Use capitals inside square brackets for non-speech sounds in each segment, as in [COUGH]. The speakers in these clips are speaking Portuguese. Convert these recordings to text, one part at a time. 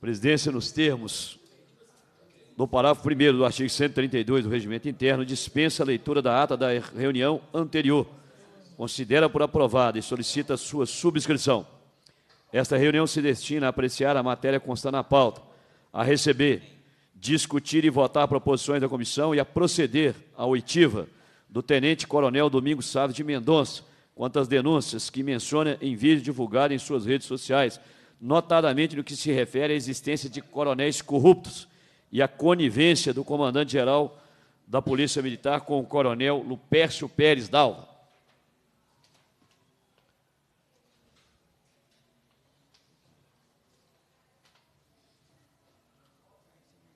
Presidência, nos termos do parágrafo 1 do artigo 132 do Regimento Interno, dispensa a leitura da ata da reunião anterior. Considera por aprovada e solicita sua subscrição. Esta reunião se destina a apreciar a matéria constante na pauta, a receber, discutir e votar proposições da comissão e a proceder à oitiva do Tenente Coronel Domingos Sávio de Mendonça, quanto às denúncias que menciona em vídeo divulgado em suas redes sociais, notadamente no que se refere à existência de coronéis corruptos e à conivência do comandante-geral da Polícia Militar com o coronel Lupércio Pérez Dalva.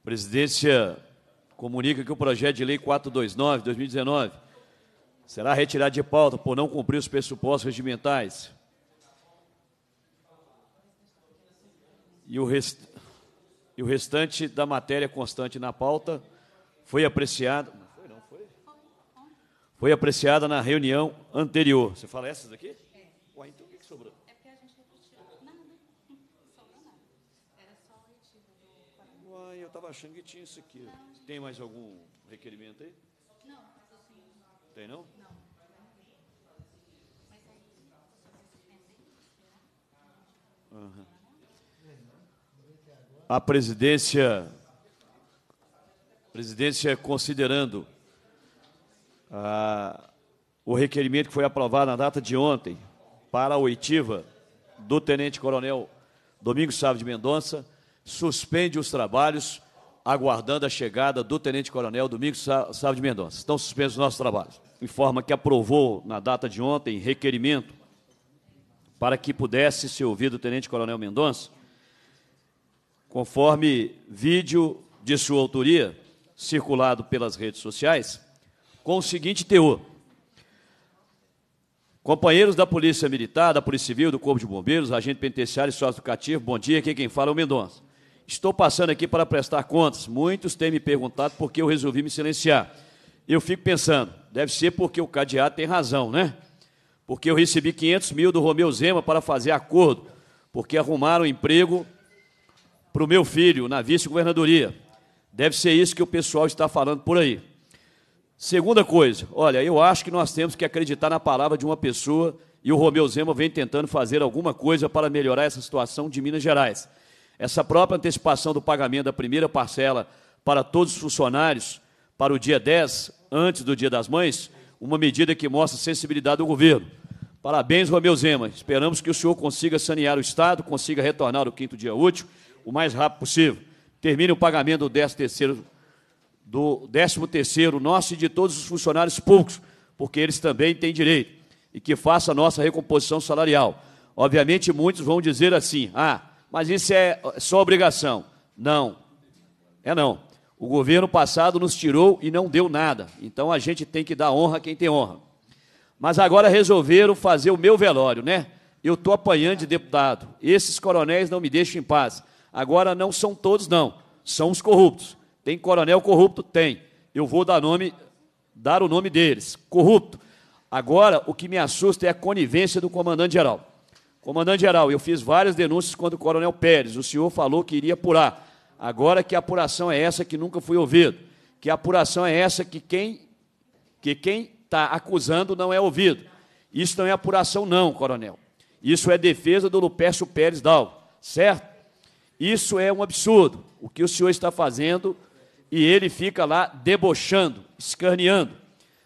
A presidência comunica que o projeto de lei 429 2019 será retirado de pauta por não cumprir os pressupostos regimentais, E o, rest... e o restante da matéria constante na pauta foi apreciada. Não foi, não foi? Foi apreciada na reunião anterior. Você fala essas aqui? É. Ué, então o que, que sobrou? É porque a gente repetiu. Nada. Não Sobrou nada. Era só o retiro do. Uai, eu estava achando que tinha isso aqui. Não, Tem mais algum requerimento aí? Não, mas assim. Tem não? Não. Uhum a presidência, presidência considerando a, ah, o requerimento que foi aprovado na data de ontem para a oitiva do tenente-coronel Domingos Sávio de Mendonça, suspende os trabalhos, aguardando a chegada do tenente-coronel Domingos Sávio de Mendonça. Estão suspensos os nossos trabalhos. Informa que aprovou na data de ontem requerimento para que pudesse ser ouvido o tenente-coronel Mendonça conforme vídeo de sua autoria circulado pelas redes sociais, com o seguinte teor. Companheiros da Polícia Militar, da Polícia Civil, do Corpo de Bombeiros, agente penitenciário e sócio educativo, bom dia, aqui quem fala é o Mendonça. Estou passando aqui para prestar contas. Muitos têm me perguntado por que eu resolvi me silenciar. Eu fico pensando, deve ser porque o cadeado tem razão, né? Porque eu recebi 500 mil do Romeu Zema para fazer acordo, porque arrumaram emprego para o meu filho na vice-governadoria. Deve ser isso que o pessoal está falando por aí. Segunda coisa, olha, eu acho que nós temos que acreditar na palavra de uma pessoa e o Romeu Zema vem tentando fazer alguma coisa para melhorar essa situação de Minas Gerais. Essa própria antecipação do pagamento da primeira parcela para todos os funcionários para o dia 10, antes do Dia das Mães, uma medida que mostra sensibilidade do governo. Parabéns, Romeu Zema. Esperamos que o senhor consiga sanear o Estado, consiga retornar o quinto dia útil o mais rápido possível. Termine o pagamento do 13 terceiro, do 13 terceiro nosso e de todos os funcionários públicos, porque eles também têm direito, e que faça a nossa recomposição salarial. Obviamente, muitos vão dizer assim, ah, mas isso é só obrigação. Não, é não. O governo passado nos tirou e não deu nada. Então a gente tem que dar honra a quem tem honra. Mas agora resolveram fazer o meu velório, né? Eu estou apanhando de deputado. Esses coronéis não me deixam em paz. Agora não são todos, não. São os corruptos. Tem coronel corrupto? Tem. Eu vou dar nome, dar o nome deles. Corrupto. Agora, o que me assusta é a conivência do comandante-geral. Comandante-geral, eu fiz várias denúncias contra o coronel Pérez. O senhor falou que iria apurar. Agora que a apuração é essa que nunca foi ouvido. Que a apuração é essa que quem que quem está acusando não é ouvido. Isso não é apuração, não, coronel. Isso é defesa do Lupércio Pérez Dal, certo? Isso é um absurdo. O que o senhor está fazendo e ele fica lá debochando, escarneando.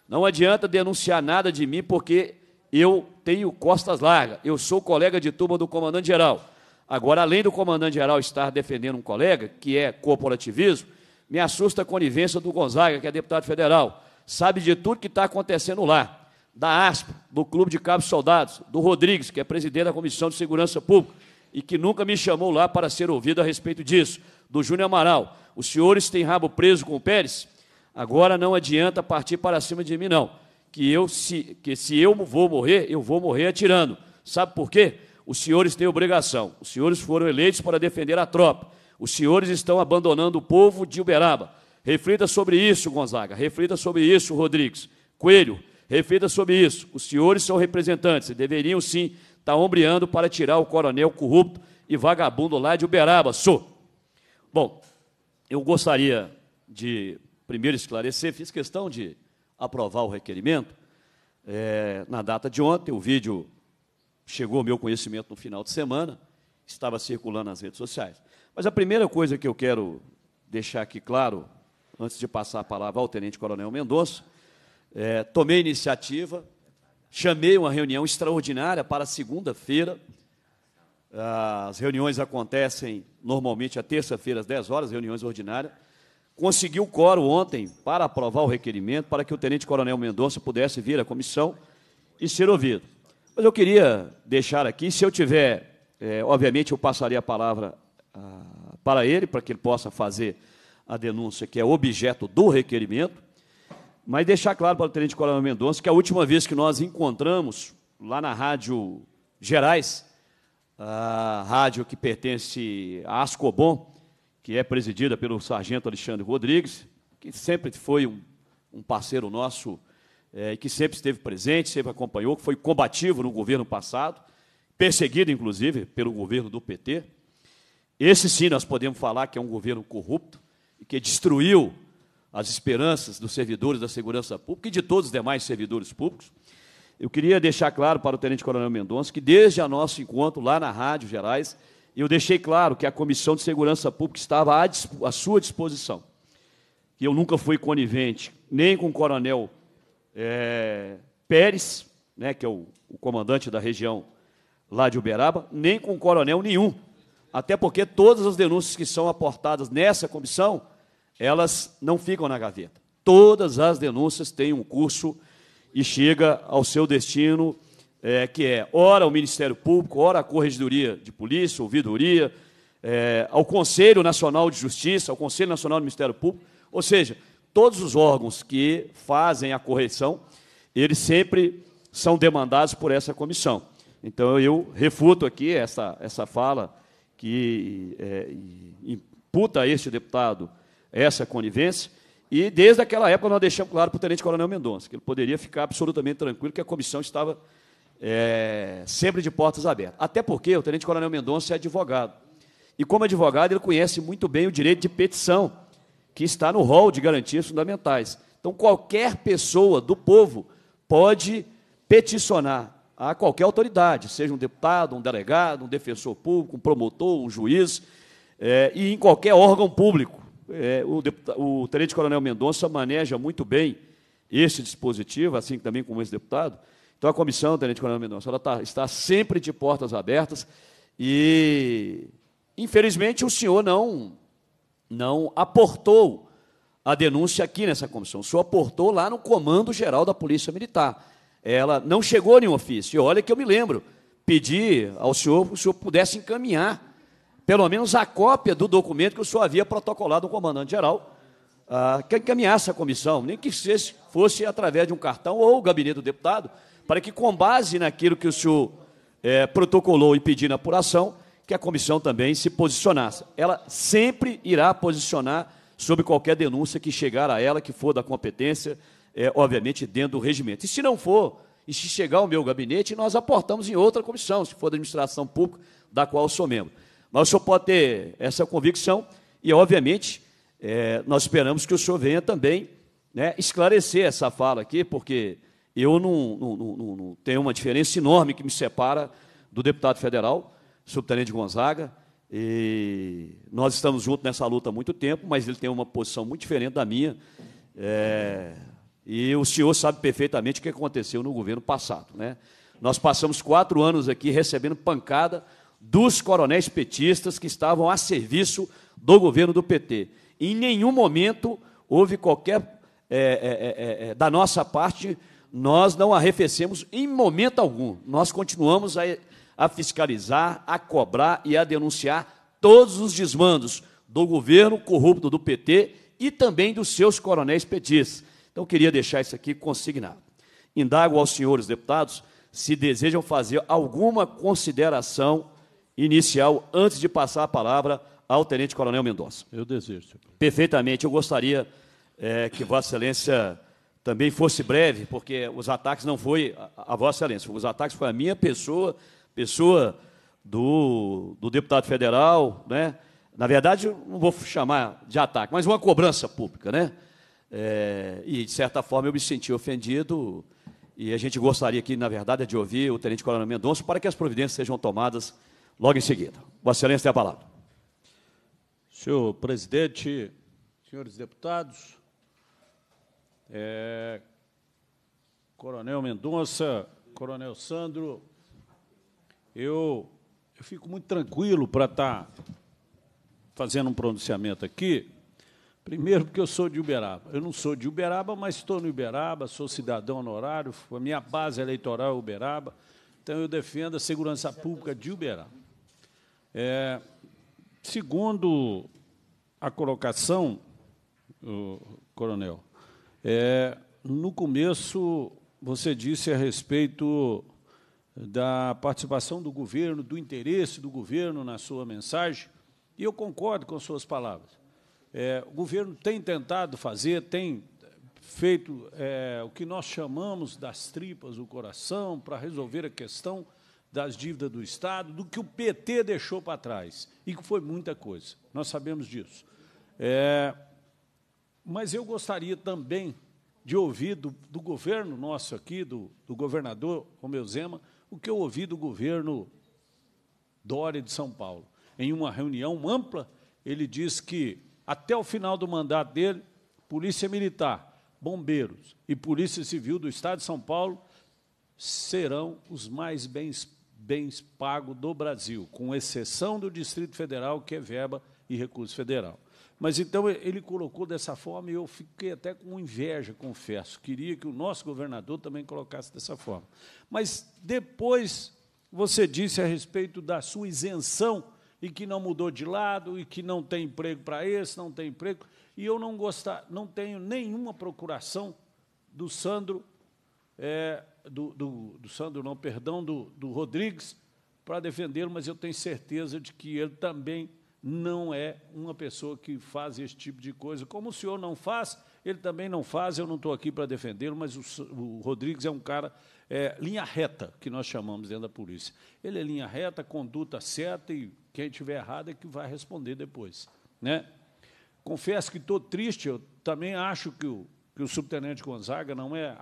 Não adianta denunciar nada de mim porque eu tenho costas largas. Eu sou colega de turma do comandante-geral. Agora, além do comandante-geral estar defendendo um colega, que é corporativismo, me assusta a conivência do Gonzaga, que é deputado federal. Sabe de tudo que está acontecendo lá. Da ASPA, do Clube de Cabos Soldados, do Rodrigues, que é presidente da Comissão de Segurança Pública e que nunca me chamou lá para ser ouvido a respeito disso. Do Júnior Amaral, os senhores têm rabo preso com o Pérez? Agora não adianta partir para cima de mim, não. Que eu se, que se eu vou morrer, eu vou morrer atirando. Sabe por quê? Os senhores têm obrigação. Os senhores foram eleitos para defender a tropa. Os senhores estão abandonando o povo de Uberaba. Reflita sobre isso, Gonzaga. Reflita sobre isso, Rodrigues. Coelho, reflita sobre isso. Os senhores são representantes, deveriam sim está ombreando para tirar o coronel corrupto e vagabundo lá de Uberaba, Sou. Bom, eu gostaria de primeiro esclarecer, fiz questão de aprovar o requerimento é, na data de ontem, o vídeo chegou ao meu conhecimento no final de semana, estava circulando nas redes sociais. Mas a primeira coisa que eu quero deixar aqui claro, antes de passar a palavra ao Tenente Coronel Mendonça, é, tomei iniciativa, Chamei uma reunião extraordinária para segunda-feira. As reuniões acontecem normalmente a terça-feira às 10 horas, reuniões ordinárias. Consegui o coro ontem para aprovar o requerimento para que o Tenente Coronel Mendonça pudesse vir à comissão e ser ouvido. Mas eu queria deixar aqui, se eu tiver, é, obviamente eu passarei a palavra ah, para ele, para que ele possa fazer a denúncia que é objeto do requerimento. Mas deixar claro para o Tenente Coronel Mendonça que a última vez que nós encontramos lá na Rádio Gerais, a rádio que pertence à Ascobon, que é presidida pelo Sargento Alexandre Rodrigues, que sempre foi um, um parceiro nosso, é, que sempre esteve presente, sempre acompanhou, que foi combativo no governo passado, perseguido, inclusive, pelo governo do PT. Esse sim nós podemos falar que é um governo corrupto e que destruiu as esperanças dos servidores da segurança pública e de todos os demais servidores públicos, eu queria deixar claro para o Tenente Coronel Mendonça que, desde o nosso encontro lá na Rádio Gerais, eu deixei claro que a Comissão de Segurança Pública estava à, à sua disposição. Que eu nunca fui conivente nem com o Coronel é, Pérez, né, que é o, o comandante da região lá de Uberaba, nem com o coronel nenhum. Até porque todas as denúncias que são aportadas nessa comissão elas não ficam na gaveta. Todas as denúncias têm um curso e chega ao seu destino, é, que é ora o Ministério Público, ora a Corregedoria de Polícia, Ouvidoria, é, ao Conselho Nacional de Justiça, ao Conselho Nacional do Ministério Público, ou seja, todos os órgãos que fazem a correção, eles sempre são demandados por essa comissão. Então, eu refuto aqui essa, essa fala que é, imputa a este deputado essa conivência. E desde aquela época nós deixamos claro para o Tenente Coronel Mendonça que ele poderia ficar absolutamente tranquilo que a comissão estava é, sempre de portas abertas. Até porque o Tenente Coronel Mendonça é advogado. E como advogado, ele conhece muito bem o direito de petição, que está no rol de garantias fundamentais. Então, qualquer pessoa do povo pode peticionar a qualquer autoridade, seja um deputado, um delegado, um defensor público, um promotor, um juiz, é, e em qualquer órgão público é, o, deputado, o Tenente Coronel Mendonça maneja muito bem esse dispositivo, assim também como esse deputado. Então, a comissão, Tenente Coronel Mendonça, ela tá, está sempre de portas abertas e, infelizmente, o senhor não, não aportou a denúncia aqui nessa comissão. O senhor aportou lá no Comando Geral da Polícia Militar. Ela não chegou em nenhum ofício. E olha que eu me lembro, pedi ao senhor que o senhor pudesse encaminhar pelo menos a cópia do documento que o senhor havia protocolado ao comandante-geral, ah, que encaminhasse a comissão, nem que fosse, fosse através de um cartão ou o gabinete do deputado, para que, com base naquilo que o senhor eh, protocolou e pediu na apuração, que a comissão também se posicionasse. Ela sempre irá posicionar sobre qualquer denúncia que chegar a ela, que for da competência, eh, obviamente, dentro do regimento. E se não for, e se chegar ao meu gabinete, nós aportamos em outra comissão, se for da administração pública, da qual sou membro. Mas o senhor pode ter essa convicção e, obviamente, é, nós esperamos que o senhor venha também né, esclarecer essa fala aqui, porque eu não, não, não, não, tenho uma diferença enorme que me separa do deputado federal, subtenente Gonzaga, e nós estamos juntos nessa luta há muito tempo, mas ele tem uma posição muito diferente da minha, é, e o senhor sabe perfeitamente o que aconteceu no governo passado. Né? Nós passamos quatro anos aqui recebendo pancada dos coronéis petistas que estavam a serviço do governo do PT. Em nenhum momento houve qualquer. É é, é, é, é, da nossa parte, nós não arrefecemos em momento algum. Nós continuamos a, a fiscalizar, a cobrar e a denunciar todos os desmandos do governo corrupto do PT e também dos seus coronéis petistas. Então, queria deixar isso aqui consignado. Indago aos senhores deputados se desejam fazer alguma consideração inicial antes de passar a palavra ao Tenente Coronel Mendonça. Eu desejo. Senhor. Perfeitamente. Eu gostaria é, que Vossa Excelência também fosse breve, porque os ataques não foi a, a Vossa Excelência, os ataques foi a minha pessoa, pessoa do, do deputado federal, né? Na verdade, não vou chamar de ataque, mas uma cobrança pública, né? É, e, de certa forma, eu me senti ofendido e a gente gostaria aqui, na verdade, de ouvir o Tenente Coronel Mendonça para que as providências sejam tomadas logo em seguida. Vossa Excelência tem a palavra. Senhor presidente, senhores deputados, é, Coronel Mendonça, Coronel Sandro, eu, eu fico muito tranquilo para estar tá fazendo um pronunciamento aqui. Primeiro, porque eu sou de Uberaba. Eu não sou de Uberaba, mas estou no Uberaba, sou cidadão honorário, a minha base eleitoral é Uberaba, então eu defendo a segurança pública de Uberaba. É, segundo a colocação, coronel, é, no começo você disse a respeito da participação do governo, do interesse do governo na sua mensagem, e eu concordo com suas palavras. É, o governo tem tentado fazer, tem feito é, o que nós chamamos das tripas do coração para resolver a questão das dívidas do Estado, do que o PT deixou para trás, e que foi muita coisa. Nós sabemos disso. É, mas eu gostaria também de ouvir do, do governo nosso aqui, do, do governador Romeu Zema, o que eu ouvi do governo Dória de São Paulo. Em uma reunião ampla, ele diz que, até o final do mandato dele, Polícia Militar, Bombeiros e Polícia Civil do Estado de São Paulo serão os mais bem bens pago do Brasil, com exceção do Distrito Federal, que é verba e recurso federal. Mas então ele colocou dessa forma e eu fiquei até com inveja, confesso. Queria que o nosso governador também colocasse dessa forma. Mas depois você disse a respeito da sua isenção e que não mudou de lado e que não tem emprego para esse, não tem emprego. E eu não gostar, não tenho nenhuma procuração do Sandro é, do, do, do Sandro, não, perdão, do, do Rodrigues, para defendê-lo, mas eu tenho certeza de que ele também não é uma pessoa que faz esse tipo de coisa. Como o senhor não faz, ele também não faz, eu não estou aqui para defendê-lo, mas o, o, Rodrigues é um cara é, linha reta, que nós chamamos dentro da polícia. Ele é linha reta, conduta certa, e quem tiver errado é que vai responder depois. Né? Confesso que estou triste, eu também acho que o, que o subtenente Gonzaga não é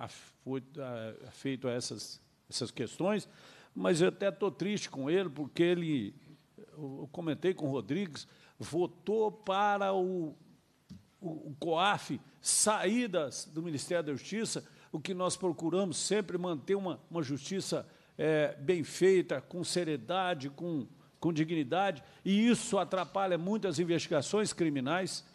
afeito a essas, essas questões, mas eu até estou triste com ele, porque ele, eu comentei com o Rodrigues, votou para o, o, o COAF sair do Ministério da Justiça, o que nós procuramos sempre manter uma, uma justiça é, bem feita, com seriedade, com, com dignidade, e isso atrapalha muitas investigações criminais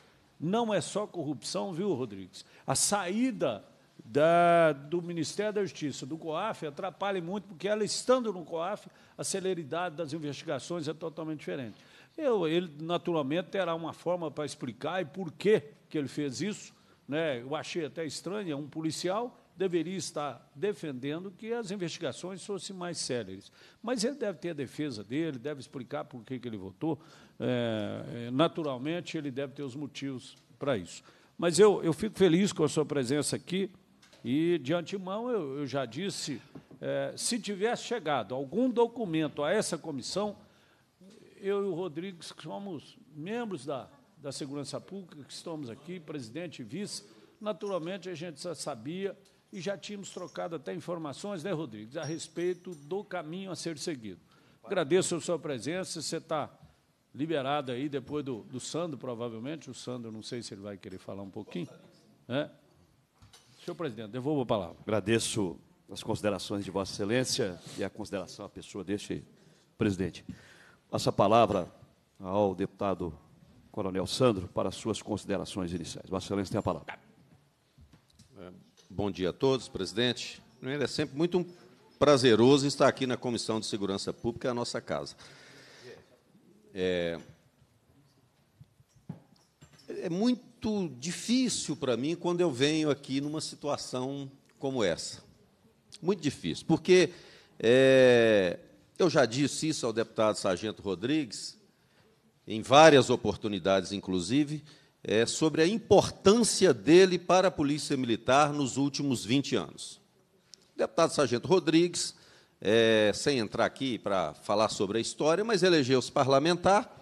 não é só corrupção, viu, Rodrigues? A saída da, do Ministério da Justiça, do COAF, atrapalha muito, porque ela estando no COAF, a celeridade das investigações é totalmente diferente. Eu, ele, naturalmente, terá uma forma para explicar e por que, que ele fez isso. Né? Eu achei até estranho, é um policial deveria estar defendendo que as investigações fossem mais céleres. Mas ele deve ter a defesa dele, deve explicar por que, que ele votou. É, naturalmente, ele deve ter os motivos para isso. Mas eu, eu fico feliz com a sua presença aqui e, de antemão, eu, eu já disse, é, se tivesse chegado algum documento a essa comissão, eu e o Rodrigues, que somos membros da, da Segurança Pública, que estamos aqui, presidente e vice, naturalmente a gente já sabia e já tínhamos trocado até informações, né, Rodrigues, a respeito do caminho a ser seguido. Agradeço a sua presença, você está liberado aí depois do, do Sandro, provavelmente. O Sandro, não sei se ele vai querer falar um pouquinho. Né? Senhor presidente, devolvo a palavra. Agradeço as considerações de Vossa Excelência e a consideração à pessoa deste presidente. Passa a palavra ao deputado Coronel Sandro para suas considerações iniciais. Vossa Excelência tem a palavra. É. Bom dia a todos, presidente. é sempre muito prazeroso estar aqui na Comissão de Segurança Pública, a nossa casa. É, é muito difícil para mim quando eu venho aqui numa situação como essa. Muito difícil, porque é, eu já disse isso ao deputado Sargento Rodrigues, em várias oportunidades, inclusive, é, sobre a importância dele para a Polícia Militar nos últimos 20 anos. deputado Sargento Rodrigues, é, sem entrar aqui para falar sobre a história, mas elegeu-se parlamentar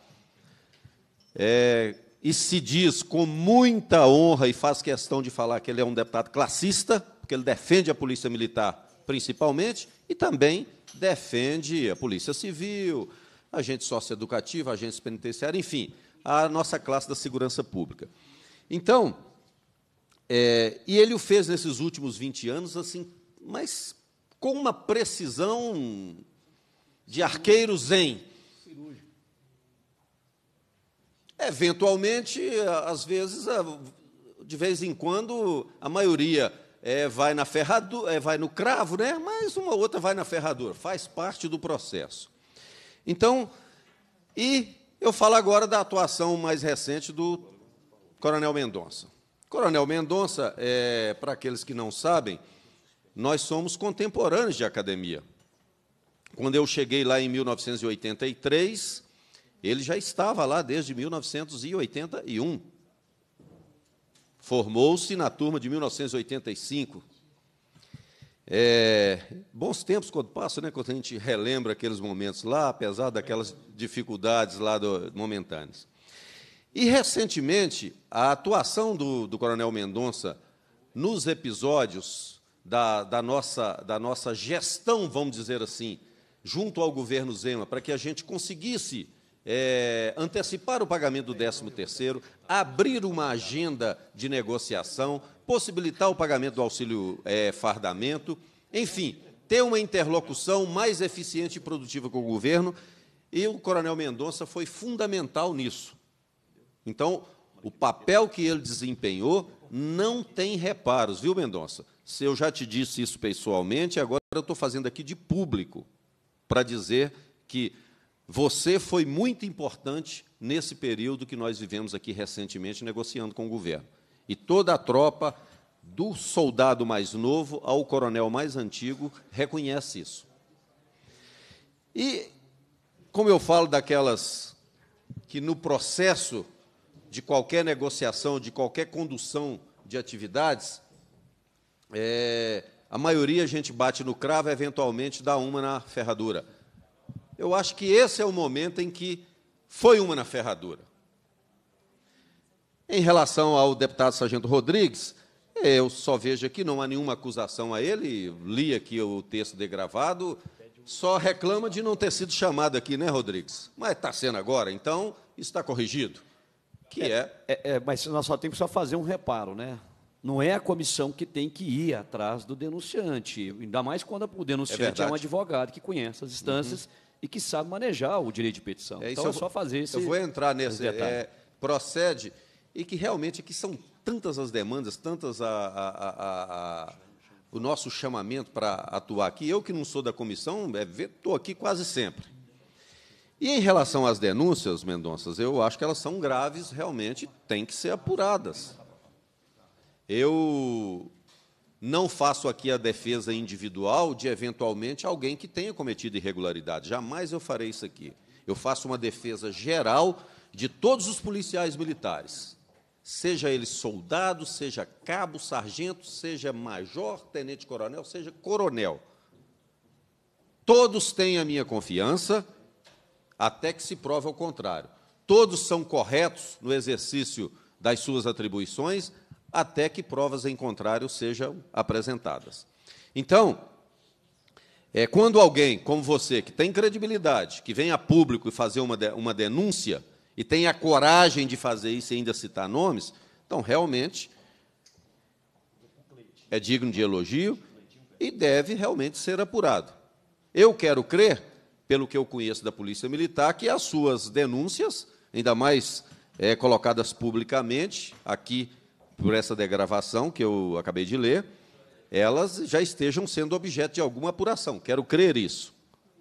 é, e se diz com muita honra e faz questão de falar que ele é um deputado classista, porque ele defende a Polícia Militar principalmente, e também defende a Polícia Civil, agente socioeducativo, agentes penitenciários, enfim, à nossa classe da segurança pública. Então, é, e ele o fez nesses últimos 20 anos, assim, mas com uma precisão de arqueiro zen. Eventualmente, às vezes, de vez em quando, a maioria é, vai na ferradura, é, vai no cravo, né? mas uma outra vai na ferradura, faz parte do processo. Então, e eu falo agora da atuação mais recente do Coronel Mendonça. Coronel Mendonça, é, para aqueles que não sabem, nós somos contemporâneos de academia. Quando eu cheguei lá em 1983, ele já estava lá desde 1981. Formou-se na turma de 1985. É, bons tempos quando passam, né, quando a gente relembra aqueles momentos lá, apesar daquelas dificuldades lá do, momentâneas. E, recentemente, a atuação do, do Coronel Mendonça nos episódios da, da, nossa, da nossa gestão, vamos dizer assim, junto ao governo Zema, para que a gente conseguisse é, antecipar o pagamento do 13º, abrir uma agenda de negociação possibilitar o pagamento do auxílio é, fardamento, enfim, ter uma interlocução mais eficiente e produtiva com o governo. E o Coronel Mendonça foi fundamental nisso. Então, o papel que ele desempenhou não tem reparos, viu, Mendonça? Se eu já te disse isso pessoalmente, agora eu estou fazendo aqui de público para dizer que você foi muito importante nesse período que nós vivemos aqui recentemente negociando com o governo e toda a tropa, do soldado mais novo ao coronel mais antigo, reconhece isso. E, como eu falo daquelas que no processo de qualquer negociação, de qualquer condução de atividades, é, a maioria a gente bate no cravo, eventualmente dá uma na ferradura. Eu acho que esse é o momento em que foi uma na ferradura. Em relação ao deputado Sargento Rodrigues, eu só vejo aqui, não há nenhuma acusação a ele, li aqui o texto degravado, só reclama de não ter sido chamado aqui, né, Rodrigues? Mas está sendo agora, então está corrigido. Que é-, é, é... é, Mas nós só temos que só fazer um reparo, né? Não é a comissão que tem que ir atrás do denunciante, ainda mais quando o denunciante é, é um advogado que conhece as instâncias uhum. e que sabe manejar o direito de petição. É, então é só fazer esse. Eu vou entrar nesse. detalhe. É, procede e que realmente aqui são tantas as demandas, tantas a, a, a, o nosso chamamento para atuar aqui. Eu que não sou da comissão, estou é, aqui quase sempre. E em relação às denúncias, Mendonças, eu acho que elas são graves, realmente têm que ser apuradas. Eu não faço aqui a defesa individual de eventualmente alguém que tenha cometido irregularidade. Jamais eu farei isso aqui. Eu faço uma defesa geral de todos os policiais militares seja ele soldado, seja cabo, sargento, seja major, tenente-coronel, seja coronel. Todos têm a minha confiança, até que se prove o contrário. Todos são corretos no exercício das suas atribuições, até que provas em contrário sejam apresentadas. Então, é, quando alguém como você, que tem credibilidade, que vem a público e fazer uma, de, uma denúncia, e tem a coragem de fazer isso e ainda citar nomes, então realmente é digno de elogio e deve realmente ser apurado. Eu quero crer, pelo que eu conheço da Polícia Militar, que as suas denúncias, ainda mais é, colocadas publicamente, aqui por essa degravação que eu acabei de ler, elas já estejam sendo objeto de alguma apuração. Quero crer isso.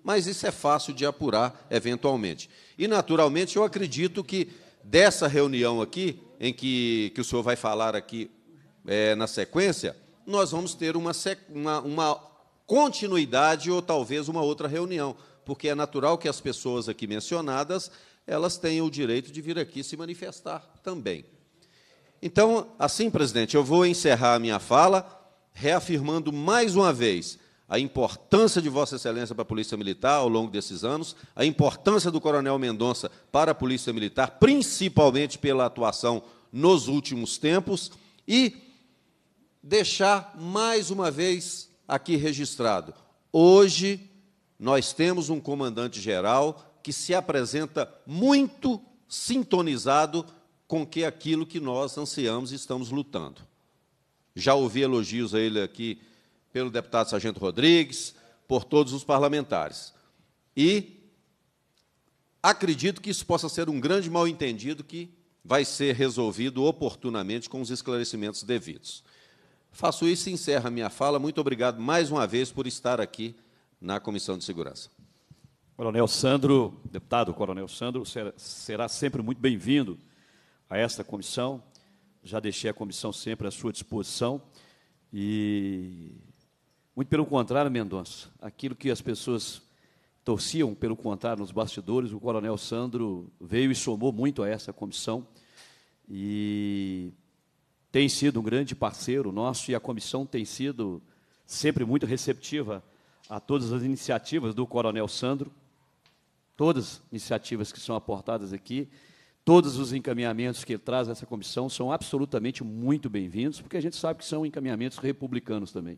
Mas isso é fácil de apurar eventualmente. E, naturalmente, eu acredito que dessa reunião aqui, em que, que o senhor vai falar aqui é, na sequência, nós vamos ter uma, uma, uma continuidade ou talvez uma outra reunião, porque é natural que as pessoas aqui mencionadas elas tenham o direito de vir aqui se manifestar também. Então, assim, presidente, eu vou encerrar a minha fala reafirmando mais uma vez a importância de Vossa Excelência para a Polícia Militar ao longo desses anos, a importância do Coronel Mendonça para a Polícia Militar, principalmente pela atuação nos últimos tempos, e deixar mais uma vez aqui registrado: hoje nós temos um comandante-geral que se apresenta muito sintonizado com que é aquilo que nós ansiamos e estamos lutando. Já ouvi elogios a ele aqui pelo deputado Sargento Rodrigues, por todos os parlamentares. E acredito que isso possa ser um grande mal-entendido que vai ser resolvido oportunamente com os esclarecimentos devidos. Faço isso e encerro a minha fala. Muito obrigado mais uma vez por estar aqui na Comissão de Segurança. Coronel Sandro, deputado Coronel Sandro, será sempre muito bem-vindo a esta comissão. Já deixei a comissão sempre à sua disposição e muito pelo contrário, Mendonça, aquilo que as pessoas torciam, pelo contrário, nos bastidores, o coronel Sandro veio e somou muito a essa comissão e tem sido um grande parceiro nosso e a comissão tem sido sempre muito receptiva a todas as iniciativas do coronel Sandro, todas as iniciativas que são aportadas aqui, todos os encaminhamentos que ele traz a essa comissão são absolutamente muito bem-vindos, porque a gente sabe que são encaminhamentos republicanos também.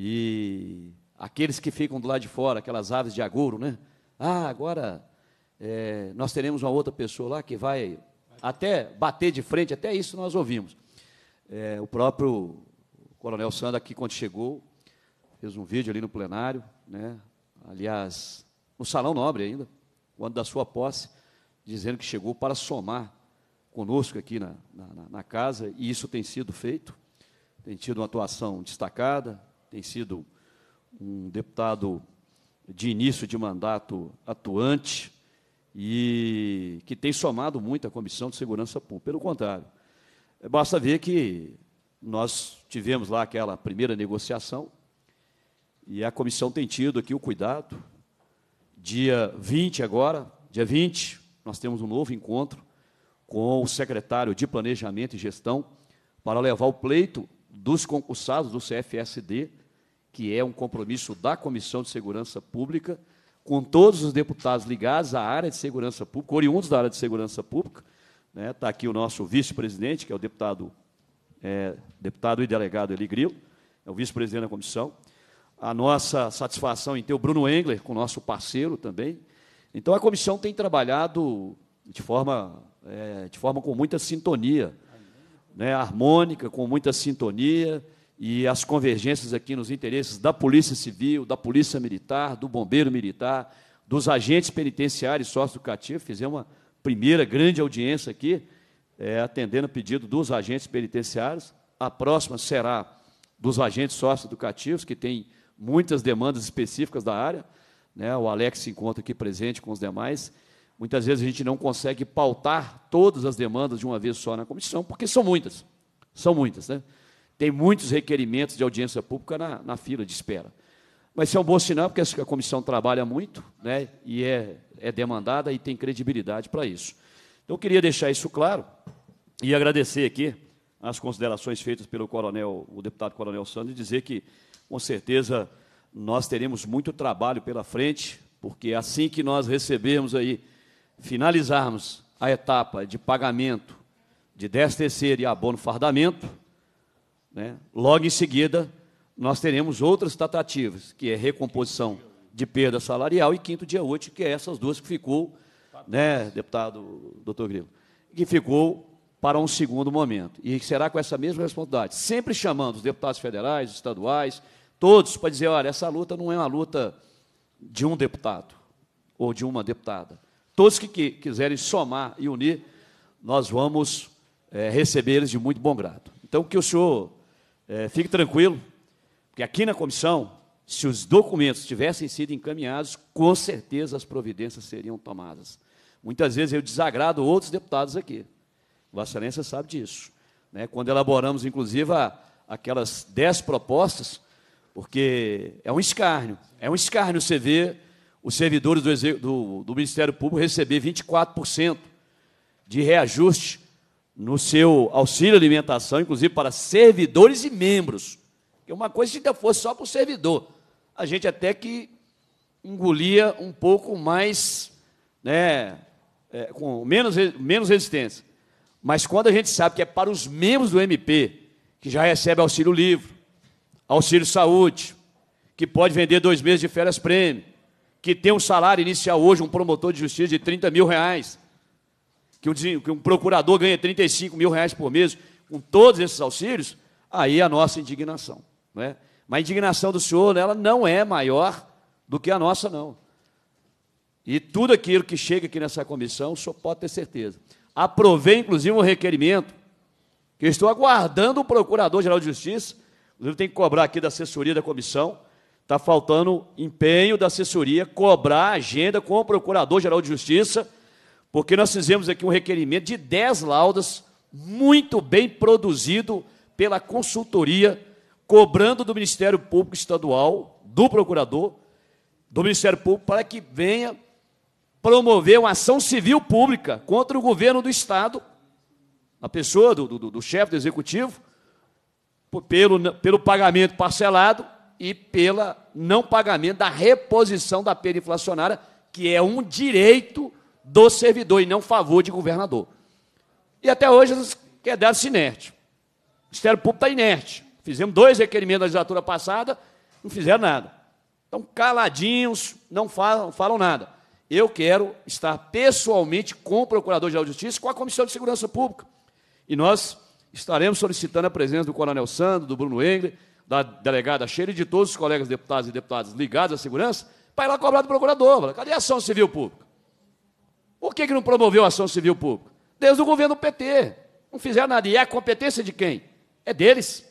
E aqueles que ficam do lado de fora, aquelas aves de agouro, né? Ah, agora é, nós teremos uma outra pessoa lá que vai até bater de frente, até isso nós ouvimos. É, o próprio Coronel Sandra, aqui quando chegou, fez um vídeo ali no plenário, né? aliás, no Salão Nobre ainda, quando da sua posse, dizendo que chegou para somar conosco aqui na, na, na casa, e isso tem sido feito, tem tido uma atuação destacada, tem sido um deputado de início de mandato atuante e que tem somado muito à Comissão de Segurança Pública. Pelo contrário, basta ver que nós tivemos lá aquela primeira negociação e a comissão tem tido aqui o cuidado. Dia 20 agora, dia 20, nós temos um novo encontro com o secretário de Planejamento e Gestão para levar o pleito dos concursados do CFSD, que é um compromisso da Comissão de Segurança Pública, com todos os deputados ligados à área de segurança pública, oriundos da área de segurança pública. Está né? aqui o nosso vice-presidente, que é o deputado, é, deputado e delegado Eli Grilo, é o vice-presidente da comissão. A nossa satisfação em ter o Bruno Engler, com nosso parceiro também. Então, a comissão tem trabalhado de forma, é, de forma com muita sintonia, né, harmônica, com muita sintonia, e as convergências aqui nos interesses da Polícia Civil, da Polícia Militar, do Bombeiro Militar, dos agentes penitenciários sócio-educativos. Fizemos uma primeira grande audiência aqui, é, atendendo o pedido dos agentes penitenciários. A próxima será dos agentes sócio-educativos, que tem muitas demandas específicas da área. Né? O Alex se encontra aqui presente com os demais. Muitas vezes a gente não consegue pautar todas as demandas de uma vez só na comissão, porque são muitas. São muitas, né? Tem muitos requerimentos de audiência pública na, na fila de espera. Mas isso é um bom sinal, porque é a comissão trabalha muito né, e é, é demandada e tem credibilidade para isso. Então, eu queria deixar isso claro e agradecer aqui as considerações feitas pelo coronel, o deputado coronel Sandro, e dizer que, com certeza, nós teremos muito trabalho pela frente, porque é assim que nós recebemos aí finalizarmos a etapa de pagamento de 10 terceiro e abono fardamento, né, logo em seguida nós teremos outras tratativas, que é recomposição de perda salarial e quinto dia útil, que é essas duas que ficou, né, deputado doutor Grilo, que ficou para um segundo momento. E será com essa mesma responsabilidade, sempre chamando os deputados federais, estaduais, todos para dizer, olha, essa luta não é uma luta de um deputado ou de uma deputada. Todos que, que quiserem somar e unir, nós vamos é, receber eles de muito bom grado. Então, que o senhor é, fique tranquilo, porque aqui na comissão, se os documentos tivessem sido encaminhados, com certeza as providências seriam tomadas. Muitas vezes eu desagrado outros deputados aqui. Vossa Excelência sabe disso. Né? Quando elaboramos, inclusive, a, aquelas dez propostas, porque é um escárnio. É um escárnio você ver os servidores do, do, do Ministério Público receber 24% de reajuste no seu auxílio alimentação, inclusive para servidores e membros. Que uma coisa se ainda fosse só para o servidor, a gente até que engolia um pouco mais, né, é, com menos, menos resistência. Mas quando a gente sabe que é para os membros do MP, que já recebe auxílio livre, auxílio saúde, que pode vender dois meses de férias prêmio, que tem um salário inicial hoje, um promotor de justiça, de 30 mil reais, que um, que um procurador ganha 35 mil reais por mês, com todos esses auxílios, aí é a nossa indignação. Não é? Mas a indignação do senhor, ela não é maior do que a nossa, não. E tudo aquilo que chega aqui nessa comissão, o senhor pode ter certeza. Aprovei, inclusive, um requerimento que eu estou aguardando o Procurador-Geral de Justiça, inclusive tem que cobrar aqui da assessoria da comissão, Está faltando empenho da assessoria cobrar a agenda com o Procurador-Geral de Justiça, porque nós fizemos aqui um requerimento de 10 laudas, muito bem produzido pela consultoria, cobrando do Ministério Público Estadual, do Procurador, do Ministério Público, para que venha promover uma ação civil pública contra o governo do Estado, a pessoa do, do, do chefe do Executivo, pelo, pelo pagamento parcelado e pelo não pagamento da reposição da perda inflacionária, que é um direito do servidor e não favor de governador. E até hoje eles quedaram inerte. O Ministério Público está inerte. Fizemos dois requerimentos na legislatura passada, não fizeram nada. Estão caladinhos, não falam, falam nada. Eu quero estar pessoalmente com o Procurador-Geral de Justiça, com a Comissão de Segurança Pública. E nós estaremos solicitando a presença do Coronel Sandro, do Bruno Engler, da delegada cheia e de todos os colegas deputados e deputadas ligados à segurança, para ir lá cobrar do procurador. Fala, Cadê a ação civil pública? Por que, que não promoveu a ação civil pública? Desde o governo PT. Não fizeram nada. E é a competência de quem? É deles.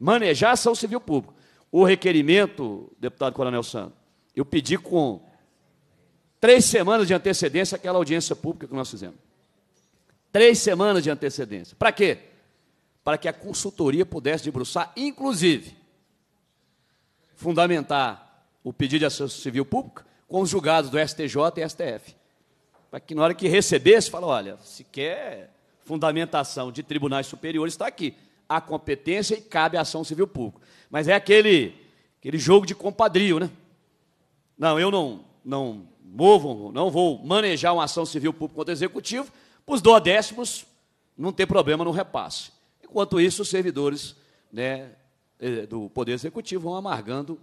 Manejar a ação civil pública. O requerimento, deputado Coronel Santos, eu pedi com três semanas de antecedência aquela audiência pública que nós fizemos. Três semanas de antecedência. Para quê? para que a consultoria pudesse debruçar, inclusive, fundamentar o pedido de ação civil pública com os julgados do STJ e STF. Para que na hora que recebesse, fala, olha, se quer fundamentação de tribunais superiores, está aqui. A competência e cabe a ação civil pública. Mas é aquele, aquele jogo de compadrio, né? Não, eu não, não movo, não vou manejar uma ação civil pública contra o executivo, para os décimos não ter problema no repasse. Enquanto isso, os servidores né, eh, do Poder Executivo vão amargando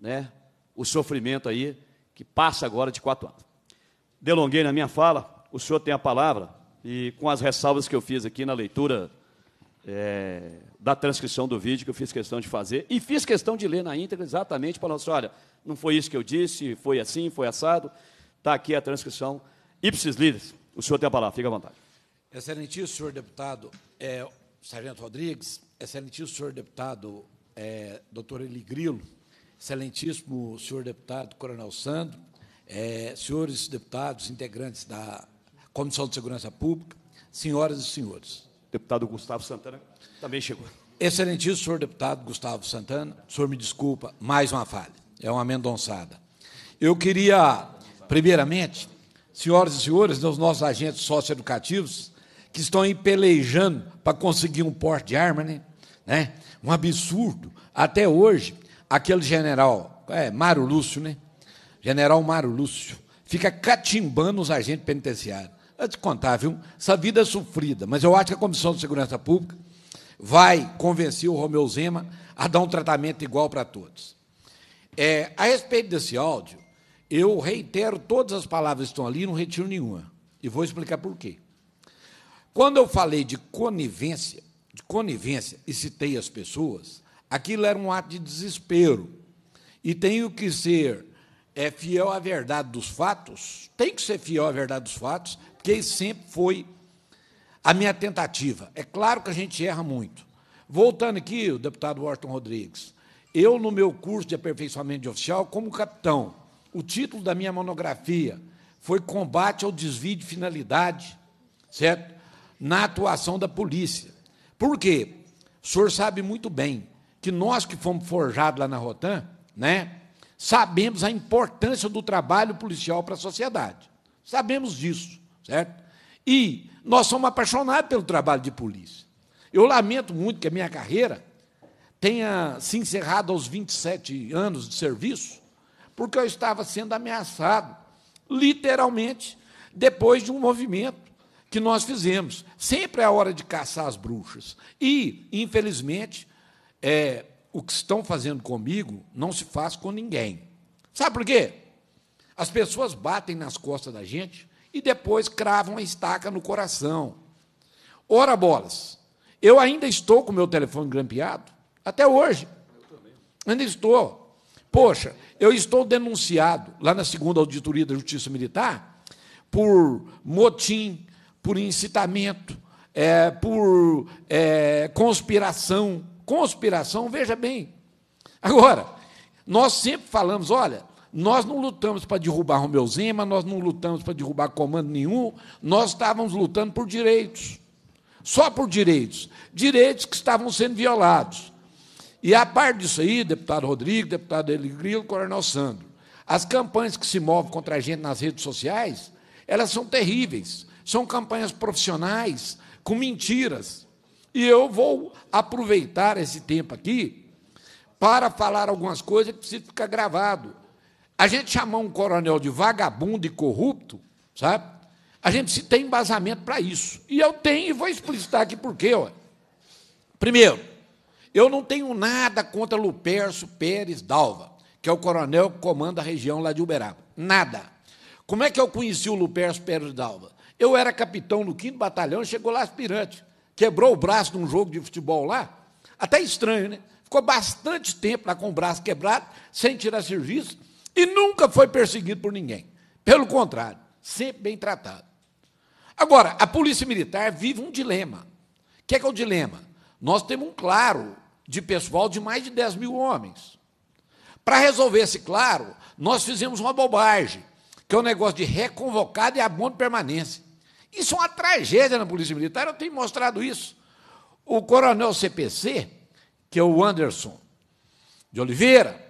né, o sofrimento aí que passa agora de quatro anos. Delonguei na minha fala, o senhor tem a palavra, e com as ressalvas que eu fiz aqui na leitura é, da transcrição do vídeo, que eu fiz questão de fazer, e fiz questão de ler na íntegra exatamente para assim, olha, não foi isso que eu disse, foi assim, foi assado, está aqui a transcrição. Ipsis Líderes, o senhor tem a palavra, fica à vontade. Excelentíssimo senhor deputado, é, Sargento Rodrigues, excelentíssimo senhor deputado é, doutor Eli Grilo, excelentíssimo senhor deputado Coronel Sandro, é, senhores deputados integrantes da Comissão de Segurança Pública, senhoras e senhores. Deputado Gustavo Santana também chegou. Excelentíssimo senhor deputado Gustavo Santana, o senhor me desculpa, mais uma falha, é uma mendonçada. Eu queria, primeiramente, senhoras e senhores, os nossos agentes socioeducativos, que estão aí pelejando para conseguir um porte de arma, né? né? Um absurdo. Até hoje, aquele general, é, Mário Lúcio, né? General Mário Lúcio, fica catimbando os agentes penitenciários. Eu te contar, viu? Essa vida é sofrida, mas eu acho que a Comissão de Segurança Pública vai convencer o Romeu Zema a dar um tratamento igual para todos. É, a respeito desse áudio, eu reitero todas as palavras que estão ali, não retiro nenhuma. E vou explicar por quê. Quando eu falei de conivência, de conivência e citei as pessoas, aquilo era um ato de desespero. E tenho que ser é, fiel à verdade dos fatos, tem que ser fiel à verdade dos fatos, porque sempre foi a minha tentativa. É claro que a gente erra muito. Voltando aqui, o deputado Orton Rodrigues, eu, no meu curso de aperfeiçoamento de oficial, como capitão, o título da minha monografia foi Combate ao Desvio de Finalidade, certo? na atuação da polícia. Por quê? O senhor sabe muito bem que nós que fomos forjados lá na Rotan, né, sabemos a importância do trabalho policial para a sociedade. Sabemos disso, certo? E nós somos apaixonados pelo trabalho de polícia. Eu lamento muito que a minha carreira tenha se encerrado aos 27 anos de serviço, porque eu estava sendo ameaçado, literalmente, depois de um movimento que nós fizemos. Sempre é a hora de caçar as bruxas. E, infelizmente, é, o que estão fazendo comigo não se faz com ninguém. Sabe por quê? As pessoas batem nas costas da gente e depois cravam a estaca no coração. Ora bolas, eu ainda estou com o meu telefone grampeado, até hoje. Ainda estou. Poxa, eu estou denunciado lá na segunda auditoria da Justiça Militar por motim, por incitamento, é, por é, conspiração. Conspiração, veja bem. Agora, nós sempre falamos: olha, nós não lutamos para derrubar Romeu Zema, nós não lutamos para derrubar comando nenhum, nós estávamos lutando por direitos. Só por direitos. Direitos que estavam sendo violados. E a parte disso aí, deputado Rodrigo, deputado Eli Coronel Sandro, as campanhas que se movem contra a gente nas redes sociais, elas são terríveis. São campanhas profissionais com mentiras. E eu vou aproveitar esse tempo aqui para falar algumas coisas que precisam ficar gravado. A gente chamar um coronel de vagabundo e corrupto, sabe? A gente se tem embasamento para isso. E eu tenho, e vou explicitar aqui por quê. Ó. Primeiro, eu não tenho nada contra Lupercio Pérez Dalva, que é o coronel que comanda a região lá de Uberaba. Nada. Como é que eu conheci o Lupercio Pérez Dalva? Eu era capitão no 5 Batalhão, chegou lá aspirante, quebrou o braço num jogo de futebol lá, até estranho, né? Ficou bastante tempo lá com o braço quebrado, sem tirar serviço, e nunca foi perseguido por ninguém. Pelo contrário, sempre bem tratado. Agora, a Polícia Militar vive um dilema. O que é, que é o dilema? Nós temos um claro de pessoal de mais de 10 mil homens. Para resolver esse claro, nós fizemos uma bobagem, que é o um negócio de reconvocado e abono de permanência. Isso é uma tragédia na Polícia Militar, eu tenho mostrado isso. O coronel CPC, que é o Anderson de Oliveira,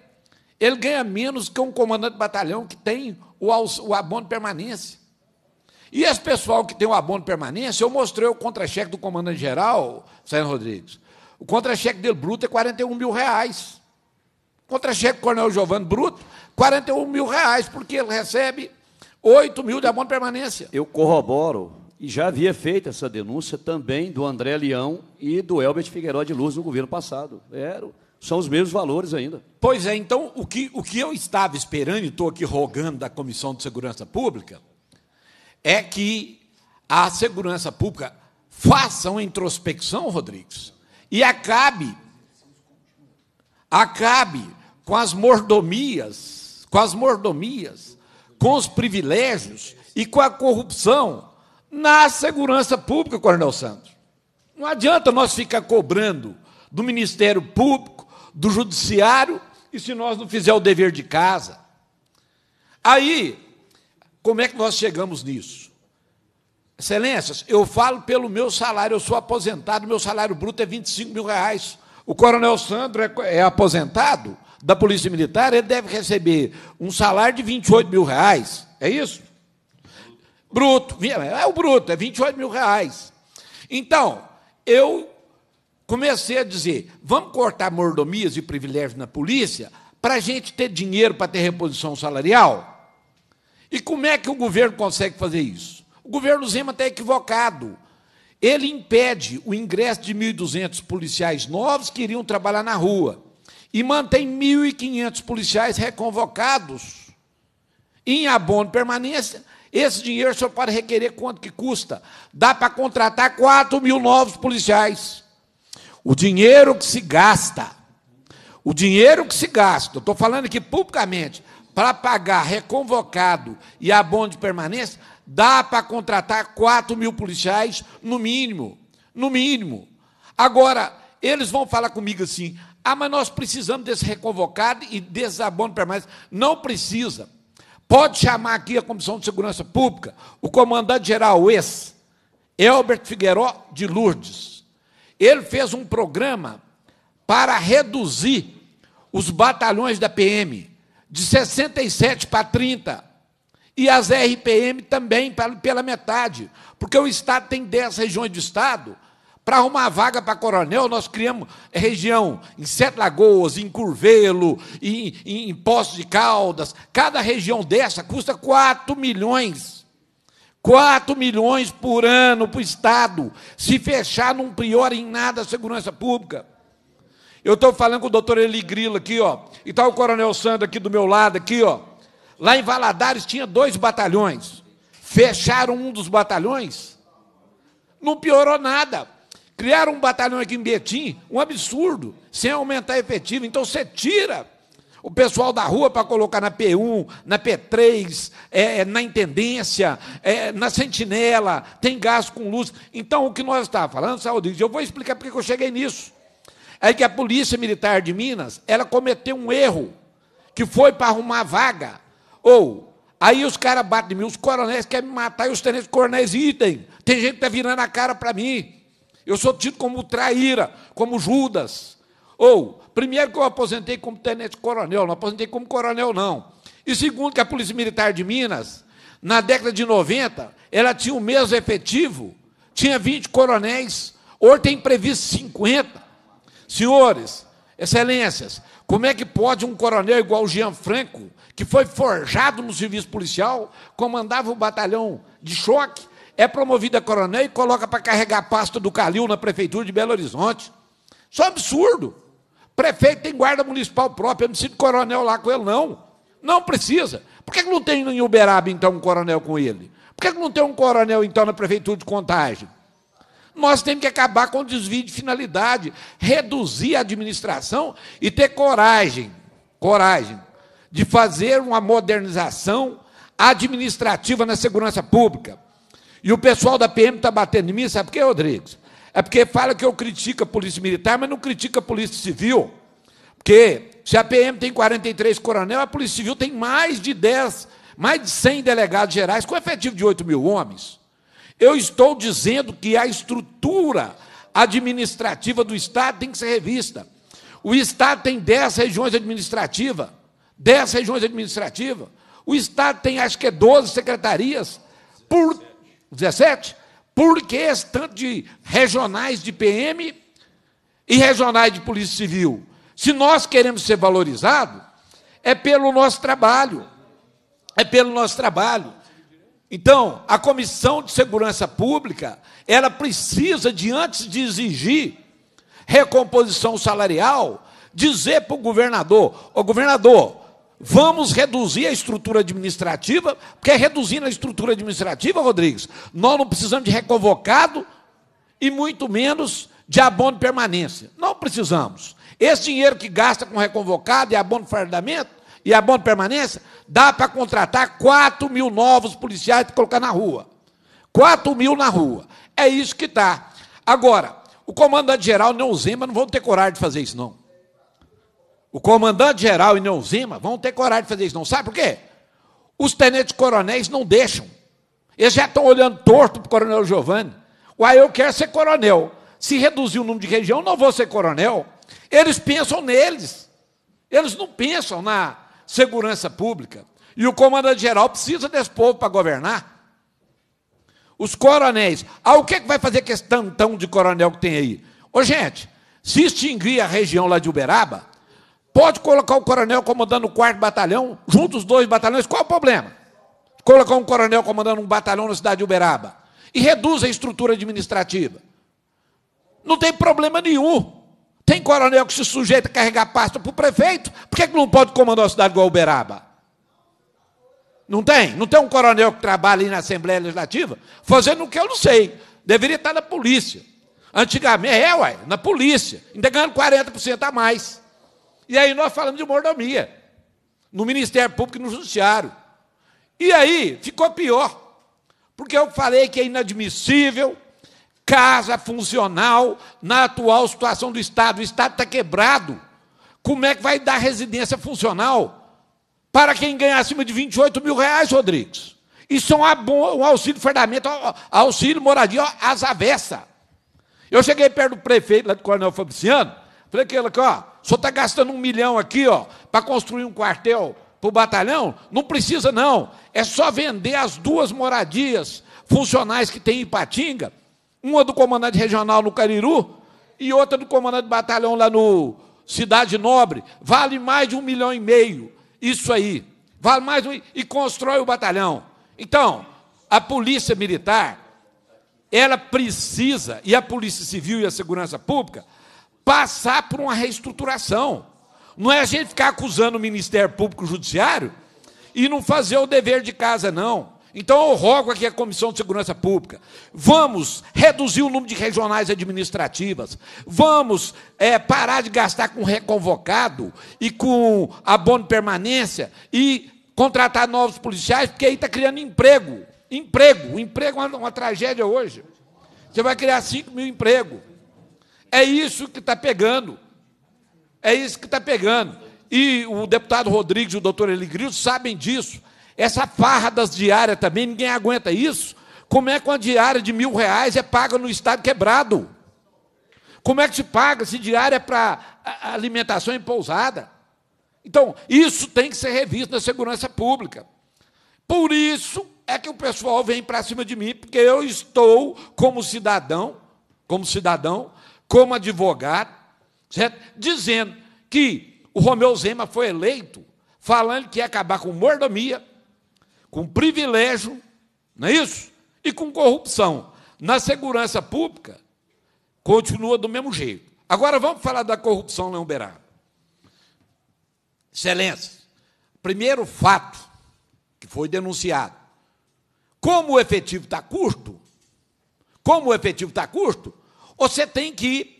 ele ganha menos que um comandante de batalhão que tem o, o abono permanência. E esse pessoal que tem o abono permanência, eu mostrei o contra-cheque do comandante-geral, Sérgio Rodrigues. O contra-cheque dele bruto é 41 mil reais. Contra-cheque do coronel Giovanni Bruto, 41 mil reais, porque ele recebe 8 mil de abono permanência. Eu corroboro e já havia feito essa denúncia também do André Leão e do Elbert Figueiredo de Luz no governo passado. Era, são os mesmos valores ainda. Pois é, então o que, o que eu estava esperando e estou aqui rogando da Comissão de Segurança Pública é que a segurança pública faça uma introspecção, Rodrigues, e acabe acabe com as mordomias, com as mordomias com os privilégios e com a corrupção na segurança pública, Coronel Santos. Não adianta nós ficar cobrando do Ministério Público, do Judiciário, e se nós não fizer o dever de casa. Aí, como é que nós chegamos nisso? Excelências, eu falo pelo meu salário, eu sou aposentado, meu salário bruto é 25 mil reais. O coronel Sandro é, é aposentado, da Polícia Militar, ele deve receber um salário de 28 mil reais. É isso? Bruto. É o bruto, é 28 mil reais. Então, eu comecei a dizer: vamos cortar mordomias e privilégios na polícia para a gente ter dinheiro para ter reposição salarial? E como é que o governo consegue fazer isso? O governo Zema está equivocado. Ele impede o ingresso de 1.200 policiais novos que iriam trabalhar na rua e mantém 1.500 policiais reconvocados em abono permanência. Esse dinheiro só pode requerer quanto que custa. Dá para contratar 4 mil novos policiais. O dinheiro que se gasta, o dinheiro que se gasta, estou falando aqui publicamente, para pagar reconvocado e abono de permanência, dá para contratar 4 mil policiais, no mínimo. No mínimo. Agora, eles vão falar comigo assim: ah, mas nós precisamos desse reconvocado e desabono permanente. Não precisa. Pode chamar aqui a Comissão de Segurança Pública, o comandante-geral ex, Elbert Figueiró de Lourdes. Ele fez um programa para reduzir os batalhões da PM de 67 para 30 e as RPM também pela metade, porque o Estado tem 10 regiões do Estado para arrumar vaga para coronel, nós criamos região em Sete Lagoas, em Curvelo, em, em, em Poços de Caldas. Cada região dessa custa 4 milhões. 4 milhões por ano para o Estado. Se fechar, não priora em nada a segurança pública. Eu estou falando com o doutor Eli Grilo aqui, ó. E está o coronel Sandro aqui do meu lado, aqui, ó. Lá em Valadares tinha dois batalhões. Fecharam um dos batalhões. Não piorou nada. Criaram um batalhão aqui em Betim, um absurdo, sem aumentar efetivo. Então você tira o pessoal da rua para colocar na P1, na P3, é, é, na intendência, é, na sentinela, tem gás com luz. Então, o que nós estávamos falando, Saúde, eu vou explicar porque eu cheguei nisso. É que a Polícia Militar de Minas, ela cometeu um erro, que foi para arrumar vaga. Ou, aí os caras batem em mim, os coronéis querem me matar e os tenentes coronéis idem. Tem gente que está virando a cara para mim. Eu sou tido como traíra, como Judas. Ou, primeiro que eu aposentei como tenente-coronel, não aposentei como coronel, não. E segundo que a Polícia Militar de Minas, na década de 90, ela tinha o mesmo efetivo, tinha 20 coronéis, hoje tem previsto 50. Senhores, excelências, como é que pode um coronel igual o Jean Franco, que foi forjado no serviço policial, comandava o batalhão de choque, é promovido a coronel e coloca para carregar pasta do Calil na prefeitura de Belo Horizonte. Isso é um absurdo. Prefeito tem guarda municipal próprio, eu não preciso coronel lá com ele, não. Não precisa. Por que não tem em Uberaba, então, um coronel com ele? Por que não tem um coronel, então, na prefeitura de Contagem? Nós temos que acabar com o desvio de finalidade, reduzir a administração e ter coragem, coragem, de fazer uma modernização administrativa na segurança pública. E o pessoal da PM está batendo em mim, sabe por quê, Rodrigues? É porque fala que eu critico a Polícia Militar, mas não critica a Polícia Civil. Porque se a PM tem 43 coronel, a Polícia Civil tem mais de 10, mais de 100 delegados gerais, com efetivo de 8 mil homens. Eu estou dizendo que a estrutura administrativa do Estado tem que ser revista. O Estado tem 10 regiões administrativas. 10 regiões administrativas. O Estado tem, acho que é 12 secretarias. Por 17? Por que tanto de regionais de PM e regionais de Polícia Civil? Se nós queremos ser valorizados, é pelo nosso trabalho. É pelo nosso trabalho. Então, a Comissão de Segurança Pública, ela precisa de antes de exigir recomposição salarial, dizer para o governador: "O governador, Vamos reduzir a estrutura administrativa, porque é reduzindo a estrutura administrativa, Rodrigues, nós não precisamos de reconvocado e muito menos de abono de permanência. Não precisamos. Esse dinheiro que gasta com reconvocado e abono de fardamento e abono de permanência, dá para contratar 4 mil novos policiais para colocar na rua. 4 mil na rua. É isso que está. Agora, o comandante-geral Neuzema não vão ter coragem de fazer isso, não o comandante-geral e Neon vão ter coragem de fazer isso, não sabe por quê? Os tenentes-coronéis não deixam. Eles já estão olhando torto para o coronel Giovanni. Uai, eu quero ser coronel. Se reduzir o número de região, não vou ser coronel. Eles pensam neles. Eles não pensam na segurança pública. E o comandante-geral precisa desse povo para governar. Os coronéis. Ah, o que, é que vai fazer com esse tantão de coronel que tem aí? Ô, gente, se extinguir a região lá de Uberaba, Pode colocar o coronel comandando o quarto batalhão, juntos os dois batalhões, qual o problema? Colocar um coronel comandando um batalhão na cidade de Uberaba. E reduz a estrutura administrativa. Não tem problema nenhum. Tem coronel que se sujeita a carregar pasta para o prefeito, por que, que não pode comandar uma cidade igual Uberaba? Não tem? Não tem um coronel que trabalha ali na Assembleia Legislativa? Fazendo o que eu não sei. Deveria estar na polícia. Antigamente, é, uai, na polícia. Ainda ganhando 40% a mais. E aí nós falamos de mordomia no Ministério Público e no Judiciário. E aí ficou pior, porque eu falei que é inadmissível casa funcional na atual situação do Estado. O Estado está quebrado. Como é que vai dar residência funcional para quem ganha acima de 28 mil reais, Rodrigues? Isso é um auxílio fardamento, auxílio moradia às avessas. Eu cheguei perto do prefeito lá do Coronel Fabriciano, falei que ele, ó, só senhor está gastando um milhão aqui, ó, para construir um quartel para o batalhão? Não precisa, não. É só vender as duas moradias funcionais que tem em Ipatinga, uma do comandante regional no Cariru e outra do comandante de batalhão lá no Cidade Nobre. Vale mais de um milhão e meio. Isso aí. Vale mais um, e constrói o batalhão. Então, a polícia militar, ela precisa, e a polícia civil e a segurança pública, passar por uma reestruturação. Não é a gente ficar acusando o Ministério Público e o Judiciário e não fazer o dever de casa, não. Então eu rogo aqui à Comissão de Segurança Pública, vamos reduzir o número de regionais administrativas, vamos é, parar de gastar com reconvocado e com abono de permanência e contratar novos policiais, porque aí está criando emprego. Emprego. O emprego é uma, uma tragédia hoje. Você vai criar 5 mil empregos. É isso que está pegando. É isso que está pegando. E o deputado Rodrigues e o doutor Eligril sabem disso. Essa farra das diárias também, ninguém aguenta isso. Como é que uma diária de mil reais é paga no estado quebrado? Como é que se paga se diária é para alimentação e pousada? Então, isso tem que ser revisto na segurança pública. Por isso é que o pessoal vem para cima de mim, porque eu estou, como cidadão, como cidadão, como advogado, certo? dizendo que o Romeu Zema foi eleito falando que ia acabar com mordomia, com privilégio, não é isso? E com corrupção. Na segurança pública, continua do mesmo jeito. Agora vamos falar da corrupção, na Beirado. Excelência, primeiro fato que foi denunciado. Como o efetivo está curto, como o efetivo está curto, você tem que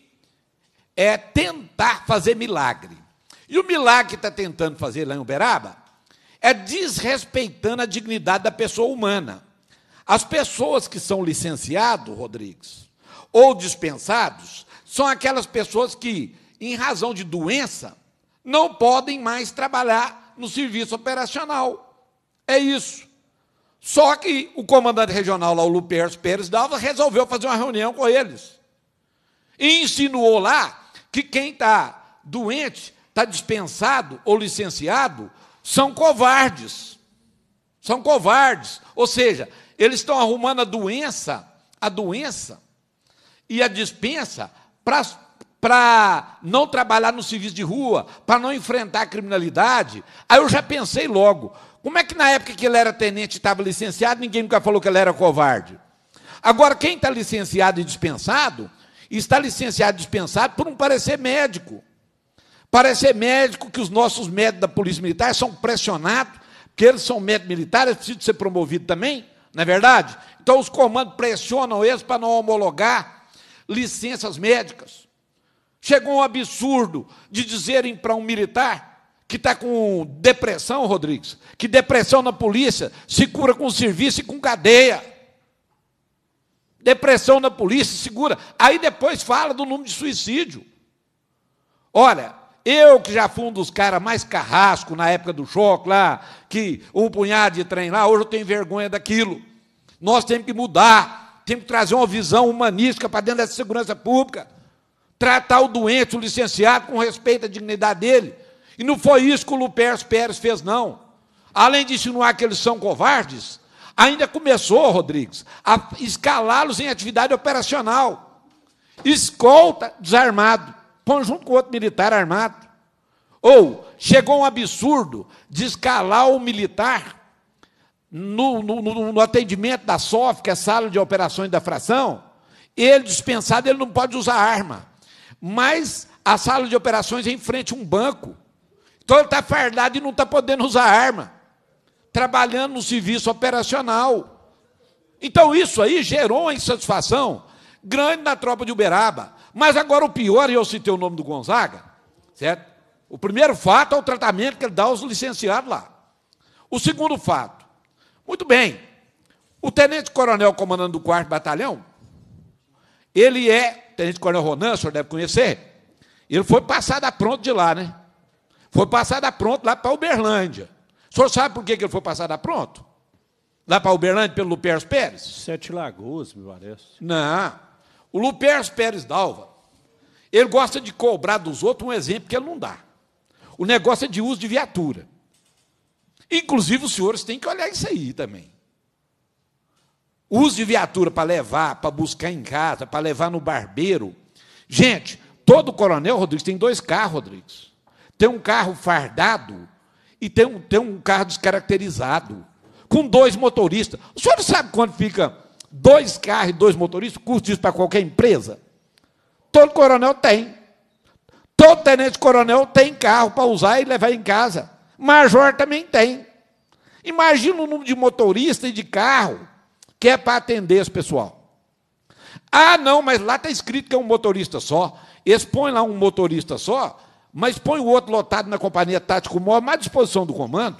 é, tentar fazer milagre. E o milagre que está tentando fazer lá em Uberaba é desrespeitando a dignidade da pessoa humana. As pessoas que são licenciados, Rodrigues, ou dispensados, são aquelas pessoas que, em razão de doença, não podem mais trabalhar no serviço operacional. É isso. Só que o comandante regional lá, o Lupercio Pérez Dalva, resolveu fazer uma reunião com eles insinuou lá que quem está doente, está dispensado ou licenciado, são covardes. São covardes. Ou seja, eles estão arrumando a doença, a doença e a dispensa para para não trabalhar no serviço de rua, para não enfrentar a criminalidade. Aí eu já pensei logo, como é que na época que ele era tenente e estava licenciado, ninguém nunca falou que ele era covarde? Agora, quem está licenciado e dispensado, está licenciado dispensado por um parecer médico. Parecer médico que os nossos médicos da Polícia Militar são pressionados, porque eles são médicos militares, precisam ser promovidos também, não é verdade? Então os comandos pressionam eles para não homologar licenças médicas. Chegou um absurdo de dizerem para um militar que está com depressão, Rodrigues, que depressão na polícia se cura com serviço e com cadeia depressão na polícia, segura. Aí depois fala do número de suicídio. Olha, eu que já fui um dos caras mais carrasco na época do choque lá, que um punhado de trem lá, hoje eu tenho vergonha daquilo. Nós temos que mudar, temos que trazer uma visão humanística para dentro dessa segurança pública. Tratar o doente, o licenciado, com respeito à dignidade dele. E não foi isso que o Lupércio Pérez fez, não. Além de insinuar que eles são covardes, ainda começou, Rodrigues, a escalá-los em atividade operacional. Escolta desarmado, põe junto com outro militar armado. Ou chegou um absurdo de escalar o militar no, no, no, no atendimento da SOF, que é a sala de operações da fração. Ele dispensado, ele não pode usar arma. Mas a sala de operações é em frente a um banco. Então ele está fardado e não está podendo usar arma trabalhando no serviço operacional. Então isso aí gerou uma insatisfação grande na tropa de Uberaba. Mas agora o pior, e eu citei o nome do Gonzaga, certo? O primeiro fato é o tratamento que ele dá aos licenciados lá. O segundo fato, muito bem, o tenente-coronel comandante do quarto batalhão, ele é, tenente-coronel Ronan, o senhor deve conhecer, ele foi passado a pronto de lá, né? Foi passado a pronto lá para Uberlândia. O senhor sabe por que ele foi passar a pronto? Lá para Uberlândia, pelo Lupercio Pérez? Sete Lagoas, me parece. Não. O Lupercio Pérez Dalva, ele gosta de cobrar dos outros um exemplo que ele não dá. O negócio é de uso de viatura. Inclusive, os senhores têm que olhar isso aí também. Uso de viatura para levar, para buscar em casa, para levar no barbeiro. Gente, todo coronel, Rodrigues, tem dois carros, Rodrigues. Tem um carro fardado e tem um, tem um carro descaracterizado, com dois motoristas. O senhor sabe quando fica dois carros e dois motoristas? Custa isso para qualquer empresa? Todo coronel tem. Todo tenente-coronel tem carro para usar e levar em casa. Major também tem. Imagina o número de motorista e de carro que é para atender esse pessoal. Ah, não, mas lá está escrito que é um motorista só. Expõe lá um motorista só, mas põe o outro lotado na companhia tático móvel, à disposição do comando.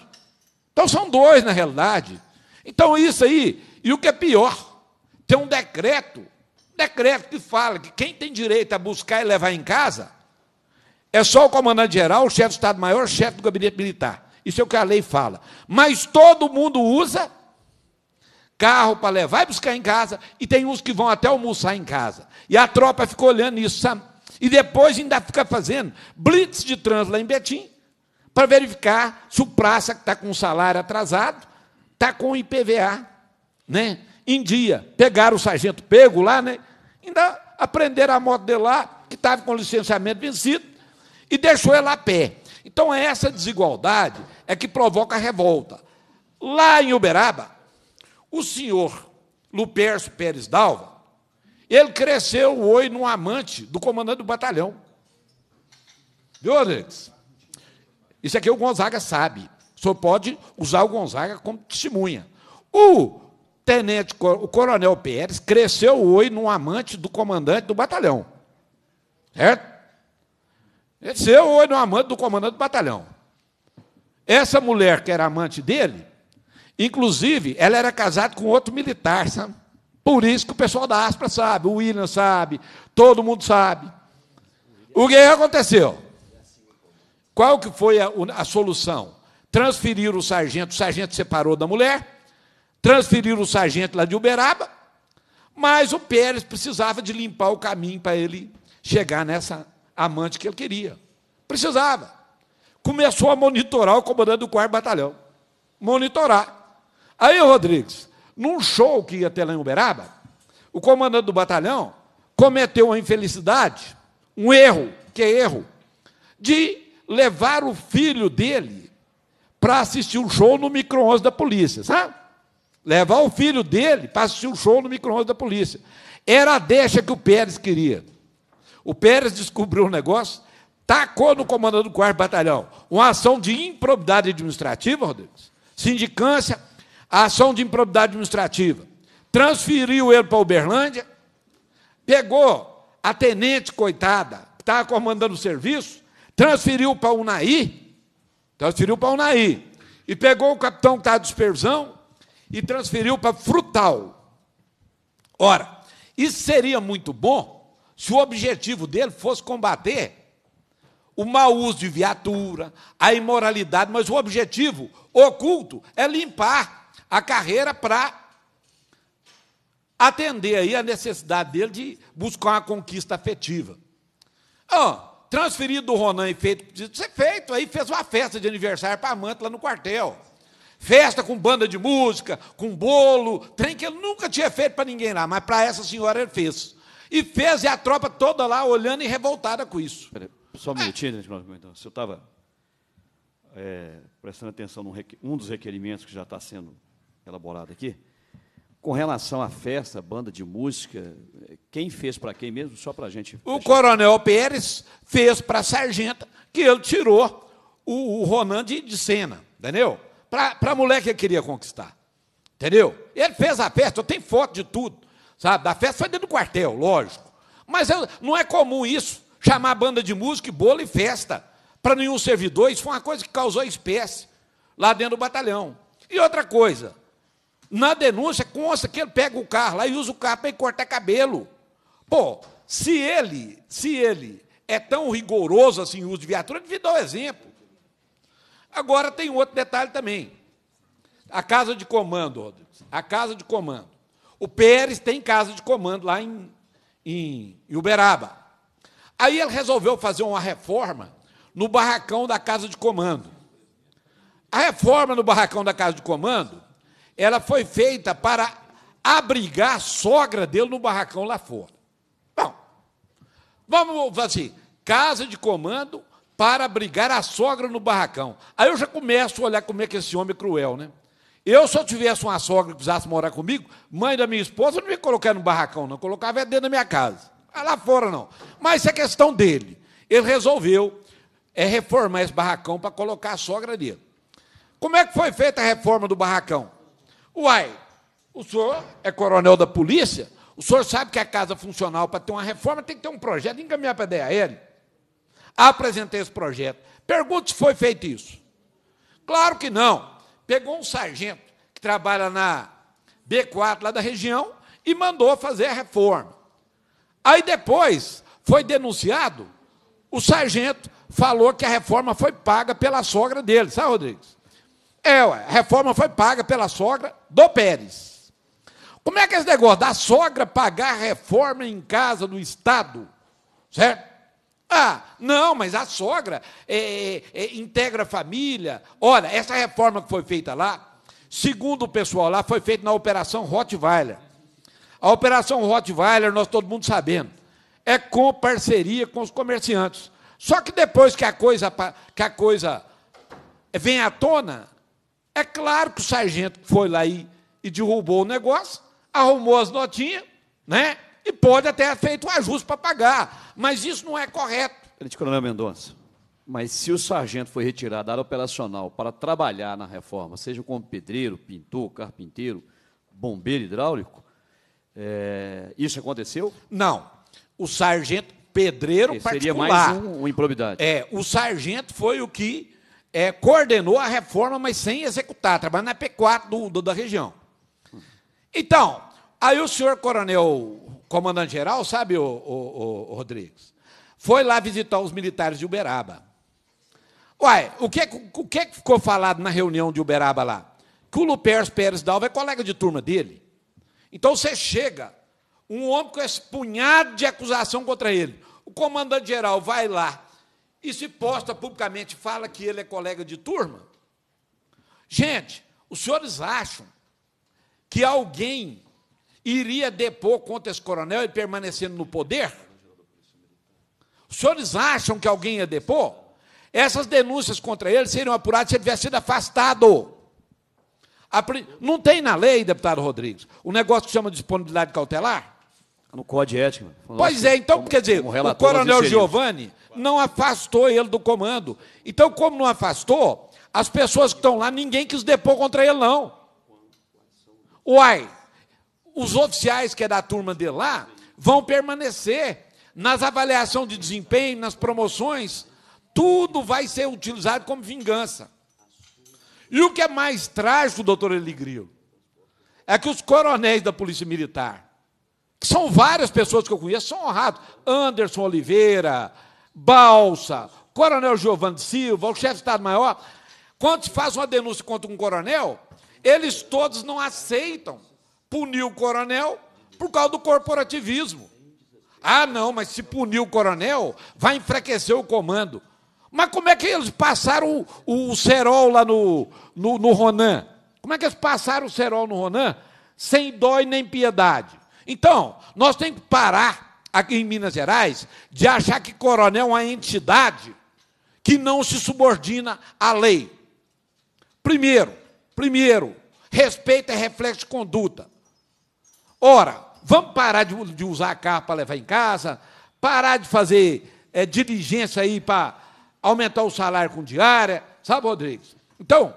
Então são dois, na realidade. Então isso aí, e o que é pior, tem um decreto, decreto que fala que quem tem direito a buscar e levar em casa é só o comandante-geral, o chefe do Estado-Maior, o chefe do gabinete militar. Isso é o que a lei fala. Mas todo mundo usa carro para levar e buscar em casa, e tem uns que vão até almoçar em casa. E a tropa ficou olhando isso, sabe? E depois ainda fica fazendo blitz de trânsito lá em Betim para verificar se o praça que está com salário atrasado está com IPVA né, em dia. Pegaram o sargento pego lá, né, ainda aprenderam a moto dele lá, que estava com licenciamento vencido, e deixou ele a pé. Então, é essa desigualdade é que provoca a revolta. Lá em Uberaba, o senhor Lupercio Pérez Dalva ele cresceu o oi num amante do comandante do batalhão. Viu, Alex? Isso aqui o Gonzaga sabe. Só pode usar o Gonzaga como testemunha. O tenente, o coronel Pérez, cresceu o oi num amante do comandante do batalhão. Certo? Cresceu o oi num amante do comandante do batalhão. Essa mulher que era amante dele, inclusive, ela era casada com outro militar, sabe? Por isso que o pessoal da Aspra sabe, o William sabe, todo mundo sabe. O que aconteceu? Qual que foi a, a solução? Transferiram o sargento, o sargento separou da mulher, transferiram o sargento lá de Uberaba, mas o Pérez precisava de limpar o caminho para ele chegar nessa amante que ele queria. Precisava. Começou a monitorar o comandante do quarto batalhão. Monitorar. Aí, Rodrigues, num show que ia ter lá em Uberaba, o comandante do batalhão cometeu uma infelicidade, um erro, que é erro, de levar o filho dele para assistir o um show no micro da polícia, sabe? Levar o filho dele para assistir o um show no micro da polícia. Era a deixa que o Pérez queria. O Pérez descobriu um negócio, tacou no comandante do quarto batalhão uma ação de improbidade administrativa, Rodrigues, sindicância, a ação de improbidade administrativa. Transferiu ele para Uberlândia, pegou a tenente, coitada, que estava comandando o serviço, transferiu para Unaí, transferiu para Unaí, e pegou o capitão que estava de dispersão e transferiu para Frutal. Ora, isso seria muito bom se o objetivo dele fosse combater o mau uso de viatura, a imoralidade, mas o objetivo oculto é limpar a carreira para atender aí a necessidade dele de buscar uma conquista afetiva. Oh, transferido do Ronan e feito, ser é feito, aí fez uma festa de aniversário para a Manta lá no quartel. Festa com banda de música, com bolo, trem que ele nunca tinha feito para ninguém lá, mas para essa senhora ele fez. E fez, e a tropa toda lá olhando e revoltada com isso. Peraí, só um minutinho, é. então, se eu estava é, prestando atenção num um dos requerimentos que já está sendo elaborado aqui. Com relação à festa, banda de música, quem fez para quem mesmo? Só para a gente. O deixar. Coronel Pérez fez para a sargenta, que ele tirou o, o Ronan de, de cena, entendeu? Para a mulher que ele queria conquistar, entendeu? Ele fez a festa, eu tenho foto de tudo, sabe? Da festa foi dentro do quartel, lógico. Mas eu, não é comum isso, chamar banda de música, bolo e festa, para nenhum servidor. Isso foi uma coisa que causou espécie lá dentro do batalhão. E outra coisa, na denúncia consta que ele pega o carro lá e usa o carro para cortar cabelo. Pô, se ele, se ele é tão rigoroso assim o uso de viatura, ele devia dar o um exemplo. Agora tem outro detalhe também. A casa de comando, Rodrigues. A casa de comando. O Pérez tem casa de comando lá em, em Uberaba. Aí ele resolveu fazer uma reforma no barracão da casa de comando. A reforma no barracão da casa de comando ela foi feita para abrigar a sogra dele no barracão lá fora. Bom, vamos fazer casa de comando para abrigar a sogra no barracão. Aí eu já começo a olhar como é que esse homem é cruel, né? Eu, se eu tivesse uma sogra que precisasse morar comigo, mãe da minha esposa, eu não me colocar no barracão, não. Colocava é dentro da minha casa. Lá fora, não. Mas isso é questão dele. Ele resolveu é reformar esse barracão para colocar a sogra dele. Como é que foi feita a reforma do barracão? Uai, o senhor é coronel da polícia, o senhor sabe que a casa funcional, para ter uma reforma, tem que ter um projeto, encaminhar para a DAL. Apresentei esse projeto. Pergunto se foi feito isso. Claro que não. Pegou um sargento que trabalha na B4 lá da região e mandou fazer a reforma. Aí depois foi denunciado, o sargento falou que a reforma foi paga pela sogra dele, sabe, Rodrigues? É, ué, a reforma foi paga pela sogra do Pérez. Como é que é esse negócio da sogra pagar reforma em casa do Estado? Certo? Ah, não, mas a sogra é, é, é, integra a família. Olha, essa reforma que foi feita lá, segundo o pessoal lá, foi feita na Operação Rottweiler. A Operação Rottweiler, nós todo mundo sabendo, é com parceria com os comerciantes. Só que depois que a coisa, que a coisa vem à tona, é claro que o sargento foi lá e, e derrubou o negócio, arrumou as notinhas, né? E pode até ter feito um ajuste para pagar, mas isso não é correto. Tenente Coronel Mendonça, mas se o sargento foi retirado da área operacional para trabalhar na reforma, seja como pedreiro, pintor, carpinteiro, bombeiro hidráulico, é, isso aconteceu? Não. O sargento pedreiro Esse particular. Seria mais um, uma improbidade. É, o sargento foi o que é, coordenou a reforma, mas sem executar, trabalhando na P4 do, do, da região. Então, aí o senhor coronel comandante-geral, sabe, o, o, o, Rodrigues, foi lá visitar os militares de Uberaba. Uai, o que, o que ficou falado na reunião de Uberaba lá? Que o Lupers Pérez Dalva é colega de turma dele. Então você chega, um homem com esse punhado de acusação contra ele. O comandante-geral vai lá, e se posta publicamente fala que ele é colega de turma. Gente, os senhores acham que alguém iria depor contra esse coronel e permanecendo no poder? Os senhores acham que alguém ia depor? Essas denúncias contra ele seriam apuradas se ele tivesse sido afastado. Não tem na lei, deputado Rodrigues, o negócio que chama de disponibilidade cautelar? No Código de Ética. Tipo, pois é, então, como, quer dizer, o coronel Giovanni não afastou ele do comando. Então, como não afastou, as pessoas que estão lá, ninguém quis depor contra ele, não. Uai, os oficiais que é da turma dele lá vão permanecer nas avaliações de desempenho, nas promoções, tudo vai ser utilizado como vingança. E o que é mais trágico, doutor Eligrio, é que os coronéis da Polícia Militar, que são várias pessoas que eu conheço, são honrados. Anderson Oliveira, Balsa, Coronel Giovanni Silva, o chefe de Estado-Maior, quando se faz uma denúncia contra um coronel, eles todos não aceitam punir o coronel por causa do corporativismo. Ah, não, mas se punir o coronel, vai enfraquecer o comando. Mas como é que eles passaram o, o cerol lá no, no, no Ronan? Como é que eles passaram o cerol no Ronan? Sem dó e nem piedade. Então, nós temos que parar aqui em Minas Gerais, de achar que coronel é uma entidade que não se subordina à lei. Primeiro, primeiro, respeito é reflexo de conduta. Ora, vamos parar de, de usar carro para levar em casa, parar de fazer é, diligência aí para aumentar o salário com diária, sabe, Rodrigues? Então,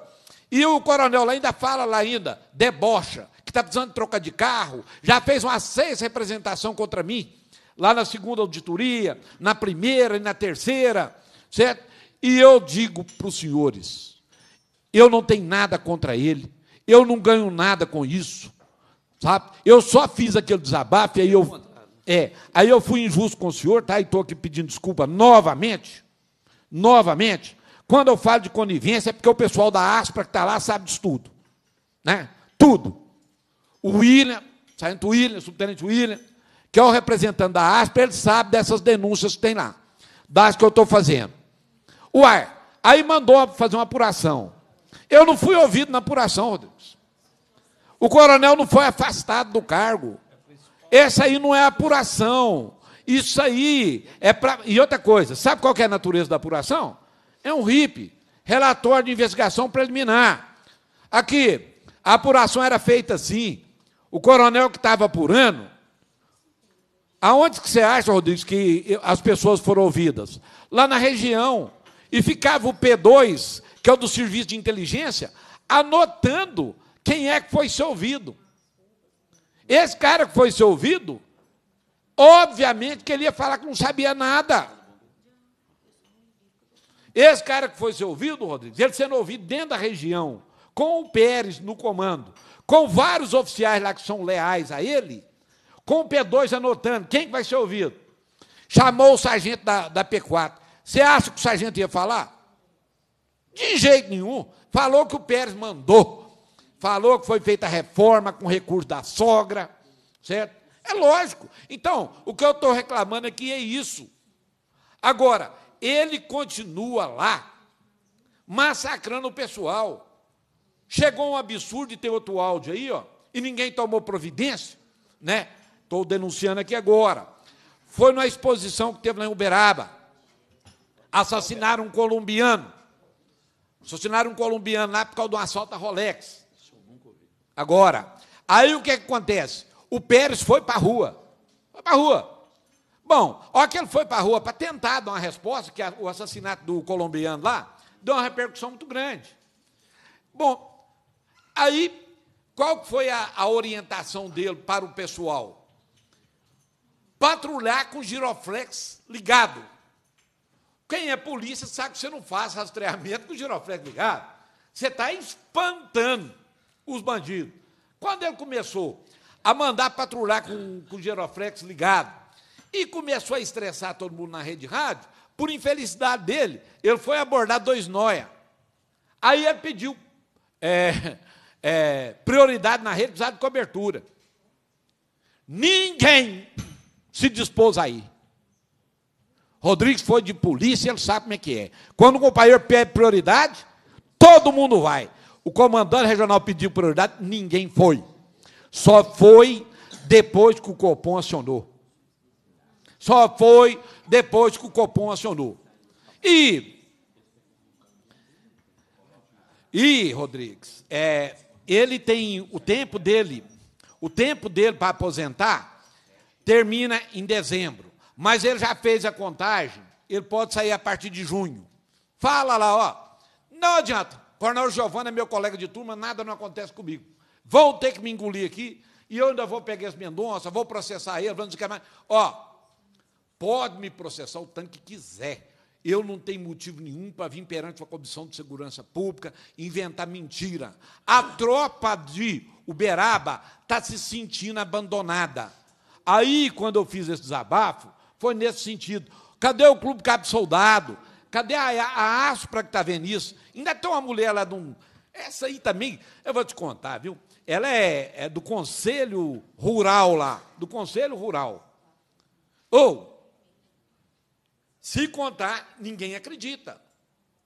e o coronel lá ainda fala lá ainda, debocha, que está precisando de trocar de carro, já fez uma seis representação contra mim lá na segunda auditoria, na primeira e na terceira, certo? E eu digo para os senhores, eu não tenho nada contra ele, eu não ganho nada com isso, sabe? Eu só fiz aquele desabafo, aí eu, é, aí eu fui injusto com o senhor, tá? E estou aqui pedindo desculpa novamente, novamente. Quando eu falo de conivência, é porque o pessoal da Aspra que está lá sabe disso tudo, né? Tudo. O William, o William, subtenente William, que é o representante da ASP, ele sabe dessas denúncias que tem lá, das que eu estou fazendo. Uai, aí mandou fazer uma apuração. Eu não fui ouvido na apuração, Rodrigues. O coronel não foi afastado do cargo. Essa aí não é apuração. Isso aí é para. E outra coisa, sabe qual é a natureza da apuração? É um RIP relatório de investigação preliminar. Aqui, a apuração era feita assim. O coronel que estava apurando Aonde que você acha, Rodrigues, que as pessoas foram ouvidas? Lá na região. E ficava o P2, que é o do Serviço de Inteligência, anotando quem é que foi ser ouvido. Esse cara que foi ser ouvido, obviamente que ele ia falar que não sabia nada. Esse cara que foi ser ouvido, Rodrigues, ele sendo ouvido dentro da região, com o Pérez no comando, com vários oficiais lá que são leais a ele, com o P2 anotando, quem vai ser ouvido? Chamou o sargento da, da P4. Você acha que o sargento ia falar? De jeito nenhum. Falou que o Pérez mandou. Falou que foi feita a reforma com recurso da sogra, certo? É lógico. Então, o que eu estou reclamando aqui é isso. Agora, ele continua lá, massacrando o pessoal. Chegou um absurdo de ter outro áudio aí, ó, e ninguém tomou providência, né? estou denunciando aqui agora. Foi numa exposição que teve lá em Uberaba. Assassinaram um colombiano. Assassinaram um colombiano lá por causa de um assalto Rolex. Agora, aí o que, é que acontece? O Pérez foi para a rua. Foi para a rua. Bom, ó que ele foi para a rua para tentar dar uma resposta, que o assassinato do colombiano lá deu uma repercussão muito grande. Bom, aí qual foi a, a orientação dele para o pessoal? patrulhar com giroflex ligado. Quem é polícia sabe que você não faz rastreamento com giroflex ligado. Você está espantando os bandidos. Quando ele começou a mandar patrulhar com, com giroflex ligado e começou a estressar todo mundo na rede rádio, por infelicidade dele, ele foi abordar dois noia. Aí ele pediu é, é, prioridade na rede, precisava de cobertura. Ninguém se dispôs aí. Rodrigues foi de polícia, ele sabe como é que é. Quando o companheiro pede prioridade, todo mundo vai. O comandante regional pediu prioridade, ninguém foi. Só foi depois que o Copom acionou. Só foi depois que o Copom acionou. E, e Rodrigues, é, ele tem o tempo dele, o tempo dele para aposentar termina em dezembro, mas ele já fez a contagem, ele pode sair a partir de junho. Fala lá, ó. Não adianta. Coronel Giovanni é meu colega de turma, nada não acontece comigo. Vão ter que me engolir aqui e eu ainda vou pegar esse Mendonça, vou processar ele, vamos dizer é mais. Ó, pode me processar o tanto que quiser. Eu não tenho motivo nenhum para vir perante a Comissão de Segurança Pública inventar mentira. A tropa de Uberaba está se sentindo abandonada. Aí, quando eu fiz esse desabafo, foi nesse sentido. Cadê o Clube Cabo Soldado? Cadê a, a, Aspra que está vendo isso? Ainda tem uma mulher lá de um. Essa aí também, eu vou te contar, viu? Ela é, é do Conselho Rural lá, do Conselho Rural. Ou, se contar, ninguém acredita.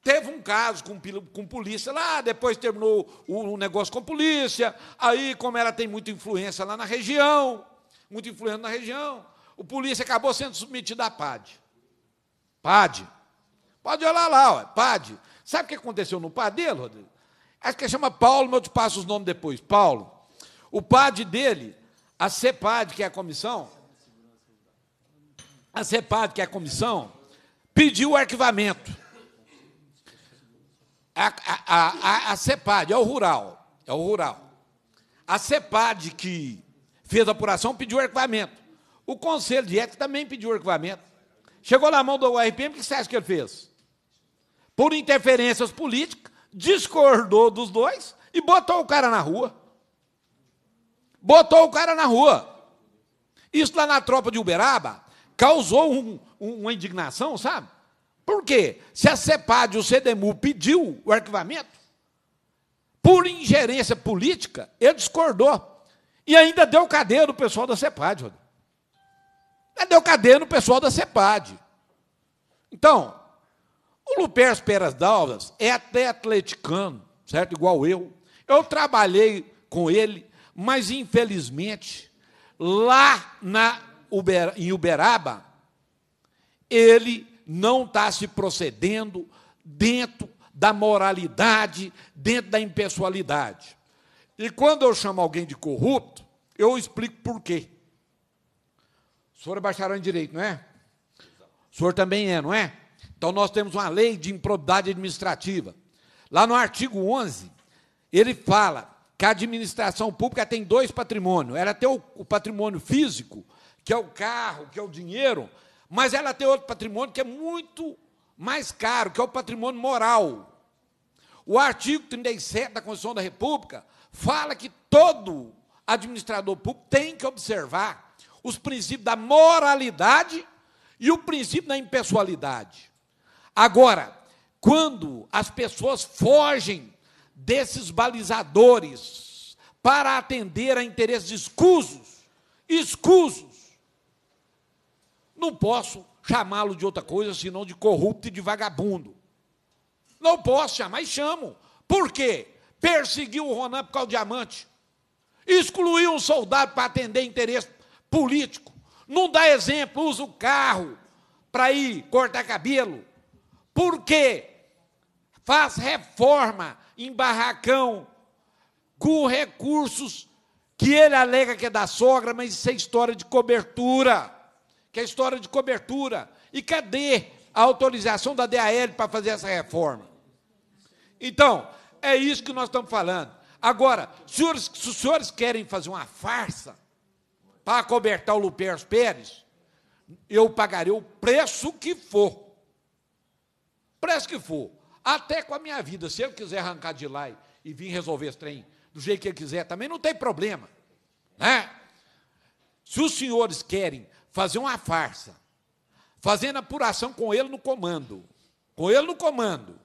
Teve um caso com, com polícia lá, depois terminou o, o negócio com polícia, aí, como ela tem muita influência lá na região, muito influente na região. O polícia acabou sendo submetido à PAD. PAD. Pode olhar lá, ó, PAD. Sabe o que aconteceu no PAD dele, Rodrigo? Acho que chama Paulo, mas eu te passo os nomes depois. Paulo. O PAD dele, a CEPAD, que é a comissão, a CEPAD, que é a comissão, pediu o arquivamento. A, a, a, a CEPAD, é o rural, é o rural. A CEPAD, que fez a apuração, pediu arquivamento. O Conselho de Ética também pediu arquivamento. Chegou na mão do RPM, o que você acha que ele fez? Por interferências políticas, discordou dos dois e botou o cara na rua. Botou o cara na rua. Isso lá na tropa de Uberaba causou um, um, uma indignação, sabe? Por quê? Se a CEPAD e o CDMU pediu o arquivamento, por ingerência política, ele discordou. E ainda deu cadeia no pessoal da CEPAD, Rodrigo. deu cadeia no pessoal da CEPAD. Então, o Lupercio Peras Dalvas é até atleticano, certo? Igual eu. Eu trabalhei com ele, mas infelizmente, lá na Uber, em Uberaba, ele não está se procedendo dentro da moralidade, dentro da impessoalidade. E quando eu chamo alguém de corrupto, eu explico por quê. O senhor é bacharel em direito, não é? O senhor também é, não é? Então nós temos uma lei de improbidade administrativa. Lá no artigo 11, ele fala que a administração pública tem dois patrimônios. Ela tem o, o patrimônio físico, que é o carro, que é o dinheiro, mas ela tem outro patrimônio que é muito mais caro, que é o patrimônio moral. O artigo 37 da Constituição da República fala que todo administrador público tem que observar os princípios da moralidade e o princípio da impessoalidade. Agora, quando as pessoas fogem desses balizadores para atender a interesses escusos, escusos, não posso chamá-lo de outra coisa senão de corrupto e de vagabundo. Não posso chamar e chamo. Por quê? perseguiu o Ronan por causa do diamante, excluiu um soldado para atender interesse político, não dá exemplo, usa o carro para ir cortar cabelo, por quê? Faz reforma em barracão com recursos que ele alega que é da sogra, mas isso é história de cobertura. Que é história de cobertura. E cadê a autorização da DAL para fazer essa reforma? Então, é isso que nós estamos falando. Agora, se os, se os senhores querem fazer uma farsa para cobertar o Luperos Pérez, eu pagarei o preço que for. Preço que for. Até com a minha vida. Se eu quiser arrancar de lá e vir resolver esse trem do jeito que ele quiser, também não tem problema. Né? Se os senhores querem fazer uma farsa, fazendo apuração com ele no comando, com ele no comando,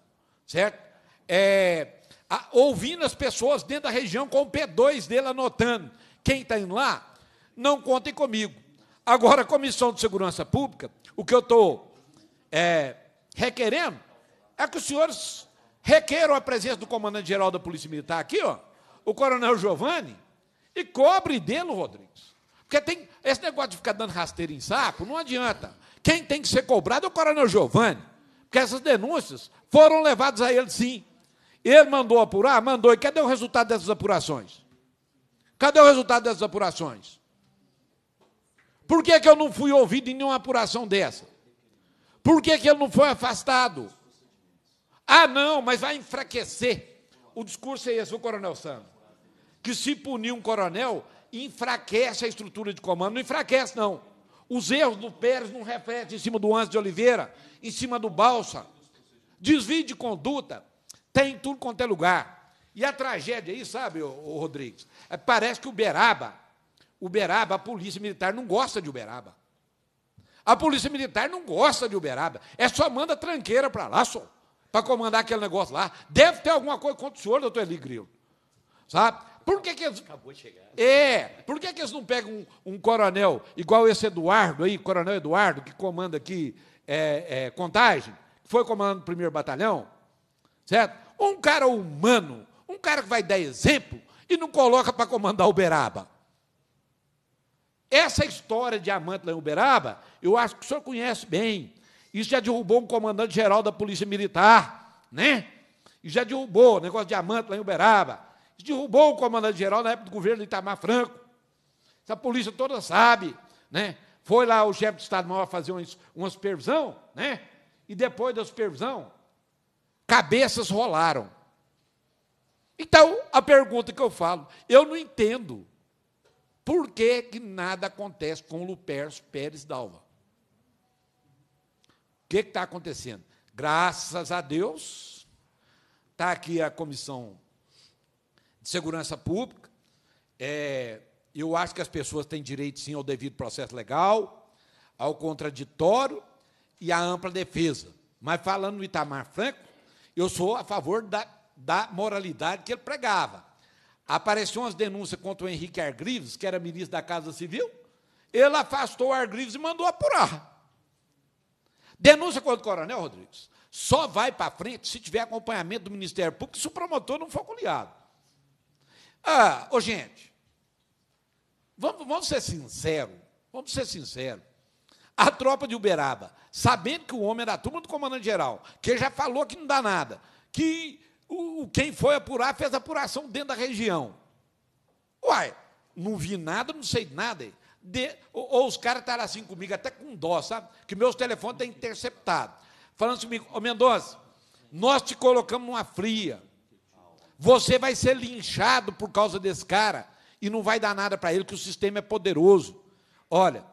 certo? É, a, ouvindo as pessoas dentro da região com o P2 dele anotando. Quem está indo lá, não contem comigo. Agora, a Comissão de Segurança Pública, o que eu estou é, requerendo é que os senhores requeram a presença do comandante-geral da Polícia Militar aqui, ó, o coronel Giovanni, e cobre dele, Rodrigues. Porque tem esse negócio de ficar dando rasteiro em saco não adianta. Quem tem que ser cobrado é o coronel Giovanni, porque essas denúncias foram levadas a ele, sim. Ele mandou apurar? Mandou. E cadê o resultado dessas apurações? Cadê o resultado dessas apurações? Por que, que eu não fui ouvido em nenhuma apuração dessa? Por que, que ele não foi afastado? Ah, não, mas vai enfraquecer. O discurso é esse, o coronel Sandro. Que se punir um coronel, enfraquece a estrutura de comando. Não enfraquece, não. Os erros do Pérez não refletem em cima do Anjo de Oliveira, em cima do Balsa. Desvio de conduta tem em tudo quanto é lugar. E a tragédia aí, sabe, ô, ô Rodrigues? É, parece que Uberaba, Uberaba, a polícia militar não gosta de Uberaba. A polícia militar não gosta de Uberaba. É só manda tranqueira para lá, só, para comandar aquele negócio lá. Deve ter alguma coisa contra o senhor, doutor Eli Grilo. Sabe? Por que, que eles. Acabou de chegar. É. Por que, que eles não pegam um, um coronel igual esse Eduardo aí, coronel Eduardo, que comanda aqui é, é, contagem, que foi comandando o primeiro batalhão? certo? Um cara humano, um cara que vai dar exemplo e não coloca para comandar Uberaba. Essa história de Amante lá em Uberaba, eu acho que o senhor conhece bem. Isso já derrubou um comandante-geral da Polícia Militar, né? E já derrubou o negócio de Amante lá em Uberaba. Isso derrubou o comandante-geral na época do governo de Itamar Franco. Essa polícia toda sabe, né? Foi lá o chefe de Estado-Maior fazer uma, uma supervisão, né? E depois da supervisão, Cabeças rolaram. Então, a pergunta que eu falo, eu não entendo por que, que nada acontece com o Lupercio Pérez Dalva. O que está acontecendo? Graças a Deus, está aqui a Comissão de Segurança Pública. É, eu acho que as pessoas têm direito, sim, ao devido processo legal, ao contraditório e à ampla defesa. Mas falando no Itamar Franco, eu sou a favor da, da moralidade que ele pregava. Apareceu umas denúncias contra o Henrique Argrives, que era ministro da Casa Civil. Ele afastou o Argrives e mandou apurar. Denúncia contra o coronel Rodrigues. Só vai para frente se tiver acompanhamento do Ministério Público, se o promotor não for coleado. Ah, ô gente, vamos, vamos ser sinceros, vamos ser sinceros. A tropa de Uberaba, sabendo que o homem era a turma do comandante-geral, que já falou que não dá nada, que o, quem foi apurar fez apuração dentro da região. Uai, não vi nada, não sei nada. De, ou, ou, os caras estavam assim comigo, até com dó, sabe? Que meus telefones estão interceptados. Falando comigo, assim, ô Mendonça, nós te colocamos numa fria. Você vai ser linchado por causa desse cara e não vai dar nada para ele, que o sistema é poderoso. Olha,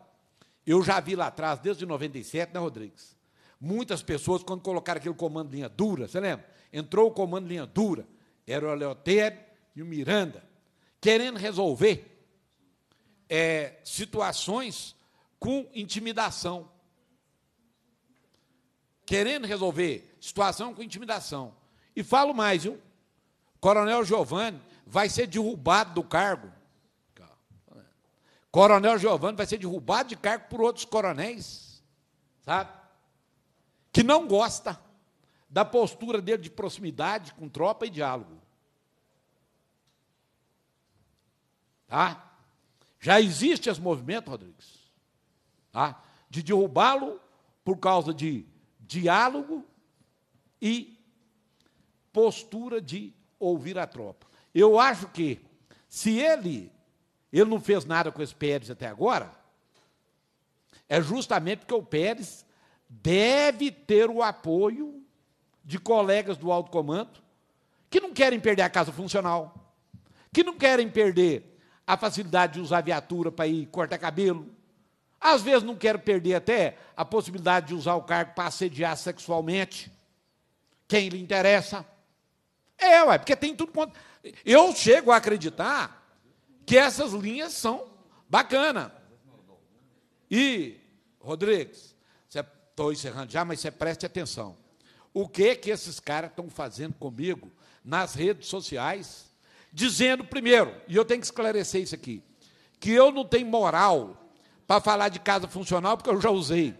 eu já vi lá atrás, desde 97, né, Rodrigues? Muitas pessoas, quando colocaram aquele comando linha dura, você lembra? Entrou o comando linha dura, era o Leotério e o Miranda, querendo resolver é, situações com intimidação. Querendo resolver situação com intimidação. E falo mais, viu? Coronel Giovanni vai ser derrubado do cargo Coronel Giovanni vai ser derrubado de cargo por outros coronéis, sabe? Que não gosta da postura dele de proximidade com tropa e diálogo. Tá? Já existe esse movimento, Rodrigues, tá? de derrubá-lo por causa de diálogo e postura de ouvir a tropa. Eu acho que se ele ele não fez nada com esse Pérez até agora, é justamente porque o Pérez deve ter o apoio de colegas do alto comando que não querem perder a casa funcional, que não querem perder a facilidade de usar viatura para ir cortar cabelo, às vezes não querem perder até a possibilidade de usar o cargo para assediar sexualmente quem lhe interessa. É, ué, porque tem tudo quanto. Eu chego a acreditar que essas linhas são bacana. E, Rodrigues, estou encerrando já, mas você preste atenção. O que que esses caras estão fazendo comigo nas redes sociais? Dizendo, primeiro, e eu tenho que esclarecer isso aqui, que eu não tenho moral para falar de casa funcional porque eu já usei.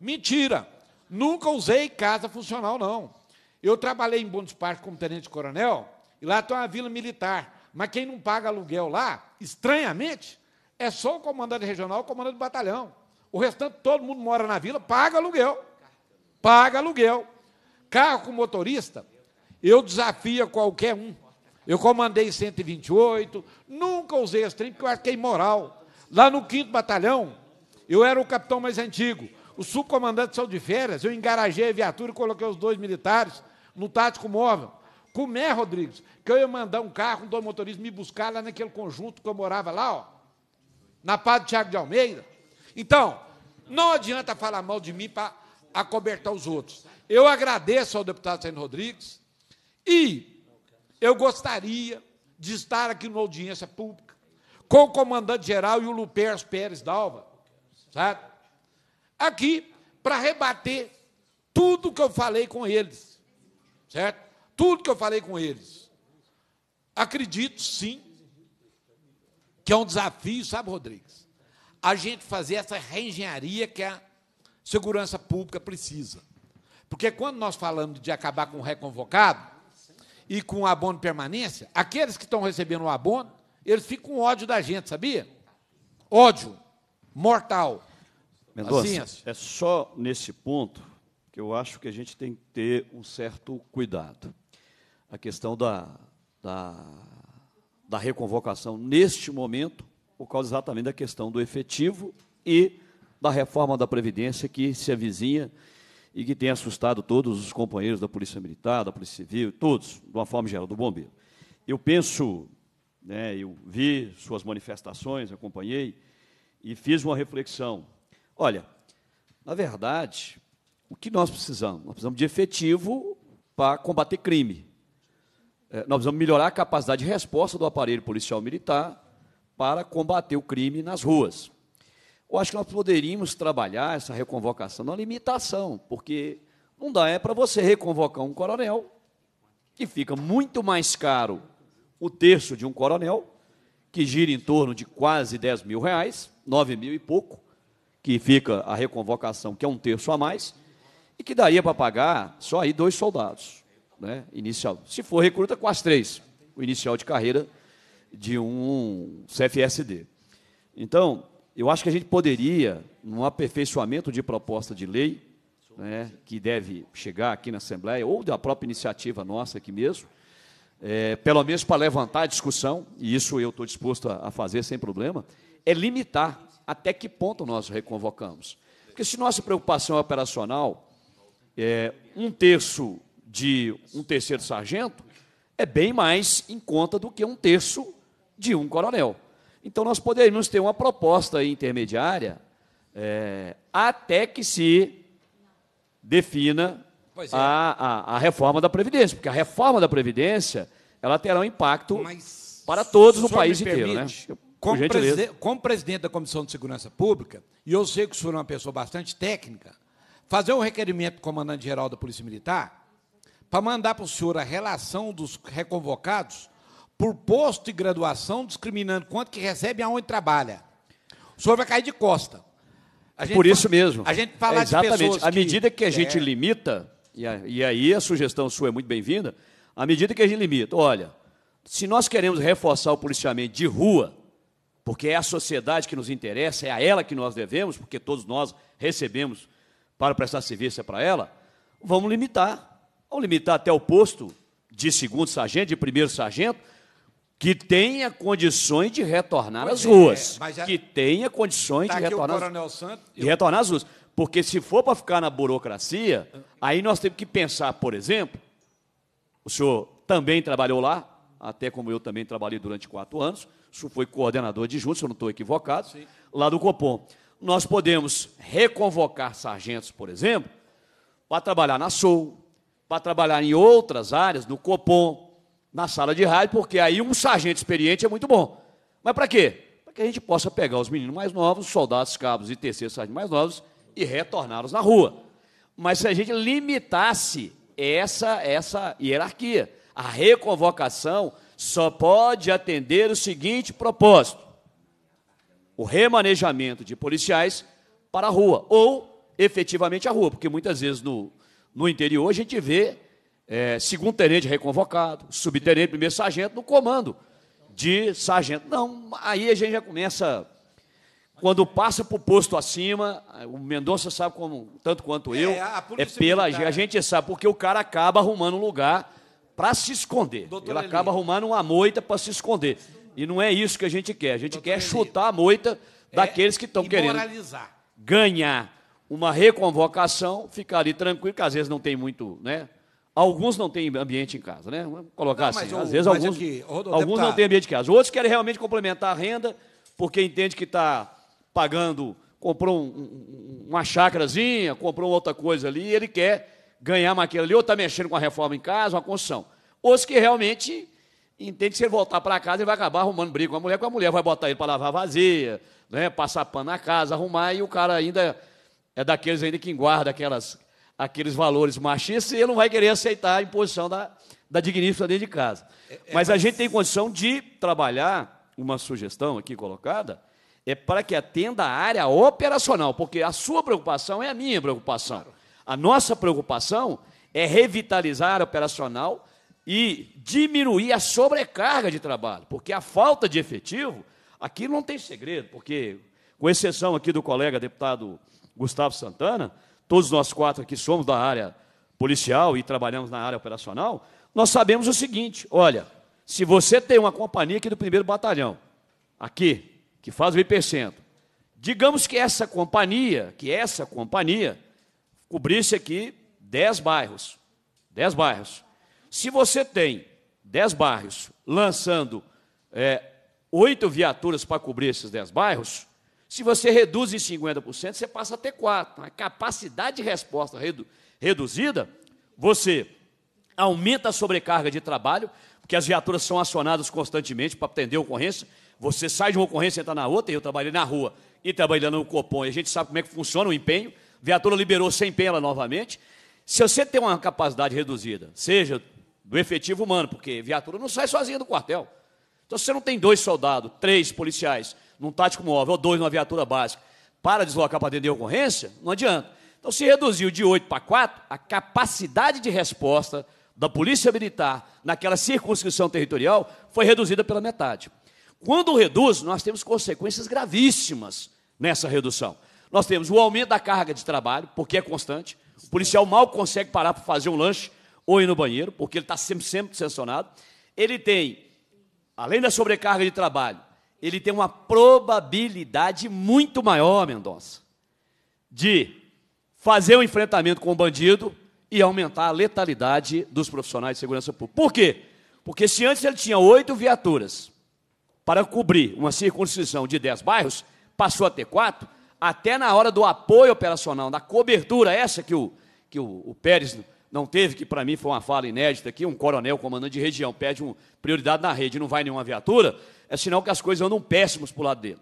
Mentira! Nunca usei casa funcional, não. Eu trabalhei em Bons Parque como tenente-coronel e lá tem uma vila militar. Mas quem não paga aluguel lá, estranhamente, é só o comandante regional, o comandante do batalhão. O restante, todo mundo mora na vila, paga aluguel. Paga aluguel. Carro com motorista, eu desafio qualquer um. Eu comandei 128, nunca usei as 30, porque eu é imoral. Lá no 5 Batalhão, eu era o capitão mais antigo. Os subcomandantes são de férias, eu engarajei a viatura e coloquei os dois militares no tático móvel. Como é, Rodrigues, que eu ia mandar um carro, um dono motorista me buscar lá naquele conjunto que eu morava lá, ó, na Padre Tiago de Almeida? Então, não adianta falar mal de mim para acobertar os outros. Eu agradeço ao deputado Sérgio Rodrigues e eu gostaria de estar aqui numa audiência pública com o comandante-geral e o Lupers Pérez Dalva, sabe? Aqui para rebater tudo que eu falei com eles, certo? tudo que eu falei com eles. Acredito, sim, que é um desafio, sabe, Rodrigues? A gente fazer essa reengenharia que a segurança pública precisa. Porque quando nós falamos de acabar com o reconvocado e com o abono permanência, aqueles que estão recebendo o abono, eles ficam com ódio da gente, sabia? Ódio mortal. Mendonça, assim, assim. é só nesse ponto que eu acho que a gente tem que ter um certo cuidado a questão da, da, da reconvocação neste momento, por causa exatamente da questão do efetivo e da reforma da Previdência que se avizinha e que tem assustado todos os companheiros da Polícia Militar, da Polícia Civil, todos, de uma forma geral, do Bombeiro. Eu penso, né, eu vi suas manifestações, acompanhei e fiz uma reflexão. Olha, na verdade, o que nós precisamos? Nós precisamos de efetivo para combater crime. Eh, nós vamos melhorar a capacidade de resposta do aparelho policial militar para combater o crime nas ruas. Eu acho que nós poderíamos trabalhar essa reconvocação na limitação, porque não dá é para você reconvocar um coronel, que fica muito mais caro o terço de um coronel, que gira em torno de quase 10 mil reais, 9 mil e pouco, que fica a reconvocação, que é um terço a mais, e que daria para pagar só aí dois soldados né, inicial. Se for recruta, com as três, o inicial de carreira de um CFSD. Então, eu acho que a gente poderia, num aperfeiçoamento de proposta de lei, né, que deve chegar aqui na Assembleia, ou da própria iniciativa nossa aqui mesmo, é, pelo menos para levantar a discussão, e isso eu estou disposto a, a fazer sem problema, é limitar até que ponto nós reconvocamos. Porque se nossa preocupação é operacional, é, um terço de um terceiro sargento é bem mais em conta do que um terço de um coronel. Então, nós poderíamos ter uma proposta intermediária é, até que se defina é. a, a, a, reforma da Previdência, porque a reforma da Previdência ela terá um impacto Mas, para todos no país inteiro. né? como, preside como presidente da Comissão de Segurança Pública, e eu sei que o senhor é uma pessoa bastante técnica, fazer um requerimento o comandante-geral da Polícia Militar para mandar para o senhor a relação dos reconvocados por posto e graduação, discriminando quanto que recebe e aonde trabalha. O senhor vai cair de costa. É por isso mesmo. A gente fala é, Exatamente. À medida que, que a gente é... limita, e, a, e aí a sugestão sua é muito bem-vinda, à medida que a gente limita, olha, se nós queremos reforçar o policiamento de rua, porque é a sociedade que nos interessa, é a ela que nós devemos, porque todos nós recebemos para prestar serviço é para ela, vamos limitar ao limitar até o posto de segundo sargento, de primeiro sargento, que tenha condições de retornar às é, ruas. É, é, que tenha condições tá de, retornar, Coronel Santos, de eu... retornar às ruas. Porque se for para ficar na burocracia, aí nós temos que pensar, por exemplo, o senhor também trabalhou lá, até como eu também trabalhei durante quatro anos, o senhor foi coordenador de junto, se eu não estou equivocado, Sim. lá do Copom. Nós podemos reconvocar sargentos, por exemplo, para trabalhar na SOU, para trabalhar em outras áreas, no Copom, na sala de rádio, porque aí um sargento experiente é muito bom. Mas para quê? Para que a gente possa pegar os meninos mais novos, soldados, cabos e terceiros sargentos mais novos e retorná-los na rua. Mas se a gente limitasse essa, essa hierarquia, a reconvocação só pode atender o seguinte propósito: o remanejamento de policiais para a rua, ou efetivamente a rua, porque muitas vezes no, no interior, a gente vê é, segundo tenente reconvocado, subtenente, primeiro sargento no comando de sargento. Não, aí a gente já começa. Quando passa para o posto acima, o Mendonça sabe como, tanto quanto é, eu, é, é pela a gente sabe, porque o cara acaba arrumando um lugar para se esconder. Doutor Ele Eli. acaba arrumando uma moita para se esconder. E não é isso que a gente quer. A gente Doutor quer Eli. chutar a moita é daqueles que estão querendo ganhar uma reconvocação, ficaria tranquilo, que às vezes não tem muito, né? Alguns não têm ambiente em casa, né? Vamos colocar não, assim. O, às vezes alguns, aqui, Rodolfo, alguns não têm ambiente em casa. Outros querem realmente complementar a renda, porque entende que está pagando, comprou um, um, uma chácarazinha, comprou outra coisa ali, e ele quer ganhar mais aquilo ali, ou está mexendo com a reforma em casa, uma construção. Outros que realmente entende que se ele voltar para casa, ele vai acabar arrumando briga com a mulher, com a mulher vai botar ele para lavar vazia, né? passar pano na casa, arrumar, e o cara ainda é daqueles ainda que guarda aquelas, aqueles valores machistas e ele não vai querer aceitar a imposição da, da digníssima dentro de casa. É, é, mas, mas a gente tem condição de trabalhar uma sugestão aqui colocada é para que atenda a área operacional, porque a sua preocupação é a minha preocupação. Claro. A nossa preocupação é revitalizar a área operacional e diminuir a sobrecarga de trabalho, porque a falta de efetivo, aqui não tem segredo, porque, com exceção aqui do colega deputado Gustavo Santana, todos nós quatro aqui somos da área policial e trabalhamos na área operacional, nós sabemos o seguinte: olha, se você tem uma companhia aqui do primeiro batalhão, aqui, que faz o IPCento, digamos que essa companhia, que essa companhia, cobrisse aqui 10 bairros. 10 bairros. Se você tem 10 bairros lançando eh, oito viaturas para cobrir esses 10 bairros, se você reduz em 50%, você passa a ter 4%. a capacidade de resposta redu reduzida, você aumenta a sobrecarga de trabalho, porque as viaturas são acionadas constantemente para atender a ocorrência. Você sai de uma ocorrência e entra na outra, e eu trabalhei na rua e trabalhando no Copom, e a gente sabe como é que funciona o empenho. A viatura liberou sem empenho ela novamente. Se você tem uma capacidade reduzida, seja do efetivo humano, porque viatura não sai sozinha do quartel. Então, se você não tem dois soldados, três policiais, num tático móvel, ou dois numa viatura básica, para deslocar para dentro de ocorrência, não adianta. Então, se reduziu de 8 para 4, a capacidade de resposta da Polícia Militar naquela circunscrição territorial foi reduzida pela metade. Quando reduz, nós temos consequências gravíssimas nessa redução. Nós temos o aumento da carga de trabalho, porque é constante. O policial mal consegue parar para fazer um lanche ou ir no banheiro, porque ele está sempre, sempre sancionado. Ele tem, além da sobrecarga de trabalho, ele tem uma probabilidade muito maior, Mendonça, de fazer um enfrentamento com o bandido e aumentar a letalidade dos profissionais de segurança pública. Por quê? Porque se antes ele tinha oito viaturas para cobrir uma circunscrição de dez bairros, passou a ter quatro, até na hora do apoio operacional, da cobertura essa que o, que o, o Pérez não teve, que para mim foi uma fala inédita aqui, um coronel, comandante de região, pede um, prioridade na rede não vai nenhuma viatura, é sinal que as coisas andam péssimas para o lado dele.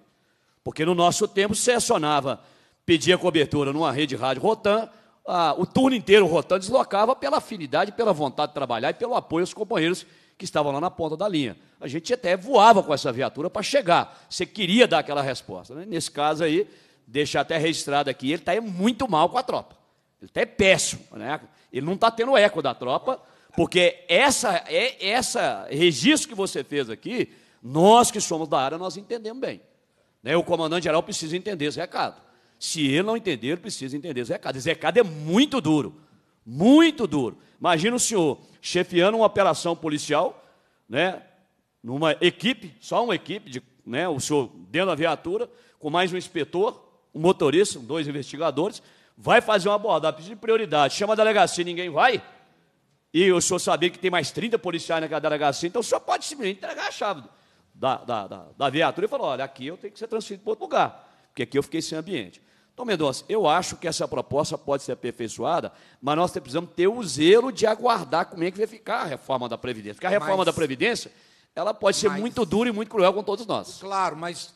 Porque no nosso tempo se acionava, pedia cobertura numa rede rádio Rotan, a, o turno inteiro o Rotan deslocava pela afinidade, pela vontade de trabalhar e pelo apoio aos companheiros que estavam lá na ponta da linha. A gente até voava com essa viatura para chegar. Você queria dar aquela resposta. Né? Nesse caso aí, deixar até registrado aqui, ele está muito mal com a tropa. Ele está péssimo. Né? Ele não está tendo eco da tropa, porque essa é essa registro que você fez aqui, nós que somos da área, nós entendemos bem. Né? O comandante-geral precisa entender esse recado. Se ele não entender, ele precisa entender esse recado. Esse recado é muito duro, muito duro. Imagina o senhor chefiando uma operação policial, né, numa equipe, só uma equipe, de, né, o senhor dentro da viatura, com mais um inspetor, um motorista, dois investigadores, vai fazer uma abordagem, precisa de prioridade, chama a delegacia, ninguém vai. E o senhor sabia que tem mais 30 policiais naquela delegacia, então o senhor pode simplesmente entregar a chave da, da, da, da viatura e falar: olha, aqui eu tenho que ser transferido para outro lugar, porque aqui eu fiquei sem ambiente. Então, Mendonça, eu acho que essa proposta pode ser aperfeiçoada, mas nós precisamos ter o zelo de aguardar como é que vai ficar a reforma da Previdência. Porque a reforma mas, da Previdência, ela pode ser mas, muito dura e muito cruel com todos nós. Claro, mas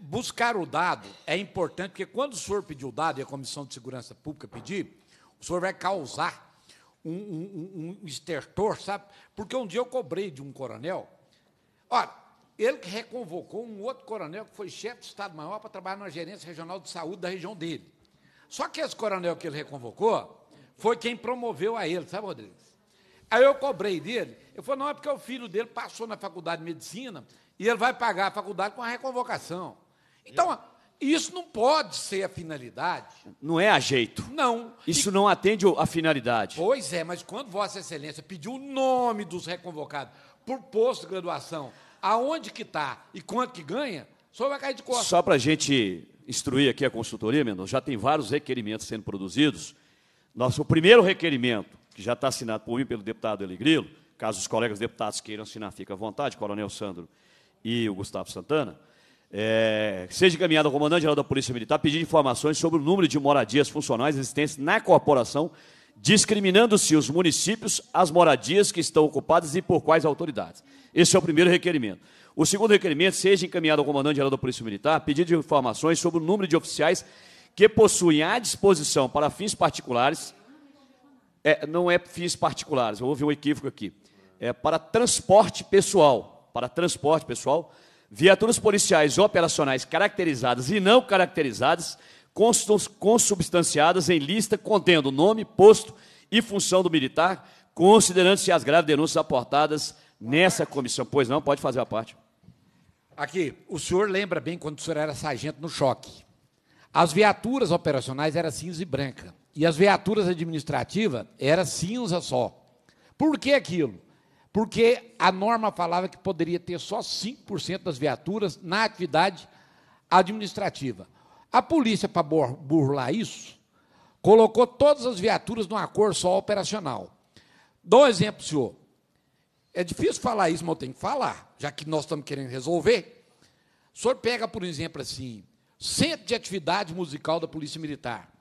Buscar o dado é importante, porque quando o senhor pedir o dado e a Comissão de Segurança Pública pedir, o senhor vai causar um, um, um estertor, sabe? Porque um dia eu cobrei de um coronel. Olha, ele que reconvocou um outro coronel que foi chefe de Estado-Maior para trabalhar na gerência regional de saúde da região dele. Só que esse coronel que ele reconvocou foi quem promoveu a ele, sabe, Rodrigues? Aí eu cobrei dele. Eu falei, não, é porque o filho dele passou na faculdade de medicina e ele vai pagar a faculdade com a reconvocação. Então, isso não pode ser a finalidade. Não é a jeito. Não. Isso e... não atende à finalidade. Pois é, mas quando Vossa Excelência pediu o nome dos reconvocados por posto de graduação, aonde que está e quanto que ganha, só vai cair de costas. Só para a gente instruir aqui a consultoria, Mendonça, já tem vários requerimentos sendo produzidos. Nosso primeiro requerimento, que já está assinado por mim pelo deputado Eligrilo, caso os colegas deputados queiram assinar, fica à vontade, Coronel Sandro, e o Gustavo Santana, é, seja encaminhado ao comandante-geral da Polícia Militar pedindo informações sobre o número de moradias funcionais existentes na corporação, discriminando-se os municípios, as moradias que estão ocupadas e por quais autoridades. Esse é o primeiro requerimento. O segundo requerimento, seja encaminhado ao comandante-geral da Polícia Militar pedindo informações sobre o número de oficiais que possuem à disposição para fins particulares, é, não é fins particulares, houve um equívoco aqui, é para transporte pessoal, para transporte pessoal, viaturas policiais operacionais caracterizadas e não caracterizadas, consubstanciadas em lista contendo nome, posto e função do militar, considerando-se as graves denúncias aportadas nessa comissão. Pois não, pode fazer a parte. Aqui, o senhor lembra bem quando o senhor era sargento no choque. As viaturas operacionais eram cinza e branca. E as viaturas administrativas eram cinza só. Por que aquilo? porque a norma falava que poderia ter só 5% das viaturas na atividade administrativa. A polícia, para burlar isso, colocou todas as viaturas num acordo só operacional. Dou um exemplo, senhor. É difícil falar isso, mas eu tenho que falar, já que nós estamos querendo resolver. O senhor pega, por exemplo, assim, Centro de Atividade Musical da Polícia Militar.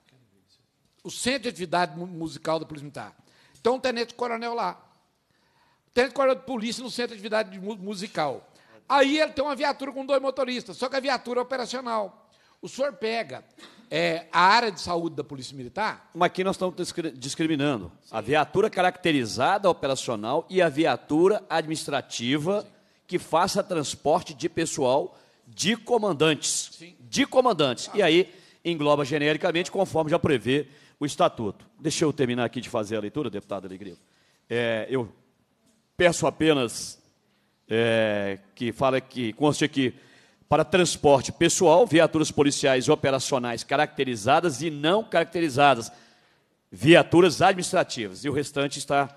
O Centro de Atividade Musical da Polícia Militar. Então, um tenente-coronel lá, tem escola de polícia no centro de atividade musical. Aí ele tem uma viatura com dois motoristas, só que a viatura é operacional. O senhor pega é, a área de saúde da Polícia Militar. Mas aqui nós estamos discriminando. Sim. A viatura caracterizada operacional e a viatura administrativa Sim. que faça transporte de pessoal de comandantes. Sim. De comandantes. E aí engloba genericamente, conforme já prevê o estatuto. Deixa eu terminar aqui de fazer a leitura, deputado Alegria. É, eu Peço apenas é, que fala que conste aqui para transporte pessoal, viaturas policiais operacionais caracterizadas e não caracterizadas, viaturas administrativas, e o restante está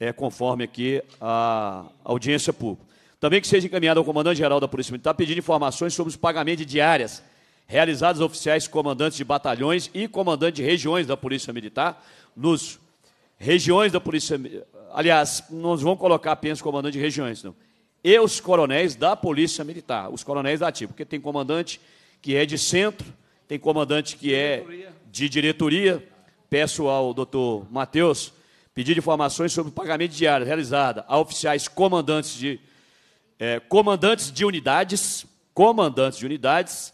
é, conforme aqui a audiência pública. Também que seja encaminhado ao comandante-geral da Polícia Militar pedindo informações sobre os pagamentos de diárias realizados a oficiais comandantes de batalhões e comandantes de regiões da Polícia Militar nos regiões da Polícia aliás, nós vamos colocar apenas comandante de regiões, não. E os coronéis da Polícia Militar, os coronéis da ativa, porque tem comandante que é de centro, tem comandante que é de diretoria. Peço ao doutor Matheus pedir informações sobre o pagamento diário realizado a oficiais comandantes de, eh, comandantes de unidades, comandantes de unidades,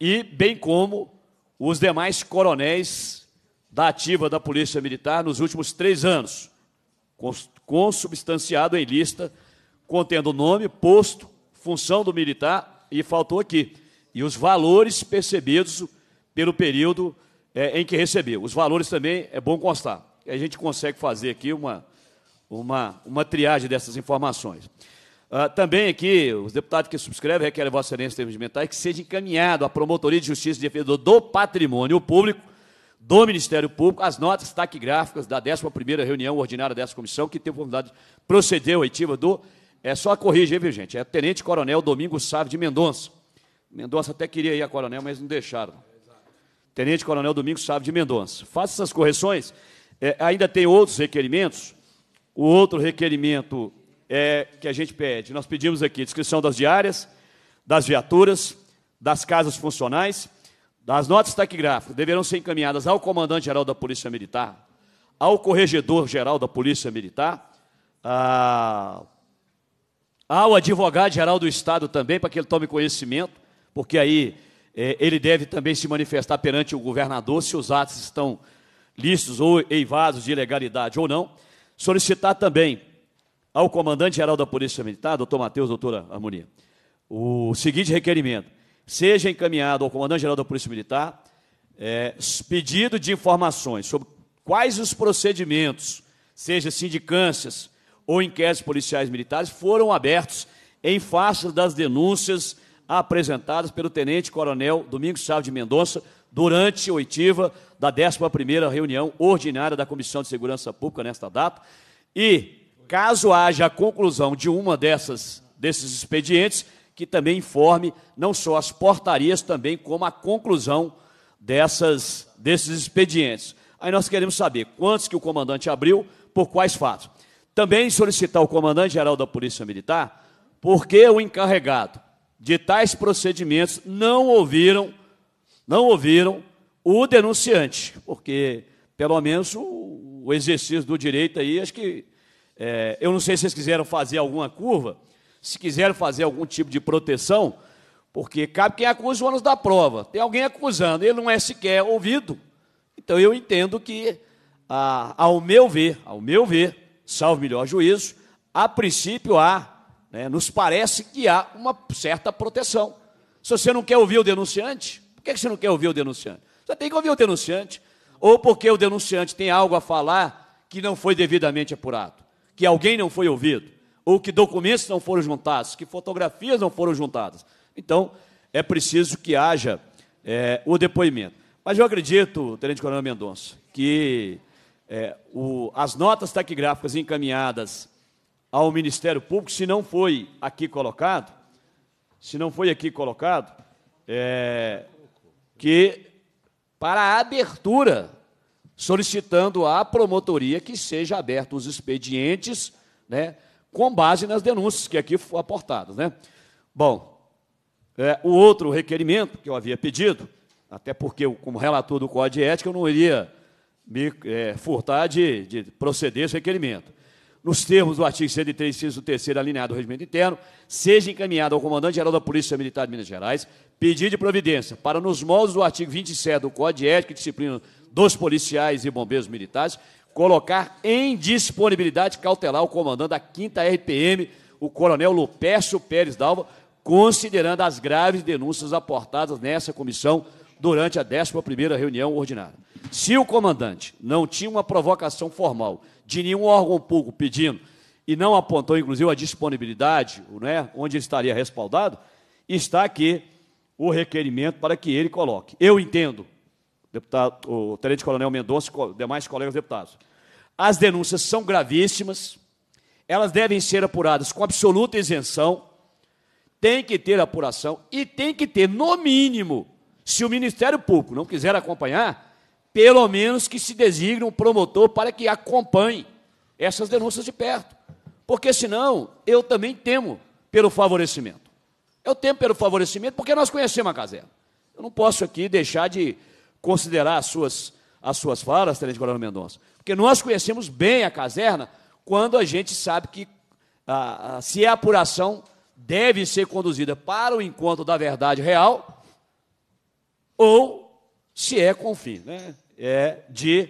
e bem como os demais coronéis da ativa da Polícia Militar nos últimos três anos consubstanciado em lista, contendo nome, posto, função do militar, e faltou aqui, e os valores percebidos pelo período é, em que recebeu. Os valores também é bom constar. A gente consegue fazer aqui uma, uma, uma triagem dessas informações. Uh, também aqui, os deputados que subscrevem requerem Vossa Excelência em termos mentais que seja encaminhado à Promotoria de Justiça e Defensor do Patrimônio Público do Ministério Público as notas taquigráficas da 11ª reunião ordinária dessa comissão, que teve a oportunidade de proceder à oitiva do... É só corrigir, viu, gente? É Tenente Coronel Domingos Sávio de Mendonça. Mendonça até queria ir a coronel, mas não deixaram. Tenente Coronel Domingos Sávio de Mendonça. Faça essas correções. É, ainda tem outros requerimentos. O outro requerimento é, que a gente pede, nós pedimos aqui descrição das diárias, das viaturas, das casas funcionais das notas taquigráficas deverão ser encaminhadas ao comandante-geral da Polícia Militar, ao corregedor-geral da Polícia Militar, a... ao advogado-geral do Estado também, para que ele tome conhecimento, porque aí é, ele deve também se manifestar perante o governador se os atos estão lícitos ou eivados de ilegalidade ou não. Solicitar também ao comandante-geral da Polícia Militar, doutor Matheus, doutora Harmonia, o seguinte requerimento seja encaminhado ao comandante-geral da Polícia Militar é, pedido de informações sobre quais os procedimentos, seja sindicâncias ou inquéritos policiais militares, foram abertos em face das denúncias apresentadas pelo tenente-coronel Domingos Chaves de Mendonça durante a oitiva da 11ª reunião ordinária da Comissão de Segurança Pública nesta data. E, caso haja a conclusão de uma dessas desses expedientes, que também informe não só as portarias, também como a conclusão dessas, desses expedientes. Aí nós queremos saber quantos que o comandante abriu, por quais fatos. Também solicitar ao comandante-geral da Polícia Militar, porque o encarregado de tais procedimentos não ouviram, não ouviram o denunciante, porque pelo menos o, o exercício do direito aí, acho que é, eu não sei se vocês quiseram fazer alguma curva, se quiserem fazer algum tipo de proteção, porque cabe quem acusa o ônus da prova. Tem alguém acusando, ele não é sequer ouvido. Então eu entendo que, ah, ao meu ver, ao meu ver, salvo melhor juízo, a princípio há, né, nos parece que há uma certa proteção. Se você não quer ouvir o denunciante, por que você não quer ouvir o denunciante? Você tem que ouvir o denunciante, ou porque o denunciante tem algo a falar que não foi devidamente apurado, que alguém não foi ouvido ou que documentos não foram juntados, que fotografias não foram juntadas. Então, é preciso que haja é, o depoimento. Mas eu acredito, Tenente Coronel Mendonça, que é, o, as notas taquigráficas encaminhadas ao Ministério Público, se não foi aqui colocado, se não foi aqui colocado, é, que para a abertura, solicitando à promotoria que seja abertos os expedientes, né, com base nas denúncias que aqui foram aportadas. Né? Bom, é, o outro requerimento que eu havia pedido, até porque, eu, como relator do Código de Ética, eu não iria me é, furtar de, de proceder esse requerimento. Nos termos do artigo 103, inciso 3 alinhado do regimento interno, seja encaminhado ao comandante-geral da Polícia Militar de Minas Gerais pedir de providência para, nos moldes do artigo 27 do Código de Ética e Disciplina dos policiais e bombeiros militares, colocar em disponibilidade cautelar o comandante da 5 RPM, o coronel Lupércio Pérez Dalva, considerando as graves denúncias aportadas nessa comissão durante a 11ª reunião ordinária. Se o comandante não tinha uma provocação formal de nenhum órgão público pedindo e não apontou, inclusive, a disponibilidade, né, onde ele estaria respaldado, está aqui o requerimento para que ele coloque. Eu entendo deputado, o Tenente Coronel Mendonça e demais colegas deputados. As denúncias são gravíssimas, elas devem ser apuradas com absoluta isenção, tem que ter apuração e tem que ter, no mínimo, se o Ministério Público não quiser acompanhar, pelo menos que se designe um promotor para que acompanhe essas denúncias de perto. Porque senão eu também temo pelo favorecimento. Eu temo pelo favorecimento porque nós conhecemos a casela. Eu não posso aqui deixar de considerar as suas, as suas falas, Tenente Coronel Mendonça. Porque nós conhecemos bem a caserna quando a gente sabe que a, a, se a apuração deve ser conduzida para o encontro da verdade real ou se é com fim né? é de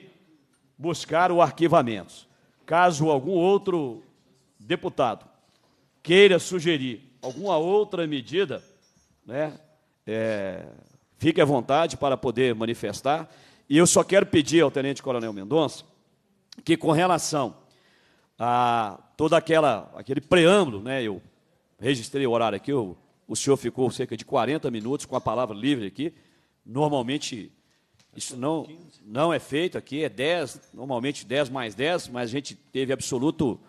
buscar o arquivamento. Caso algum outro deputado queira sugerir alguma outra medida, né, é, Fique à vontade para poder manifestar. E eu só quero pedir ao Tenente Coronel Mendonça que, com relação a toda aquela aquele preâmbulo, né? Eu registrei o horário aqui, eu, o senhor ficou cerca de 40 minutos com a palavra livre aqui. Normalmente isso não, não é feito aqui, é 10, normalmente 10 mais 10, mas a gente teve absoluto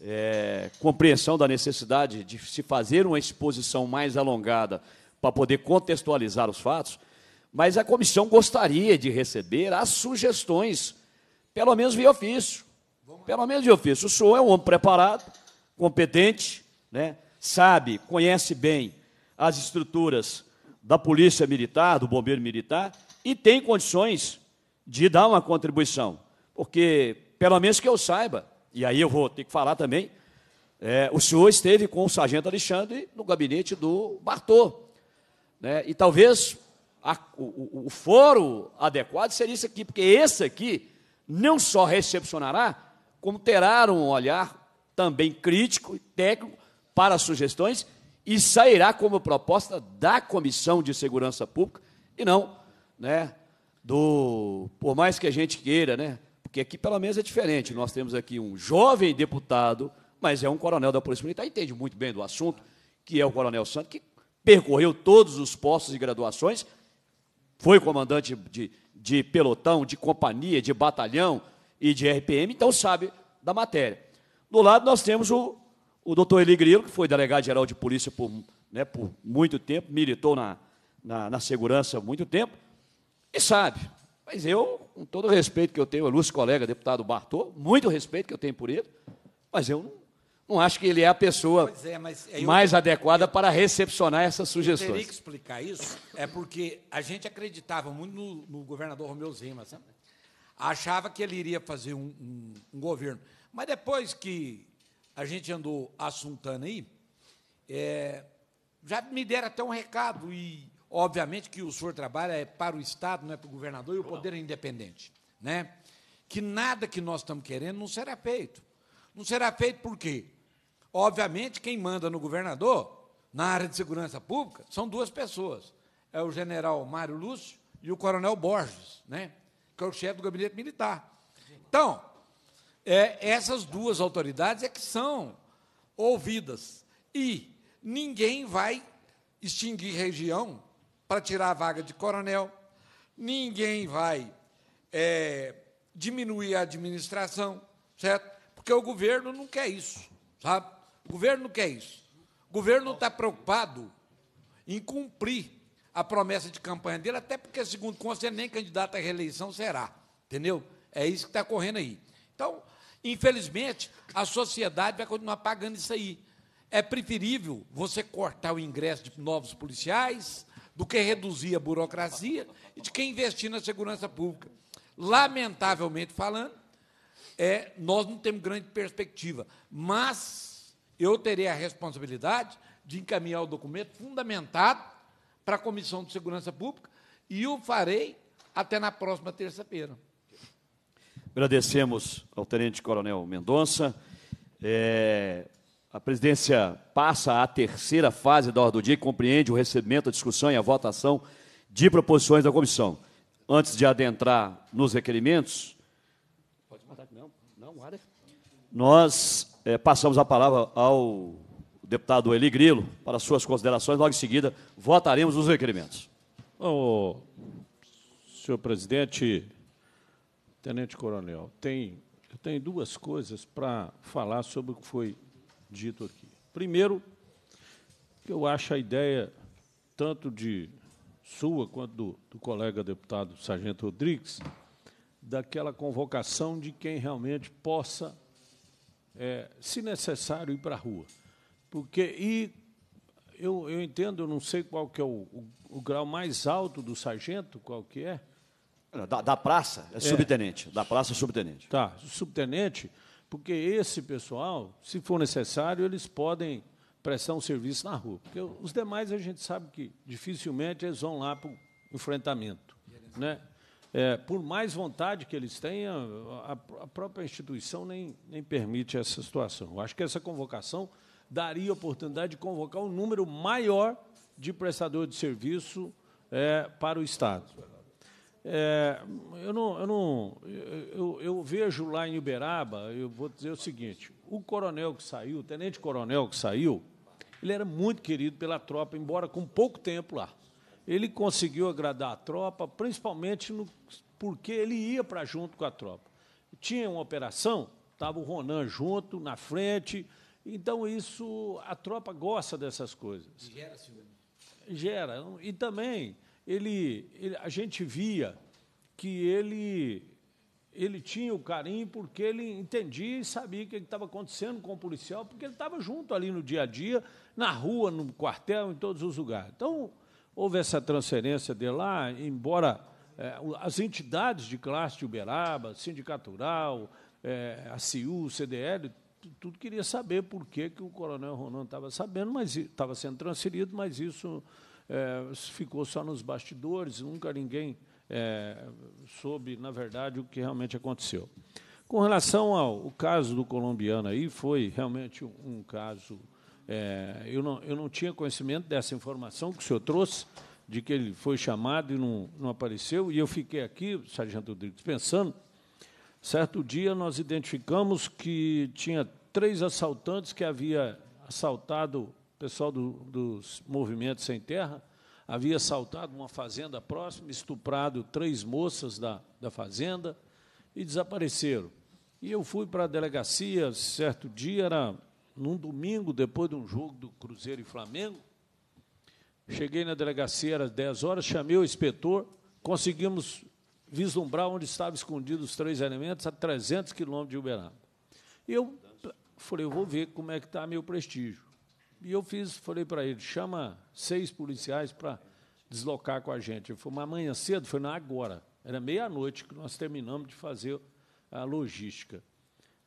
é, compreensão da necessidade de se fazer uma exposição mais alongada para poder contextualizar os fatos, mas a comissão gostaria de receber as sugestões, pelo menos via ofício. Pelo menos via ofício. O senhor é um homem preparado, competente, né? sabe, conhece bem as estruturas da Polícia Militar, do Bombeiro Militar, e tem condições de dar uma contribuição. Porque, pelo menos que eu saiba, e aí eu vou ter que falar também, é, o senhor esteve com o sargento Alexandre no gabinete do Bartô, né? E talvez a, o, o foro adequado seria isso aqui, porque esse aqui não só recepcionará, como terá um olhar também crítico e técnico para sugestões e sairá como proposta da Comissão de Segurança Pública e não, né, do por mais que a gente queira, né, porque aqui pelo menos é diferente. Nós temos aqui um jovem deputado, mas é um coronel da Polícia Militar, entende muito bem do assunto, que é o Coronel Santos, que percorreu todos os postos e graduações, foi comandante de, de pelotão, de companhia, de batalhão e de RPM, então sabe da matéria. Do lado nós temos o, o doutor Eli Grilo, que foi delegado-geral de polícia por, né, por muito tempo, militou na, na, na segurança há muito tempo, e sabe. Mas eu, com todo o respeito que eu tenho, a Lúcio, colega, deputado Bartô, muito respeito que eu tenho por ele, mas eu não acho que ele é a pessoa é, é mais adequada para recepcionar essas sugestões. Eu teria que explicar isso, é porque a gente acreditava muito no, no governador Romeu Zema, achava que ele iria fazer um, um, um, governo. Mas depois que a gente andou assuntando aí, é, já me deram até um recado, e obviamente que o senhor trabalha é para o Estado, não é para o governador, e o poder é independente. Né? Que nada que nós estamos querendo não será feito. Não será feito por quê? Obviamente, quem manda no governador, na área de segurança pública, são duas pessoas. É o general Mário Lúcio e o coronel Borges, né, que é o chefe do gabinete militar. Então, é, essas duas autoridades é que são ouvidas. E ninguém vai extinguir região para tirar a vaga de coronel, ninguém vai é, diminuir a administração, certo? Porque o governo não quer isso, sabe? O governo não quer é isso. O governo não está preocupado em cumprir a promessa de campanha dele, até porque, segundo consta nem candidato à reeleição será. Entendeu? É isso que está correndo aí. Então, infelizmente, a sociedade vai continuar pagando isso aí. É preferível você cortar o ingresso de novos policiais do que reduzir a burocracia e de quem investir na segurança pública. Lamentavelmente falando, é, nós não temos grande perspectiva, mas eu terei a responsabilidade de encaminhar o documento fundamentado para a Comissão de Segurança Pública e o farei até na próxima terça-feira. Agradecemos ao Tenente Coronel Mendonça. É, a presidência passa à terceira fase da ordem do dia e compreende o recebimento, a discussão e a votação de proposições da comissão. Antes de adentrar nos requerimentos, pode mandar não, não, Nós é, passamos a palavra ao deputado Eli Grilo para suas considerações. Logo em seguida, votaremos os requerimentos. senhor presidente, tenente coronel, tem, eu tenho duas coisas para falar sobre o que foi dito aqui. Primeiro, eu acho a ideia, tanto de sua quanto do, do colega deputado Sargento Rodrigues, daquela convocação de quem realmente possa é, se necessário, ir para a rua. Porque, e eu, eu entendo, eu não sei qual que é o, o, o grau mais alto do sargento, qual que é. Da, da praça, é, é subtenente. Da praça, é subtenente. Tá, subtenente, porque esse pessoal, se for necessário, eles podem prestar um serviço na rua. Porque os demais a gente sabe que dificilmente eles vão lá para o enfrentamento. Né? é, por mais vontade que eles tenham, a, a própria instituição nem, nem permite essa situação. Eu acho que essa convocação daria oportunidade de convocar um número maior de prestador de serviço é, para o Estado. É, eu, não, eu, não, eu, eu, vejo lá em Uberaba, eu vou dizer o seguinte: o coronel que saiu, o tenente-coronel que saiu, ele era muito querido pela tropa, embora com pouco tempo lá ele conseguiu agradar a tropa, principalmente no, porque ele ia para junto com a tropa. Tinha uma operação, estava o Ronan junto, na frente. Então, isso, a tropa gosta dessas coisas. Gera ciúme. Gera. E também, ele, ele, a gente via que ele, ele tinha o carinho porque ele entendia e sabia o que estava acontecendo com o policial, porque ele estava junto ali no dia a dia, na rua, no quartel, em todos os lugares. Então, houve essa transferência de lá, embora é, as entidades de classe de Uberaba, Sindicatural, é, a CIU, CDL, tudo queria saber por que, que o coronel Ronan estava sabendo, mas estava sendo transferido, mas isso é, ficou só nos bastidores, nunca ninguém é, soube, na verdade, o que realmente aconteceu. Com relação ao caso do colombiano aí, foi realmente um, um caso é, eu, não, eu não tinha conhecimento dessa informação que o senhor trouxe, de que ele foi chamado e não, não apareceu, e eu fiquei aqui, Sargento Rodrigues, pensando. Certo dia, nós identificamos que tinha três assaltantes que havia assaltado o pessoal do, dos movimentos sem terra, havia assaltado uma fazenda próxima, estuprado três moças da, da fazenda e desapareceram. E eu fui para a delegacia, certo dia, era num domingo, depois de um jogo do Cruzeiro e Flamengo, cheguei na delegacia às 10 horas, chamei o inspetor, conseguimos vislumbrar onde estavam escondidos os três elementos a 300 quilômetros de Uberaba. Eu falei, eu vou ver como é que está meu prestígio. E eu fiz, falei para ele, chama seis policiais para deslocar com a gente. Ele falou, mas amanhã cedo? Foi na agora. Era meia-noite que nós terminamos de fazer a logística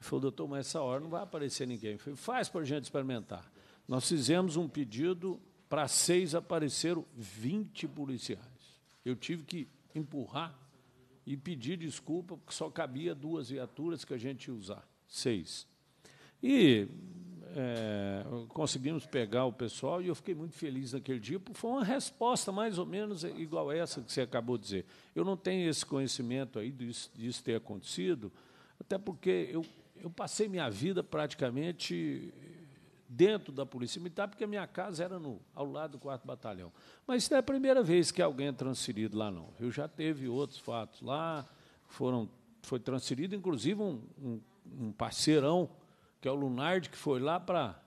falou, doutor, mas essa hora não vai aparecer ninguém. Eu falei, faz para a gente experimentar. Nós fizemos um pedido, para seis apareceram 20 policiais. Eu tive que empurrar e pedir desculpa, porque só cabia duas viaturas que a gente ia usar, seis. E é, conseguimos pegar o pessoal e eu fiquei muito feliz naquele dia, porque foi uma resposta mais ou menos igual a essa que você acabou de dizer. Eu não tenho esse conhecimento aí disso, disso ter acontecido, até porque eu eu passei minha vida praticamente dentro da Polícia Militar, porque a minha casa era no, ao lado do 4 Batalhão. Mas isso não é a primeira vez que alguém é transferido lá, não. Eu já teve outros fatos lá, foram, foi transferido, inclusive, um, um, um parceirão, que é o Lunardi, que foi lá para.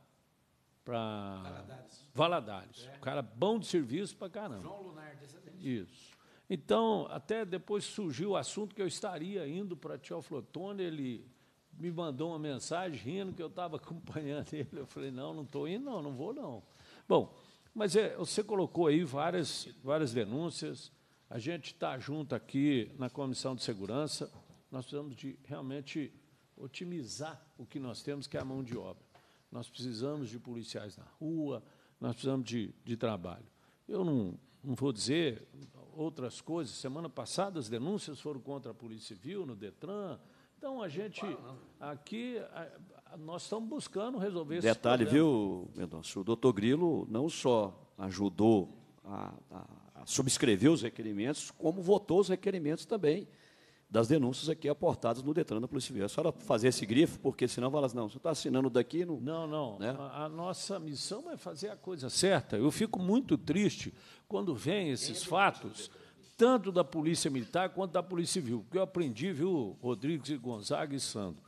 Para Valadares. Valadares. É. Um cara bom de serviço para caramba. João Lunardi, excelente. Isso. Então, até depois surgiu o assunto que eu estaria indo para Flotone, ele me mandou uma mensagem rindo que eu estava [LAUGHS] acompanhando ele. Eu falei, não, não estou indo, não, não vou, não. Bom, mas é, você colocou aí várias, várias denúncias. A gente está junto aqui na Comissão de Segurança. Nós precisamos de realmente otimizar o que nós temos, que é a mão de obra. Nós precisamos de policiais na rua, nós precisamos de, de trabalho. Eu não, não vou dizer outras coisas. Semana passada as denúncias foram contra a Polícia Civil, no DETRAN, então a gente aqui nós estamos buscando resolver Detalhe, esse Detalhe, viu, Mendonça? O doutor Grilo não só ajudou a, a, a subscrever os requerimentos, como votou os requerimentos também das denúncias aqui aportadas no Detran da Polícia Civil. A senhora fazer esse grifo, porque senão fala assim, não, você está assinando daqui... No, não, não. Né? A, a, nossa missão é fazer a coisa certa. Eu fico muito triste quando vem esses fatos tanto da Polícia Militar quanto da Polícia Civil. Porque eu aprendi, viu, Rodrigues e Gonzaga e Sandro.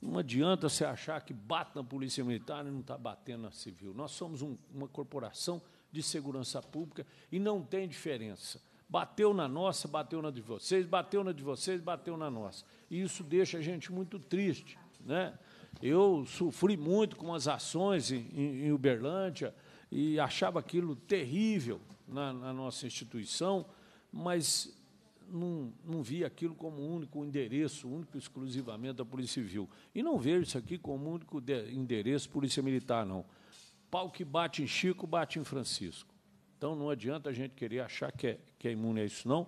Não adianta você achar que bate na Polícia Militar e não está batendo na Civil. Nós somos um, uma corporação de segurança pública e não tem diferença. Bateu na nossa, bateu na de vocês, bateu na de vocês, bateu na nossa. E isso deixa a gente muito triste. Né? Eu sofri muito com as ações em, em, em Uberlândia e achava aquilo terrível na, na nossa instituição mas não, não vi aquilo como único endereço, único exclusivamente da Polícia Civil. E não vejo isso aqui como único endereço Polícia Militar, não. Pau que bate em Chico, bate em Francisco. Então não adianta a gente querer achar que é, que é imune a isso, não.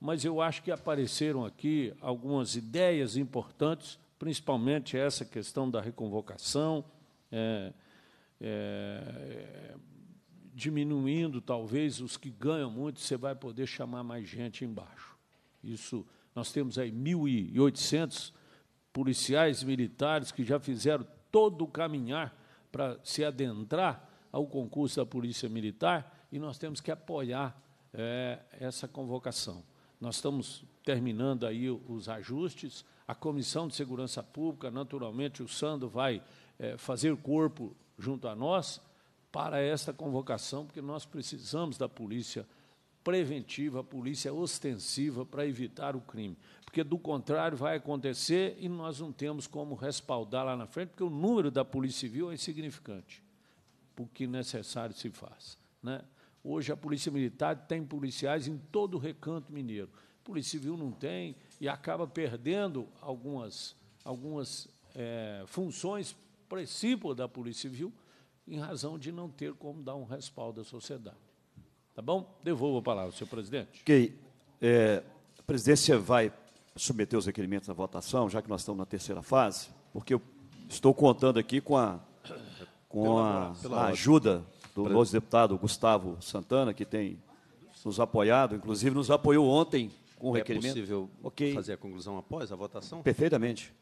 Mas eu acho que apareceram aqui algumas ideias importantes, principalmente essa questão da reconvocação. É, é, diminuindo talvez os que ganham muito, você vai poder chamar mais gente embaixo. Isso, nós temos aí 1.800 policiais militares que já fizeram todo o caminhar para se adentrar ao concurso da Polícia Militar e nós temos que apoiar é, essa convocação. Nós estamos terminando aí os ajustes, a Comissão de Segurança Pública, naturalmente, o Sando vai é, fazer corpo junto a nós para esta convocação, porque nós precisamos da polícia preventiva, a polícia ostensiva para evitar o crime. Porque, do contrário, vai acontecer e nós não temos como respaldar lá na frente, porque o número da Polícia Civil é insignificante, porque necessário se faz. Né? Hoje, a Polícia Militar tem policiais em todo o recanto mineiro. A Polícia Civil não tem e acaba perdendo algumas, algumas é, funções principais da Polícia Civil em razão de não ter como dar um respaldo à sociedade. Tá bom? Devolvo a palavra, senhor presidente. Ok. É, a presidência vai submeter os requerimentos à votação, já que nós estamos na terceira fase, porque eu estou contando aqui com a, com a, a ajuda do nosso deputado Gustavo Santana, que tem nos apoiado, inclusive nos apoiou ontem com o é requerimento. É possível okay. fazer a conclusão após a votação? Perfeitamente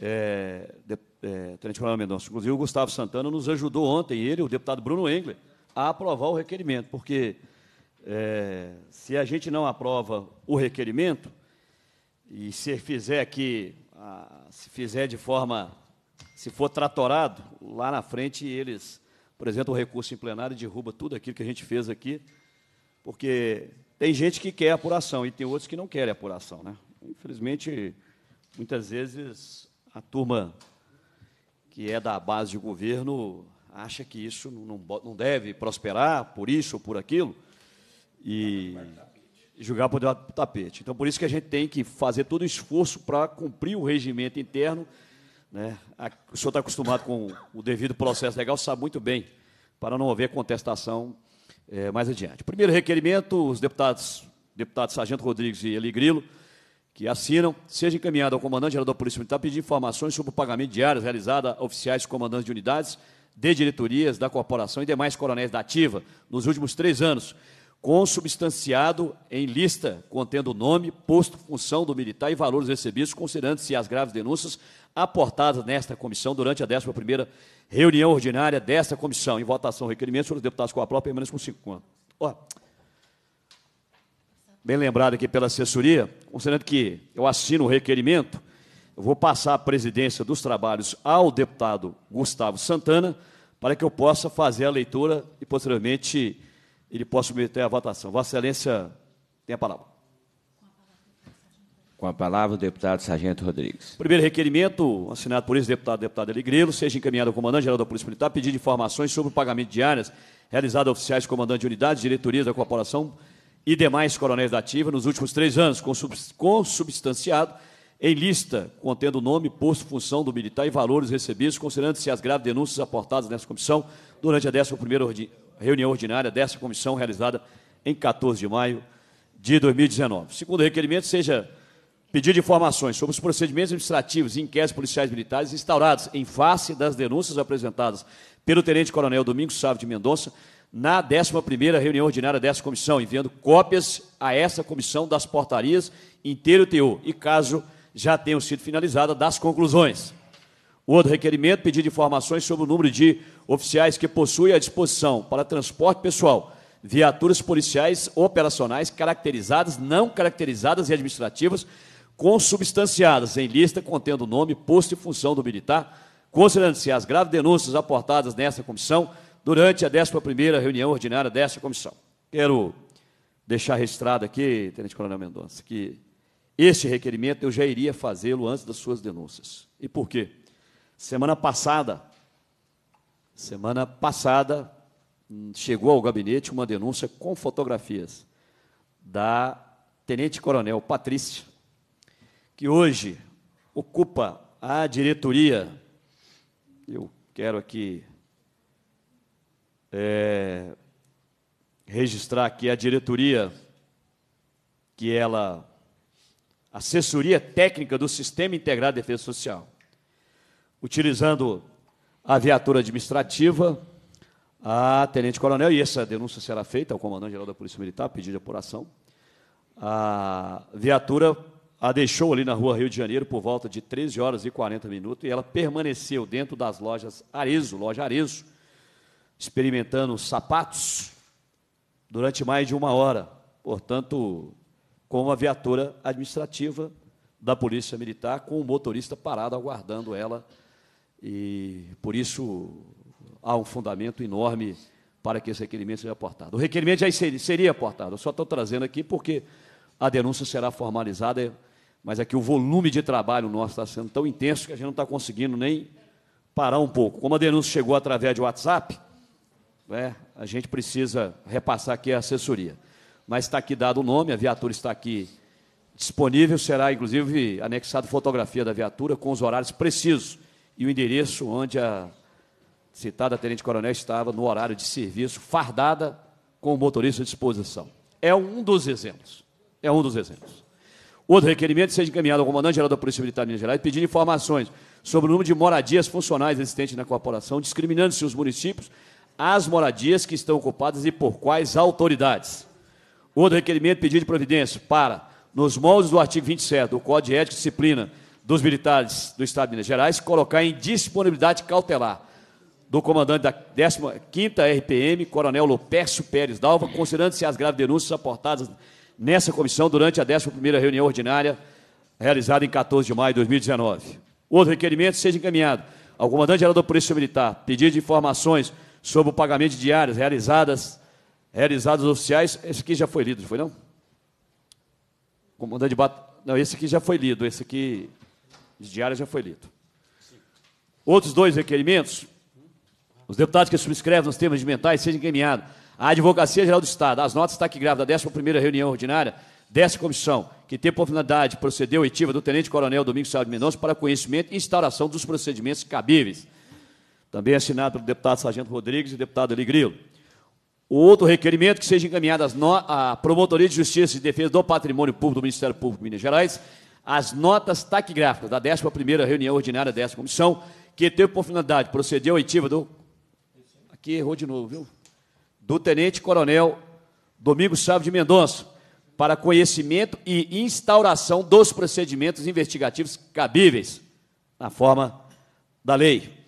é, de, é, Tenente Coronel Mendonça. Inclusive, o Gustavo Santana nos ajudou ontem, ele, o deputado Bruno Engler, a aprovar o requerimento, porque é, se a gente não aprova o requerimento, e se fizer que, se fizer de forma, se for tratorado, lá na frente eles apresentam o recurso em plenário e derruba tudo aquilo que a gente fez aqui, porque tem gente que quer apuração e tem outros que não querem apuração, né? Infelizmente, muitas vezes a turma que é da base de governo acha que isso não, não deve prosperar por isso ou por aquilo e julgar por debaixo do tapete. Então, por isso que a gente tem que fazer todo o esforço para cumprir o regimento interno. Né? O senhor está acostumado com o devido processo legal, sabe muito bem, para não haver contestação é, mais adiante. Primeiro requerimento, os deputados, deputados Sargento Rodrigues e Eli Grilo, que assinam, seja encaminhado ao comandante-geral da Polícia Militar pedir informações sobre o pagamento de áreas realizada a oficiais comandantes de unidades, de diretorias da corporação e demais coronéis da ativa nos últimos três anos, consubstanciado em lista contendo nome, posto, função do militar e valores recebidos, considerando-se as graves denúncias aportadas nesta comissão durante a 11ª reunião ordinária desta comissão. Em votação, requerimento, os deputados com a prova permaneçam com 50 bem lembrado aqui pela assessoria, considerando que eu assino o requerimento, eu vou passar a presidência dos trabalhos ao deputado Gustavo Santana, para que eu possa fazer a leitura e, posteriormente, ele possa submeter a votação. Vossa Excelência tem a palavra. Com a palavra, o deputado Sargento Rodrigues. Primeiro requerimento, assinado por ex-deputado deputado Aligrelo, seja encaminhado ao comandante-geral da Polícia Militar, pedindo informações sobre o pagamento de áreas realizado a oficiais, comandantes de unidades, diretorias da corporação e demais coronéis da ativa nos últimos três anos, consubstanciado em lista contendo nome, posto, função do militar e valores recebidos, considerando-se as graves denúncias aportadas nessa comissão durante a 11ª reunião ordinária dessa comissão realizada em 14 de maio de 2019. Segundo requerimento, seja pedido de informações sobre os procedimentos administrativos e inquéritos policiais militares instaurados em face das denúncias apresentadas pelo Tenente Coronel Domingos Sávio de Mendonça na 11ª reunião ordinária dessa comissão, enviando cópias a essa comissão das portarias inteiro TU e caso já tenham sido finalizadas das conclusões. O outro requerimento, pedir informações sobre o número de oficiais que possui à disposição para transporte pessoal, viaturas policiais operacionais caracterizadas, não caracterizadas e administrativas, consubstanciadas em lista contendo o nome, posto e função do militar, considerando-se as graves denúncias aportadas nessa comissão, durante a 11 reunião ordinária dessa comissão. Quero deixar registrado aqui, Tenente Coronel Mendonça, que este requerimento eu já iria fazê-lo antes das suas denúncias. E por quê? Semana passada, semana passada, hum, chegou ao gabinete uma denúncia com fotografias da Tenente Coronel Patrícia, que hoje ocupa a diretoria. Eu quero aqui é, registrar aqui a diretoria, que ela, assessoria técnica do Sistema Integrado de Defesa Social, utilizando a viatura administrativa, a tenente-coronel, e essa denúncia será feita ao comandante-geral da Polícia Militar, pedido de apuração, a viatura a deixou ali na rua Rio de Janeiro por volta de 13 horas e 40 minutos e ela permaneceu dentro das lojas Arezo, loja Arezo, experimentando sapatos durante mais de uma hora, portanto, com uma viatura administrativa da Polícia Militar, com o um motorista parado aguardando ela. E por isso há um fundamento enorme para que esse requerimento seja aportado. O requerimento já seria, seria aportado, eu só estou trazendo aqui porque a denúncia será formalizada, mas é que o volume de trabalho nosso está sendo tão intenso que a gente não está conseguindo nem parar um pouco. Como a denúncia chegou através de WhatsApp, né, a gente precisa repassar aqui a assessoria. Mas está aqui dado o nome, a viatura está aqui disponível, será inclusive anexado fotografia da viatura com os horários precisos e o endereço onde a citada Tenente Coronel estava no horário de serviço, fardada com o motorista à disposição. É um dos exemplos. É um dos exemplos. Outro requerimento seja encaminhado ao Comandante-Geral da Polícia Militar de Minas Gerais pedindo informações sobre o número de moradias funcionais existentes na corporação, discriminando-se os municípios as moradias que estão ocupadas e por quais autoridades. Outro requerimento, pedido de providência para, nos moldes do artigo 27 do Código de Ética e Disciplina dos Militares do Estado de Minas Gerais, colocar em disponibilidade cautelar do comandante da 15ª RPM, Coronel Lupércio Pérez Dalva, considerando-se as graves denúncias aportadas nessa comissão durante a 11ª reunião ordinária realizada em 14 de maio de 2019. Outro requerimento seja encaminhado ao comandante-geral da Polícia Militar, pedido de informações sobre o pagamento de diárias realizadas, realizadas oficiais. Esse aqui já foi lido, não foi não? Comandante de Não, esse aqui já foi lido, esse aqui de diárias já foi lido. Outros dois requerimentos, os deputados que subscrevem nos termos mentais sejam encaminhados à Advocacia Geral do Estado. As notas está aqui grávida da 11ª reunião ordinária dessa comissão, que tem por finalidade proceder etiva do Tenente Coronel Domingos Salles de Mendonça para conhecimento e instauração dos procedimentos cabíveis também assinado pelo deputado Sargento Rodrigues e deputado Eligrilo. O outro requerimento que seja encaminhado à Promotoria de Justiça e Defesa do Patrimônio Público do Ministério Público de Minas Gerais as notas taquigráficas da 11ª reunião ordinária dessa comissão, que teve por finalidade proceder à oitiva do... Aqui errou de novo, viu? Do Tenente Coronel Domingos Sávio de Mendonça, para conhecimento e instauração dos procedimentos investigativos cabíveis, na forma da lei.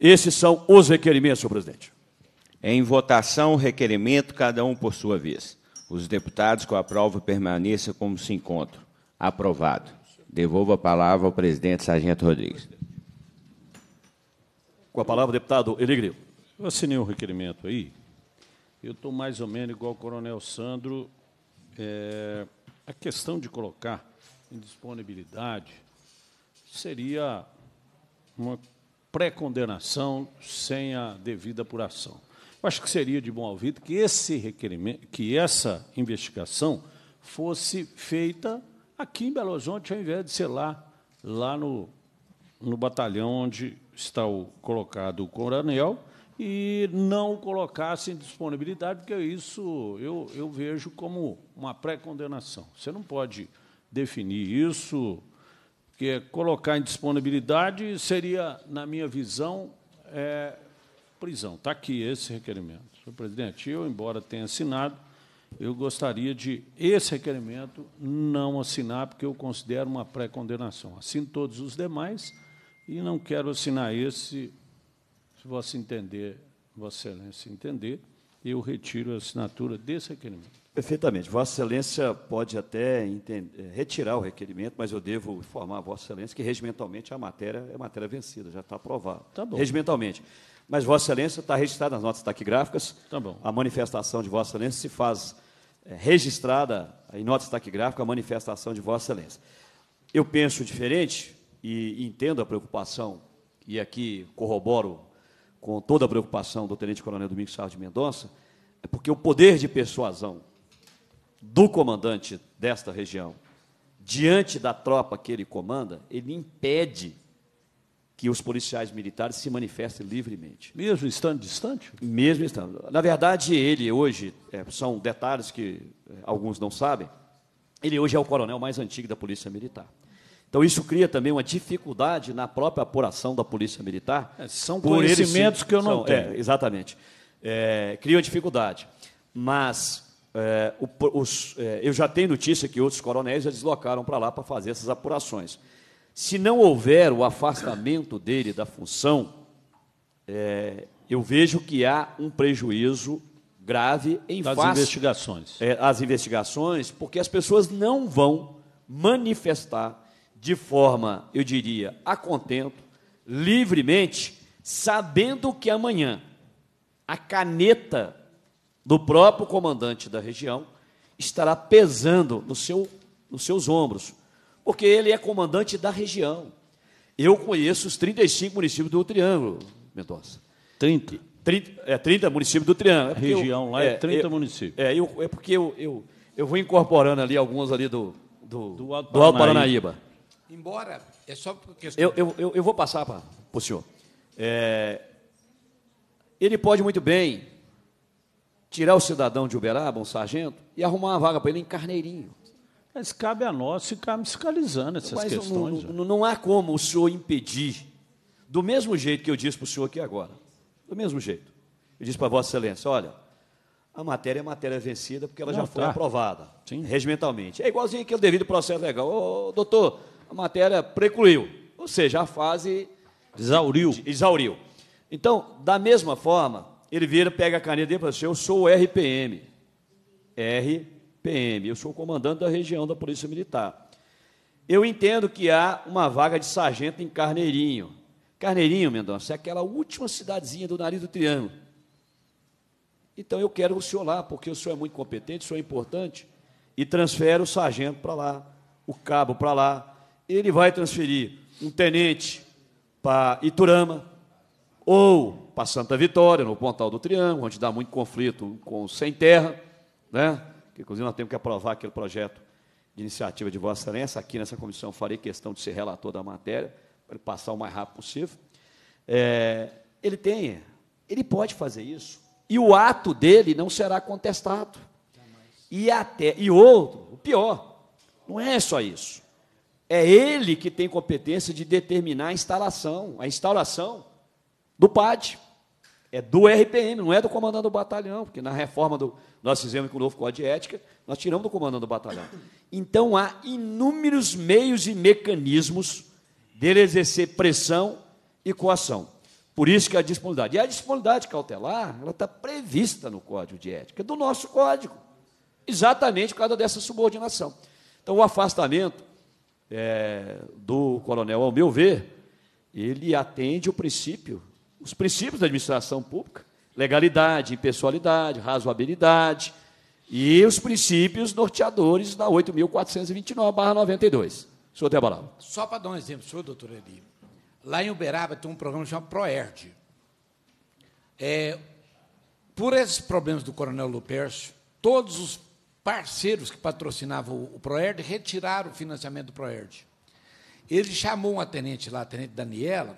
Esses são os requerimentos, senhor presidente. Em votação, requerimento, cada um por sua vez. Os deputados com a prova permaneçam como se encontram. Aprovado. Devolvo a palavra ao presidente Sargento Rodrigues. Com a palavra, deputado Eligrio. Eu assinei um requerimento aí. Eu estou mais ou menos igual ao coronel Sandro. É, a questão de colocar indisponibilidade seria uma pré-condenação sem a devida apuração. Eu acho que seria de bom ouvido que esse requerimento, que essa investigação fosse feita aqui em Belo Horizonte, ao invés de ser lá, lá no, no batalhão onde está o, colocado o coronel, e não colocasse em disponibilidade, porque isso eu, eu vejo como uma pré-condenação. Você não pode definir isso que é colocar em disponibilidade seria, na minha visão, é, prisão. Está aqui esse requerimento. Senhor presidente, eu, embora tenha assinado, eu gostaria de esse requerimento não assinar, porque eu considero uma pré-condenação. Assino todos os demais e não quero assinar esse, se você entender, Vossa Excelência entender, eu retiro a assinatura desse requerimento. Perfeitamente. Vossa Excelência pode até entender, eh, retirar o requerimento, mas eu devo informar a Vossa Excelência que regimentalmente a matéria é matéria vencida, já está aprovada. Tá bom. Regimentalmente. Mas Vossa Excelência está registrada nas notas taquigráficas. Tá bom. A manifestação de Vossa Excelência se faz é, registrada em notas taquigráficas, a manifestação de Vossa Excelência. Eu penso diferente e entendo a preocupação, e aqui corroboro com toda a preocupação do Tenente Coronel Domingos Sarro de Mendonça, é porque o poder de persuasão do comandante desta região diante da tropa que ele comanda, ele impede que os policiais militares se manifestem livremente. Mesmo estando distante? Mesmo estando. Na verdade, ele hoje, é, são detalhes que é, alguns não sabem, ele hoje é o coronel mais antigo da Polícia Militar. Então, isso cria também uma dificuldade na própria apuração da Polícia Militar. É, são conhecimentos eles, que eu não são, é, tenho. É, exatamente. cria uma dificuldade. Mas é, o, os, é, eu já tenho notícia que outros coronéis já deslocaram para lá para fazer essas apurações. Se não houver o afastamento dele da função, é, eu vejo que há um prejuízo grave em das face investigações. É, as investigações, porque as pessoas não vão manifestar de forma, eu diria, a contento, livremente, sabendo que amanhã a caneta do próprio comandante da região estará pesando no seu, nos seus ombros, porque ele é comandante da região. Eu conheço os 35 municípios do Triângulo, Mendonça. 30. 30, é, 30 municípios do Triângulo. É região eu, lá é, é 30 municípios. É, eu, é porque eu, eu, eu vou incorporando ali alguns ali do, do, do Alto, do Alto Paranaíba. Embora, é só porque Eu, eu, eu, eu vou passar para o senhor. É, ele pode muito bem tirar o cidadão de Uberaba, um sargento, e arrumar uma vaga para ele em Carneirinho. Mas cabe a nós ficar fiscalizando essas Mas questões. Não, né? não, não há como o senhor impedir, do mesmo jeito que eu disse para o senhor aqui agora, do mesmo jeito. Eu disse para Vossa Excelência: olha, a matéria é matéria vencida porque ela não, já foi tá. aprovada Sim. regimentalmente. É igualzinho aquele devido processo legal. Ô, doutor, a matéria precluiu, ou seja, a fase. Exauriu. Exauriu. Então, da mesma forma, ele vira, pega a caneta e fala assim: Eu sou o RPM. RPM, eu sou o comandante da região da Polícia Militar. Eu entendo que há uma vaga de sargento em Carneirinho. Carneirinho, Mendonça, é aquela última cidadezinha do nariz do triângulo. Então eu quero o senhor lá, porque o senhor é muito competente, o senhor é importante, e transfere o sargento para lá, o cabo para lá. Ele vai transferir um tenente para Iturama, ou para Santa Vitória, no Pontal do Triângulo, onde dá muito conflito com o Sem Terra, né? que inclusive nós temos que aprovar aquele projeto de iniciativa de Vossa Excelência. Aqui nessa comissão farei questão de ser relator da matéria, para ele passar o mais rápido possível. É, ele tem, ele pode fazer isso, e o ato dele não será contestado. E até, e outro, o pior, não é só isso. É ele que tem competência de determinar a instalação, a instauração do PAD. É do RPM, não é do comandante do batalhão, porque na reforma do, nós fizemos com o novo Código de Ética, nós tiramos do comandante do batalhão. Então há inúmeros meios e mecanismos dele exercer pressão e coação. Por isso que a disponibilidade. E a disponibilidade cautelar, ela está prevista no Código de Ética, do nosso código, exatamente por causa dessa subordinação. Então o afastamento é, do coronel, ao meu ver, ele atende o princípio os princípios da administração pública: legalidade, impessoalidade, razoabilidade e os princípios norteadores da 8.429-92. Senhor tem a palavra. Só para dar um exemplo, senhor, doutor Eli. Lá em Uberaba tem um programa chamado ProERD. É, por esses problemas do coronel Lupercio, todos os parceiros que patrocinavam o, o ProERD retiraram o financiamento do ProERD. Ele chamou uma tenente lá, a tenente Daniela,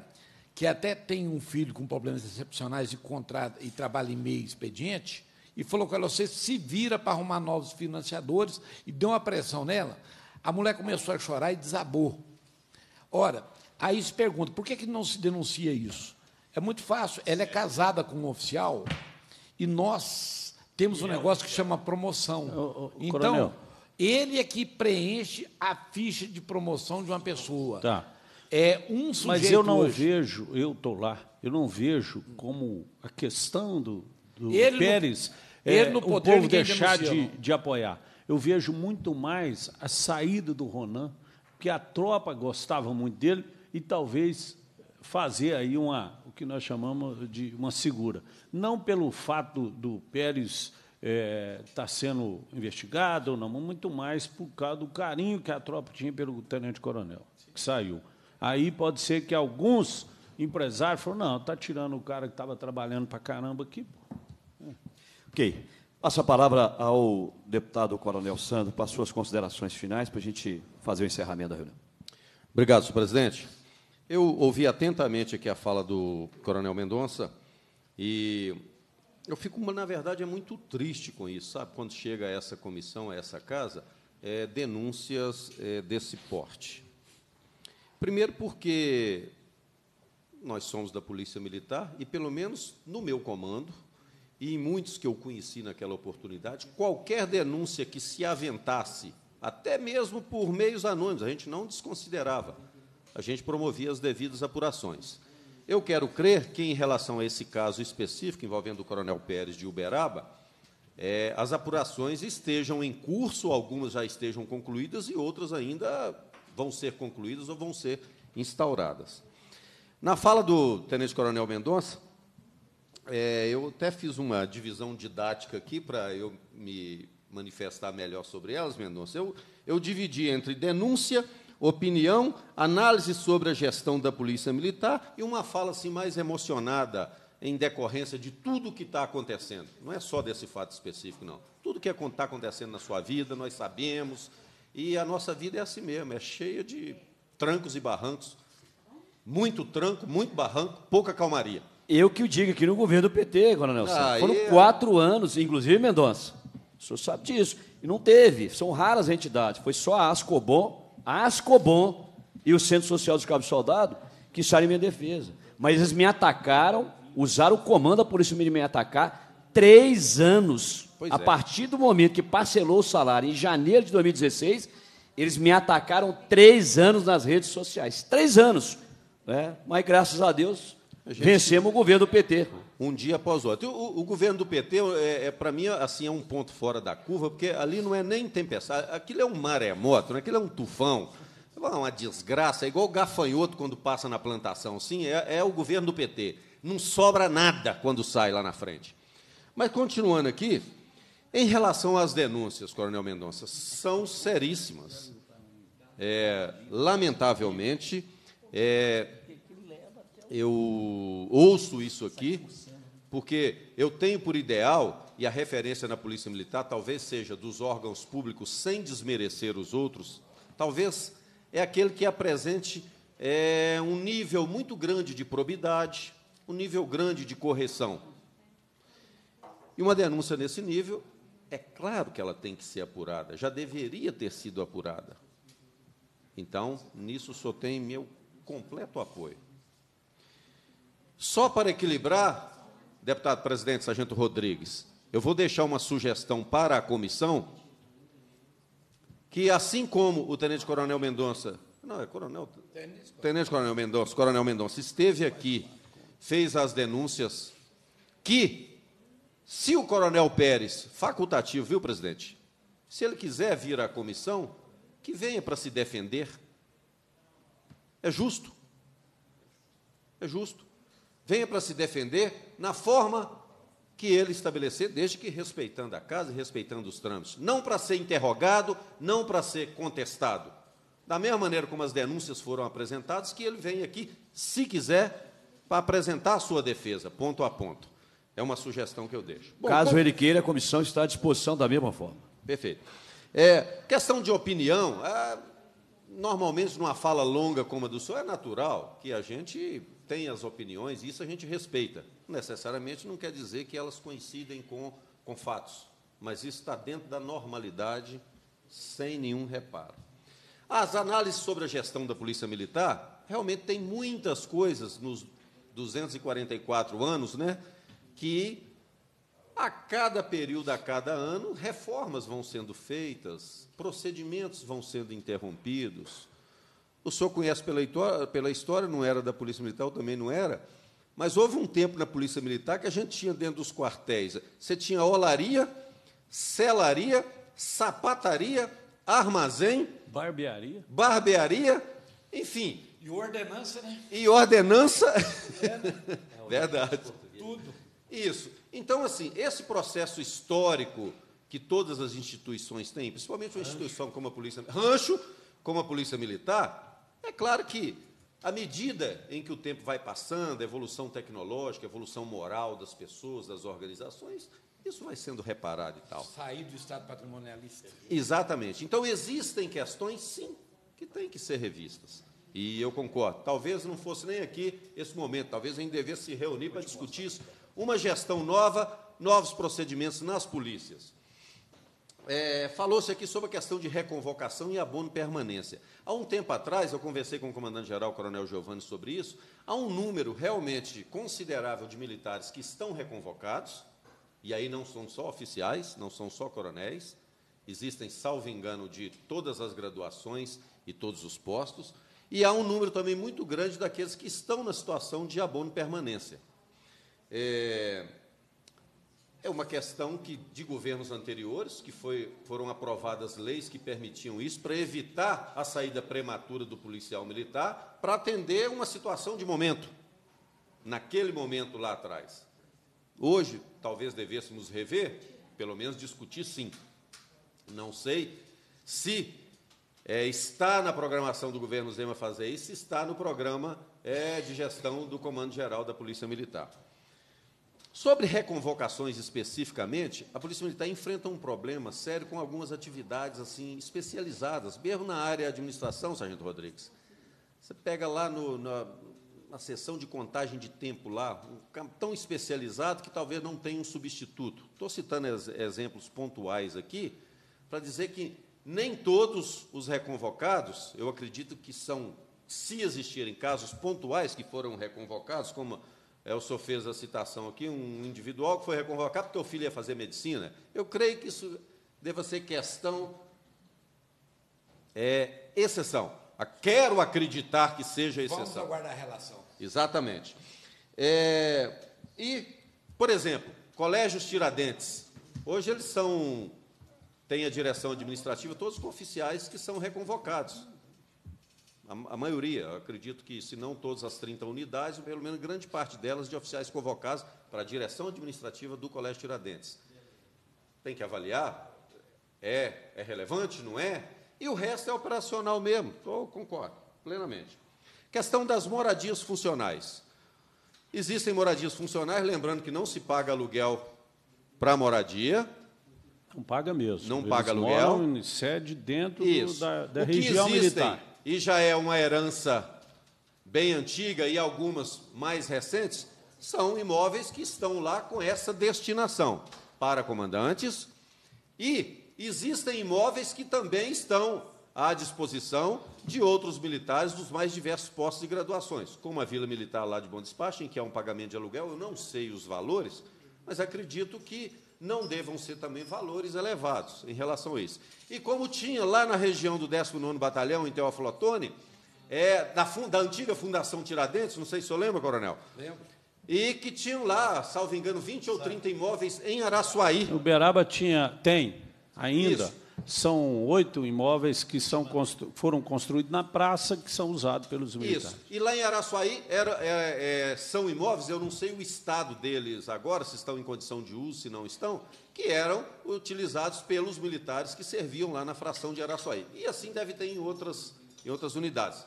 que até tem um filho com problemas excepcionais e, contrata, e trabalha em meio expediente, e falou com ela: você se vira para arrumar novos financiadores, e deu uma pressão nela. A mulher começou a chorar e desabou. Ora, aí se pergunta: por que, que não se denuncia isso? É muito fácil, ela é casada com um oficial e nós temos um negócio que chama promoção. então, ele é que preenche a ficha de promoção de uma pessoa. Tá é um sujeito. Mas eu não hoje. vejo, eu estou lá, eu não vejo como a questão do, do ele Pérez é no, é, o poder, povo deixar de, de apoiar. Eu vejo muito mais a saída do Ronan, que a tropa gostava muito dele e talvez fazer aí uma o que nós chamamos de uma segura. Não pelo fato do, do Pérez estar eh, tá é, sendo investigado não, muito mais por causa do carinho que a tropa tinha pelo tenente-coronel, que saiu. Aí pode ser que alguns empresários falem, não, está tirando o cara que estava trabalhando para caramba aqui. Ok. Passo a palavra ao deputado Coronel Sandro para suas considerações finais, para a gente fazer o encerramento da reunião. Obrigado, senhor presidente. Eu ouvi atentamente aqui a fala do Coronel Mendonça e eu fico, na verdade, é muito triste com isso, sabe? Quando chega essa comissão, a essa casa, é, denúncias é, desse porte. Primeiro, porque nós somos da Polícia Militar e, pelo menos no meu comando, e em muitos que eu conheci naquela oportunidade, qualquer denúncia que se aventasse, até mesmo por meios anônimos, a gente não desconsiderava, a gente promovia as devidas apurações. Eu quero crer que, em relação a esse caso específico envolvendo o Coronel Pérez de Uberaba, é, as apurações estejam em curso, algumas já estejam concluídas e outras ainda vão ser concluídas ou vão ser instauradas. Na fala do Tenente Coronel Mendonça, é, eu até fiz uma divisão didática aqui para eu me manifestar melhor sobre elas, Mendonça. Eu, eu dividi entre denúncia, opinião, análise sobre a gestão da Polícia Militar e uma fala assim, mais emocionada em decorrência de tudo o que está acontecendo. Não é só desse fato específico, não. Tudo que está é acontecendo na sua vida, nós sabemos, e a nossa vida é assim mesmo, é cheia de trancos e barrancos. Muito tranco, muito barranco, pouca calmaria. Eu que o digo aqui no governo do PT, Coronel Nelson. Ah, Foram e... É. quatro anos, inclusive Mendonça. O senhor sabe disso. E não teve. São raras entidades. Foi só a Ascobon, a Ascobon e o Centro Social dos Cabos Soldado que saíram em minha defesa. Mas eles me atacaram, usaram o comando da Polícia Militar me atacar. Três anos Pois a é. partir do momento que parcelou o salário em janeiro de 2016, eles me atacaram três anos nas redes sociais. Três anos. Né? Mas graças a Deus a gente... vencemos o governo do PT. Um dia após outro. O, o governo do PT, é, é para mim, assim, é um ponto fora da curva, porque ali não é nem tempestade. Aquilo é um maremoto, né? aquilo é um tufão. É uma desgraça, é igual o gafanhoto quando passa na plantação, sim, é, é o governo do PT. Não sobra nada quando sai lá na frente. Mas continuando aqui, em relação às denúncias, Coronel Mendonça, são seríssimas. É, lamentavelmente, é, eu ouço isso aqui, porque eu tenho por ideal, e a referência na Polícia Militar talvez seja dos órgãos públicos, sem desmerecer os outros, talvez é aquele que apresente é, um nível muito grande de probidade, um nível grande de correção. E uma denúncia nesse nível é claro que ela tem que ser apurada, já deveria ter sido apurada. Então, nisso só tem meu completo apoio. Só para equilibrar, deputado presidente Sargento Rodrigues, eu vou deixar uma sugestão para a comissão que, assim como o tenente coronel Mendonça, não, é coronel, tenente coronel Mendonça, coronel Mendonça esteve aqui, fez as denúncias que se o Coronel Pérez, facultativo, viu, presidente? Se ele quiser vir à comissão, que venha para se defender. É justo. É justo. Venha para se defender na forma que ele estabelecer, desde que respeitando a casa e respeitando os trâmites. Não para ser interrogado, não para ser contestado. Da mesma maneira como as denúncias foram apresentadas, que ele venha aqui, se quiser, para apresentar a sua defesa, ponto a ponto. É uma sugestão que eu deixo. Bom, Caso como... ele queira, a comissão está à disposição da mesma forma. Perfeito. É, questão de opinião, é, normalmente numa fala longa como a do senhor, é natural que a gente tenha as opiniões e isso a gente respeita. Necessariamente não quer dizer que elas coincidem com, com fatos, mas isso está dentro da normalidade, sem nenhum reparo. As análises sobre a gestão da Polícia Militar, realmente tem muitas coisas nos 244 anos, né? que a cada período, a cada ano, reformas vão sendo feitas, procedimentos vão sendo interrompidos. O senhor conhece pela história, pela história, não era da Polícia Militar, eu também não era, mas houve um tempo na Polícia Militar que a gente tinha dentro dos quartéis, você tinha olaria, celaria, sapataria, armazém, barbearia, barbearia, enfim. E ordenança, né? E ordenança. É, né? [LAUGHS] Verdade. Tudo. Isso. Então, assim, esse processo histórico que todas as instituições têm, principalmente uma instituição como a Polícia Rancho, como a Polícia Militar, é claro que à medida em que o tempo vai passando, a evolução tecnológica, a evolução moral das pessoas, das organizações, isso vai sendo reparado e tal. Sair do Estado patrimonialista. Exatamente. Então, existem questões, sim, que têm que ser revistas. E eu concordo. Talvez não fosse nem aqui esse momento, talvez a gente devesse se reunir para discutir isso uma gestão nova, novos procedimentos nas polícias. É, Falou-se aqui sobre a questão de reconvocação e abono permanência. Há um tempo atrás, eu conversei com o comandante-geral, coronel Giovanni, sobre isso. Há um número realmente considerável de militares que estão reconvocados, e aí não são só oficiais, não são só coronéis, existem, salvo engano, de todas as graduações e todos os postos, e há um número também muito grande daqueles que estão na situação de abono permanência. É, é uma questão que de governos anteriores, que foi, foram aprovadas leis que permitiam isso para evitar a saída prematura do policial militar, para atender uma situação de momento, naquele momento lá atrás. Hoje, talvez devêssemos rever, pelo menos discutir sim. Não sei se é, está na programação do governo Zema fazer isso, se está no programa é, de gestão do Comando Geral da Polícia Militar. Sobre reconvocações especificamente, a Polícia Militar enfrenta um problema sério com algumas atividades assim especializadas, mesmo na área de administração, Sargento Rodrigues. Você pega lá no, na, na sessão de contagem de tempo lá, um campo tão especializado que talvez não tenha um substituto. Estou citando ex exemplos pontuais aqui para dizer que nem todos os reconvocados, eu acredito que são, se existirem casos pontuais que foram reconvocados, como é, o senhor fez a citação aqui, um individual que foi reconvocado porque o filho ia fazer medicina. Eu creio que isso deva ser questão é, exceção. Ah, quero acreditar que seja exceção. Vamos aguardar a relação. Exatamente. É, e, por exemplo, colégios Tiradentes. Hoje eles são, têm a direção administrativa, todos com oficiais que são reconvocados a, a maioria, acredito que, se não todas as 30 unidades, pelo menos grande parte delas de oficiais convocados para a direção administrativa do Colégio Tiradentes. Tem que avaliar, é, é relevante, não é? E o resto é operacional mesmo, eu concordo plenamente. Questão das moradias funcionais. Existem moradias funcionais, lembrando que não se paga aluguel para moradia. Não paga mesmo. Não Eles paga aluguel. Moram em sede dentro Isso. da, da região existem, militar e já é uma herança bem antiga e algumas mais recentes, são imóveis que estão lá com essa destinação para comandantes e existem imóveis que também estão à disposição de outros militares dos mais diversos postos e graduações, como a Vila Militar lá de Bom Despacho, em que há um pagamento de aluguel, eu não sei os valores, mas acredito que não devam ser também valores elevados em relação a isso. E como tinha lá na região do 19 Batalhão, em Teófilo Otoni, é, da, da, antiga Fundação Tiradentes, não sei se o lembra, coronel. Lembro. E que tinham lá, salvo engano, 20 ou 30 imóveis em Araçuaí. Uberaba tinha, tem, ainda. Isso são oito imóveis que são constru foram construídos na praça que são usados pelos militares. Isso. E lá em Araçuaí era, é, é, são imóveis, eu não sei o estado deles agora, se estão em condição de uso, se não estão, que eram utilizados pelos militares que serviam lá na fração de Araçuaí. E assim deve ter em outras, em outras unidades.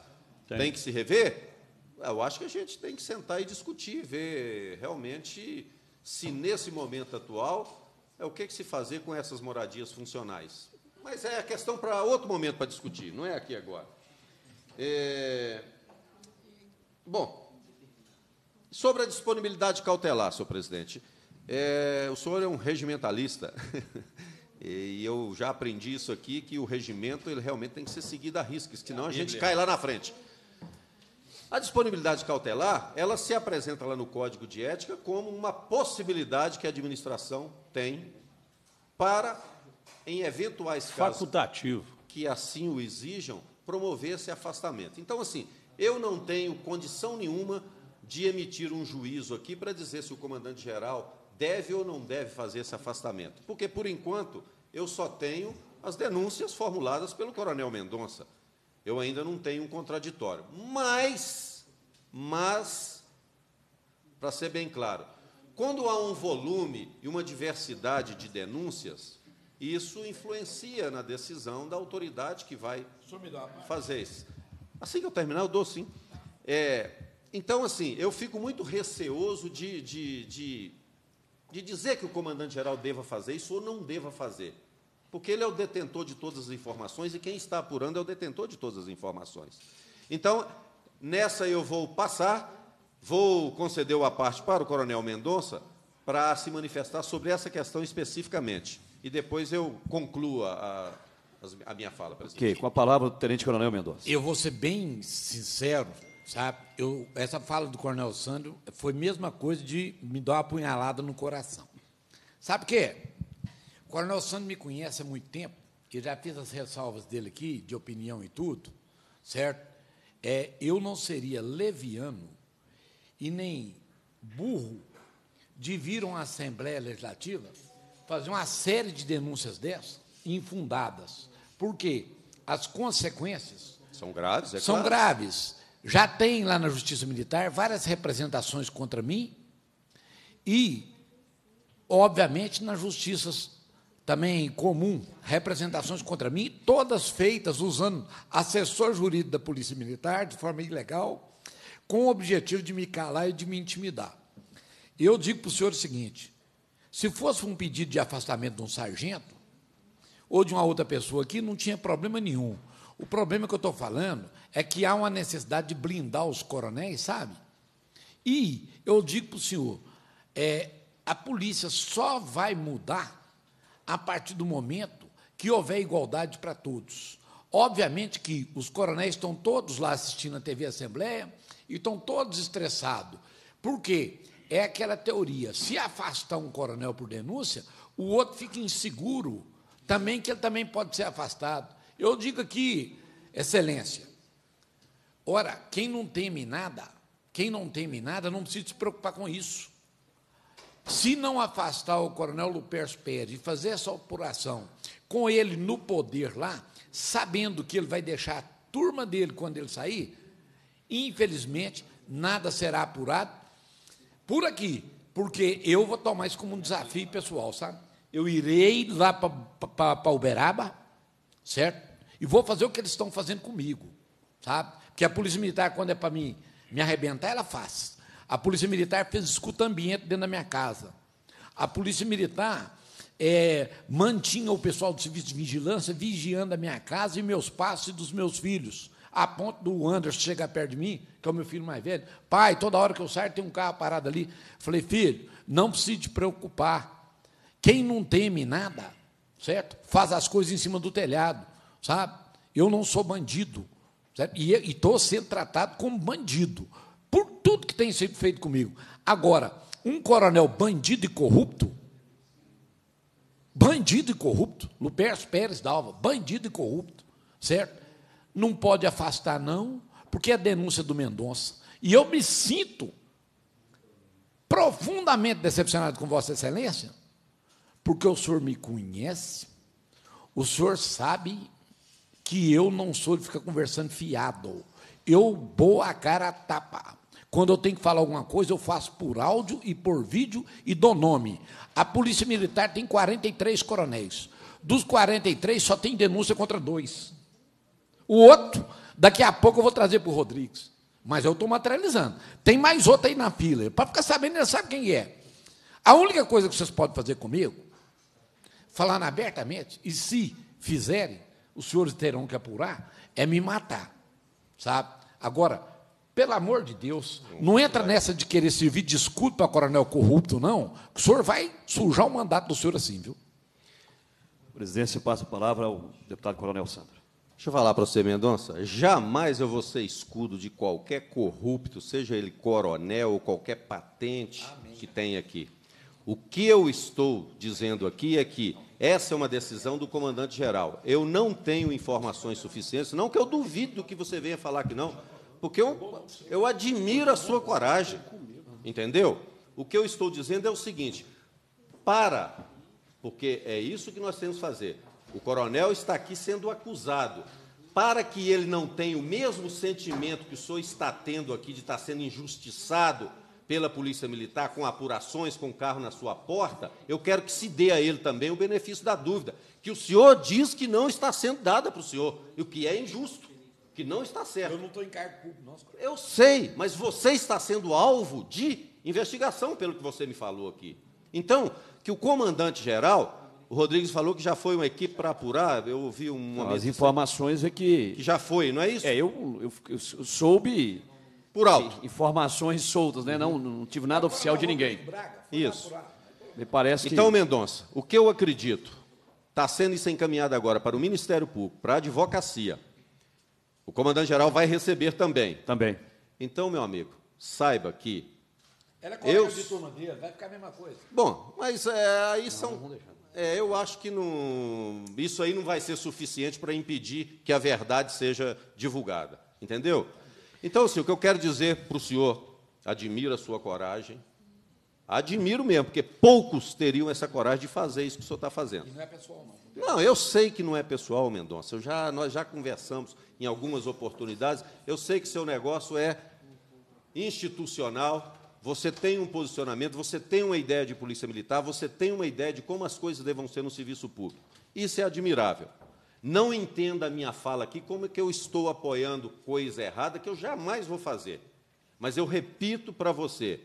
Tem. tem que se rever? Eu acho que a gente tem que sentar e discutir, ver realmente se nesse momento atual é o que, que se fazer com essas moradias funcionais. Mas é a questão para outro momento para discutir, não é aqui agora. É... Bom, sobre a disponibilidade cautelar, senhor presidente. É... O senhor é um regimentalista. [LAUGHS] E eu já aprendi isso aqui, que o regimento ele realmente tem que ser seguido a risco, senão a é gente cai lá na frente. A disponibilidade cautelar, ela se apresenta lá no Código de Ética como uma possibilidade que a administração tem para em eventuais casos que assim o exijam, promover esse afastamento. Então, assim, eu não tenho condição nenhuma de emitir um juízo aqui para dizer se o comandante-geral deve ou não deve fazer esse afastamento, porque, por enquanto, eu só tenho as denúncias formuladas pelo coronel Mendonça. Eu ainda não tenho um contraditório. Mas, mas, para ser bem claro, quando há um volume e uma diversidade de denúncias, isso influencia na decisão da autoridade que vai fazer isso. Assim que eu terminar, eu dou sim. É, então, assim, eu fico muito receoso de, de, de, de dizer que o comandante-geral deva fazer isso ou não deva fazer. Porque ele é o detentor de todas as informações e quem está apurando é o detentor de todas as informações. Então, nessa eu vou passar, vou conceder a parte para o Coronel Mendonça para se manifestar sobre essa questão especificamente e depois eu concluo a, a minha fala, presidente. Ok, com a palavra do Tenente Coronel Mendonça. Eu vou ser bem sincero, sabe? Eu, essa fala do Coronel Sandro foi a mesma coisa de me dar uma apunhalada no coração. Sabe o quê? O Coronel Sandro me conhece há muito tempo, que já fiz as ressalvas dele aqui, de opinião e tudo, certo? É, eu não seria leviano e nem burro de vir a uma Assembleia Legislativa fazer uma série de denúncias dessas, infundadas. Porque as consequências. São graves, é São claro. graves. Já tem lá na Justiça Militar várias representações contra mim e, obviamente, nas justiças também comum, representações contra mim, todas feitas usando assessor jurídico da Polícia Militar de forma ilegal, com o objetivo de me calar e de me intimidar. Eu digo para o senhor o seguinte: se fosse um pedido de afastamento de um sargento ou de uma outra pessoa aqui, não tinha problema nenhum. O problema que eu estou falando é que há uma necessidade de blindar os coronéis, sabe? E eu digo para o senhor, é, a polícia só vai mudar a partir do momento que houver igualdade para todos. Obviamente que os coronéis estão todos lá assistindo a TV Assembleia e estão todos estressados. Por quê? é aquela teoria. Se afastar um coronel por denúncia, o outro fica inseguro também, que ele também pode ser afastado. Eu digo aqui, excelência, ora, quem não teme nada, quem não teme nada, não precisa se preocupar com isso. Se não afastar o coronel Lupercio Pérez e fazer essa apuração com ele no poder lá, sabendo que ele vai deixar a turma dele quando ele sair, infelizmente, nada será apurado por aqui, porque eu vou tomar isso como um desafio pessoal, sabe? Eu irei lá para Uberaba, certo? E vou fazer o que eles estão fazendo comigo, sabe? Porque a Polícia Militar, quando é para mim me arrebentar, ela faz. A Polícia Militar fez escuta ambiente dentro da minha casa. A Polícia Militar é, mantinha o pessoal do serviço de vigilância vigiando a minha casa e meus passos e dos meus filhos a ponto do Anderson chegar perto de mim, que é o meu filho mais velho, pai, toda hora que eu saio tem um carro parado ali. Falei, filho, não precisa te preocupar. Quem não teme nada, certo? Faz as coisas em cima do telhado, sabe? Eu não sou bandido, certo? E estou sendo tratado como bandido, por tudo que tem sido feito comigo. Agora, um coronel bandido e corrupto, bandido e corrupto, Lupercio Pérez Dalva, bandido e corrupto, certo? não pode afastar, não, porque é denúncia do Mendonça. E eu me sinto profundamente decepcionado com Vossa Excelência, porque o senhor me conhece, o senhor sabe que eu não sou de ficar conversando fiado. Eu vou a cara a tapa. Quando eu tenho que falar alguma coisa, eu faço por áudio e por vídeo e dou nome. A Polícia Militar tem 43 coronéis. Dos 43, só tem denúncia contra dois. O outro, daqui a pouco eu vou trazer para o Rodrigues. Mas eu estou materializando. Tem mais outro aí na fila. Para ficar sabendo, ele sabe quem é. A única coisa que vocês podem fazer comigo, falar abertamente, e se fizerem, os senhores terão que apurar, é me matar. Sabe? Agora, pelo amor de Deus, não entra nessa de querer servir escudo para coronel corrupto, não. O senhor vai sujar o mandato do senhor assim, viu? Presidente, passa a palavra ao deputado Coronel Sandro. Deixa eu falar para você, Mendonça. Jamais eu vou ser escudo de qualquer corrupto, seja ele coronel ou qualquer patente Amém. que tenha aqui. O que eu estou dizendo aqui é que essa é uma decisão do comandante-geral. Eu não tenho informações suficientes, não que eu duvido do que você venha falar que não, porque eu, eu admiro a sua coragem. Entendeu? O que eu estou dizendo é o seguinte: para, porque é isso que nós temos que fazer o coronel está aqui sendo acusado. Para que ele não tenha o mesmo sentimento que o senhor está tendo aqui de estar sendo injustiçado pela Polícia Militar com apurações, com carro na sua porta, eu quero que se dê a ele também o benefício da dúvida, que o senhor diz que não está sendo dada para o senhor, o que é injusto, que não está certo. Eu não estou em cargo público, Eu sei, mas você está sendo alvo de investigação, pelo que você me falou aqui. Então, que o comandante-geral o Rodrigues falou que já foi uma equipe para apurar. Eu ouvi uma. Não, as informações é que. Que já foi, não é isso? É, eu, eu, eu soube. Por alto. Informações soltas, né? Não, não tive nada oficial de ninguém. Isso. Me parece então, que. Então, Mendonça, o que eu acredito está sendo isso encaminhado agora para o Ministério Público, para a advocacia. O comandante-geral vai receber também. Também. Então, meu amigo, saiba que. Ela é eu... de turma dele, vai ficar a mesma coisa. Bom, mas é, aí não, são é, eu acho que não, isso aí não vai ser suficiente para impedir que a verdade seja divulgada. Entendeu? Então, assim, o que eu quero dizer para o senhor, admiro a sua coragem. Admiro mesmo, porque poucos teriam essa coragem de fazer isso que o senhor está fazendo. E não é pessoal, não. Não, eu sei que não é pessoal, Mendonça. Eu já, nós já conversamos em algumas oportunidades. Eu sei que seu negócio é institucional, você tem um posicionamento, você tem uma ideia de polícia militar, você tem uma ideia de como as coisas devam ser no serviço público. Isso é admirável. Não entenda a minha fala aqui como é que eu estou apoiando coisa errada que eu jamais vou fazer. Mas eu repito para você,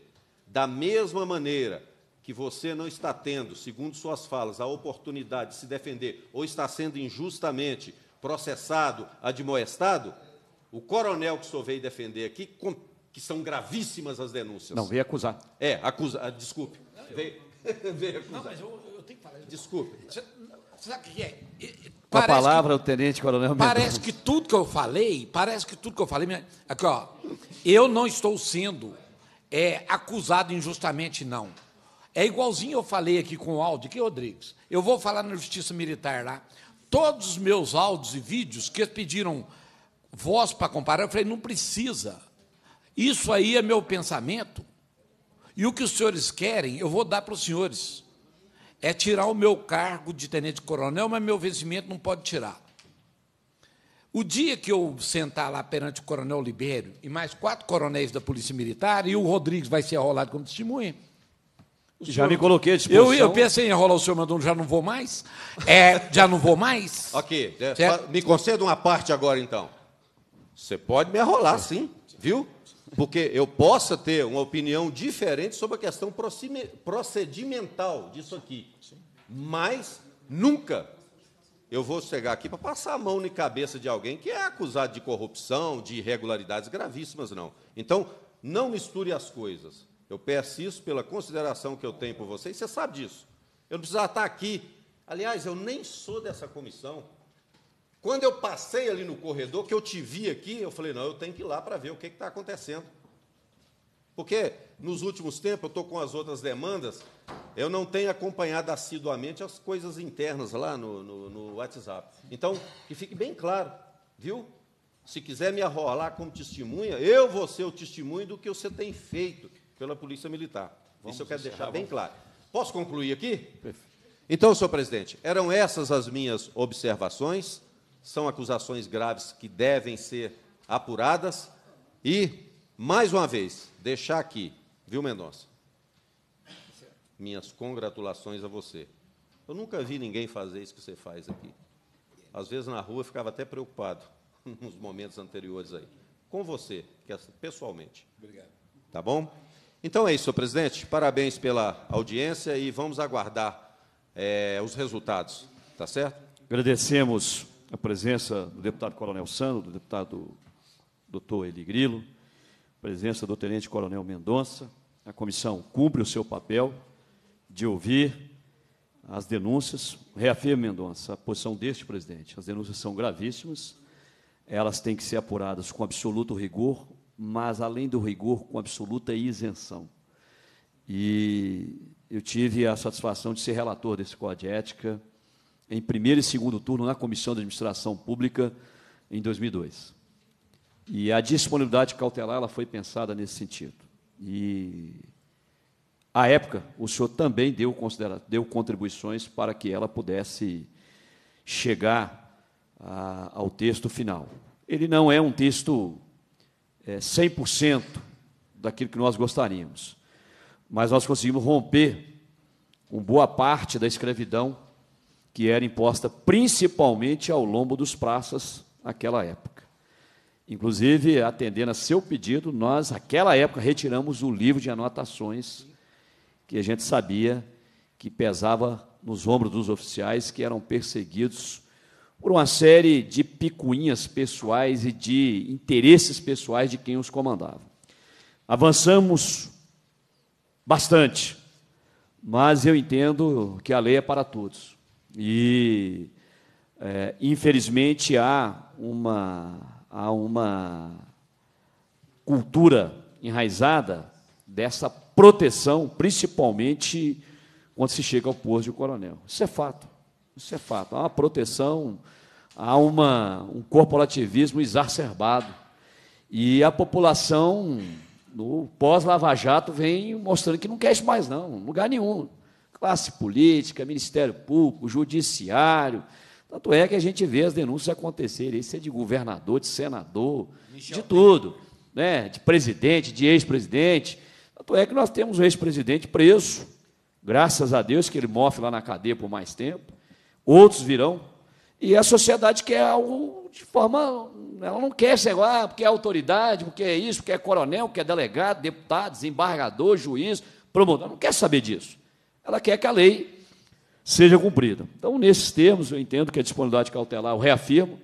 da mesma maneira que você não está tendo, segundo suas falas, a oportunidade de se defender ou está sendo injustamente processado, admoestado, o coronel que só veio defender aqui, com que são gravíssimas as denúncias. Não, veio acusar. É, acusar, ah, desculpe. Não, eu... veio, [LAUGHS] veio acusar. Não, mas eu, eu tenho que falar. Desculpe. sabe o que é? Com a palavra, que, o Tenente Coronel Mendonça. Parece que tudo que eu falei, parece que tudo que eu falei... Aqui, ó, eu não estou sendo é, acusado injustamente, não. É igualzinho eu falei aqui com o áudio, que Rodrigues. Eu vou falar na Justiça Militar lá. Todos os meus áudios e vídeos que pediram voz para comparar, eu falei, não precisa. Isso aí é meu pensamento. E o que os senhores querem, eu vou dar para os senhores. É tirar o meu cargo de tenente-coronel, mas meu vencimento não pode tirar. O dia que eu sentar lá perante o coronel Libério e mais quatro coronéis da Polícia Militar, e o Rodrigues vai ser arrolado como testemunha. já senhor, me coloquei à disposição. Eu, eu pensei em enrolar o senhor mandando, já não vou mais. É, já não vou mais. [LAUGHS] ok. Certo? Me conceda uma parte agora, então. Você pode me arrolar, sim. Viu? porque eu possa ter uma opinião diferente sobre a questão procedimental disso aqui, mas nunca eu vou chegar aqui para passar a mão na cabeça de alguém que é acusado de corrupção, de irregularidades gravíssimas, não. Então, não misture as coisas. Eu peço isso pela consideração que eu tenho por vocês, você sabe disso. Eu não precisava estar aqui. Aliás, eu nem sou dessa comissão. Quando eu passei ali no corredor, que eu te vi aqui, eu falei: não, eu tenho que ir lá para ver o que está acontecendo. Porque nos últimos tempos, eu estou com as outras demandas, eu não tenho acompanhado assiduamente as coisas internas lá no, no, no WhatsApp. Então, que fique bem claro, viu? Se quiser me arrolar como testemunha, eu vou ser o testemunho do que você tem feito pela Polícia Militar. Vamos Isso eu quero deixar bem claro. Posso concluir aqui? Então, senhor presidente, eram essas as minhas observações. São acusações graves que devem ser apuradas. E, mais uma vez, deixar aqui, viu, Mendonça? Minhas congratulações a você. Eu nunca vi ninguém fazer isso que você faz aqui. Às vezes na rua eu ficava até preocupado [LAUGHS] nos momentos anteriores aí. Com você, que é assim, pessoalmente. Obrigado. Tá bom? Então é isso, senhor presidente. Parabéns pela audiência e vamos aguardar é, os resultados. Tá certo? Agradecemos a presença do deputado Coronel Sano, do deputado doutor Eli Grilo, a presença do Tenente Coronel Mendonça. A comissão cumpre o seu papel de ouvir as denúncias. Reafirma, Mendonça, a posição deste presidente. As denúncias são gravíssimas, elas têm que ser apuradas com absoluto rigor, mas, além do rigor, com absoluta isenção. E eu tive a satisfação de ser relator desse Código de Ética em primeiro e segundo turno na Comissão de Administração Pública em 2002. E a disponibilidade cautelar ela foi pensada nesse sentido. E à época, o senhor também deu, deu contribuições para que ela pudesse chegar a, ao texto final. Ele não é um texto é, 100% daquilo que nós gostaríamos, mas nós conseguimos romper com boa parte da escravidão que era imposta principalmente ao lombo dos praças naquela época. Inclusive, atendendo a seu pedido, nós, naquela época, retiramos o livro de anotações que a gente sabia que pesava nos ombros dos oficiais que eram perseguidos por uma série de picuinhas pessoais e de interesses pessoais de quem os comandava. Avançamos bastante, mas eu entendo que a lei é para todos. E, é, infelizmente, há uma, há uma cultura enraizada dessa proteção, principalmente quando se chega ao posto de coronel. Isso é fato. Isso é fato. Há uma proteção, há uma, um corporativismo exacerbado. E a população, no pós-Lava Jato, vem mostrando que não quer isso mais, não, em lugar nenhum classe política, Ministério Público, Judiciário. Tanto é que a gente vê as denúncias acontecerem. Isso é de governador, de senador, Michel de tudo. Né? De presidente, de ex-presidente. Tanto é que nós temos um ex-presidente preso. Graças a Deus que ele morre lá na cadeia por mais tempo. Outros virão. E a sociedade quer algo de forma. Ela não quer chegar, ah, porque é autoridade, porque é isso, porque é coronel, porque é delegado, deputado, desembargador, juiz, promotor. Não quer saber disso ela quer que a lei seja cumprida. Então, nesses termos, eu entendo que a disponibilidade cautelar, eu reafirmo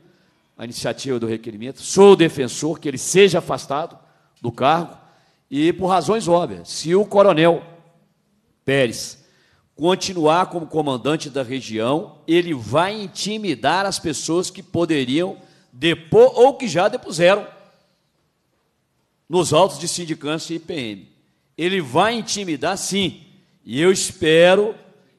a iniciativa do requerimento, sou defensor que ele seja afastado do cargo e por razões óbvias. Se o coronel Pérez continuar como comandante da região, ele vai intimidar as pessoas que poderiam depor ou que já depuseram nos autos de sindicância e IPM. Ele vai intimidar, sim, e eu espero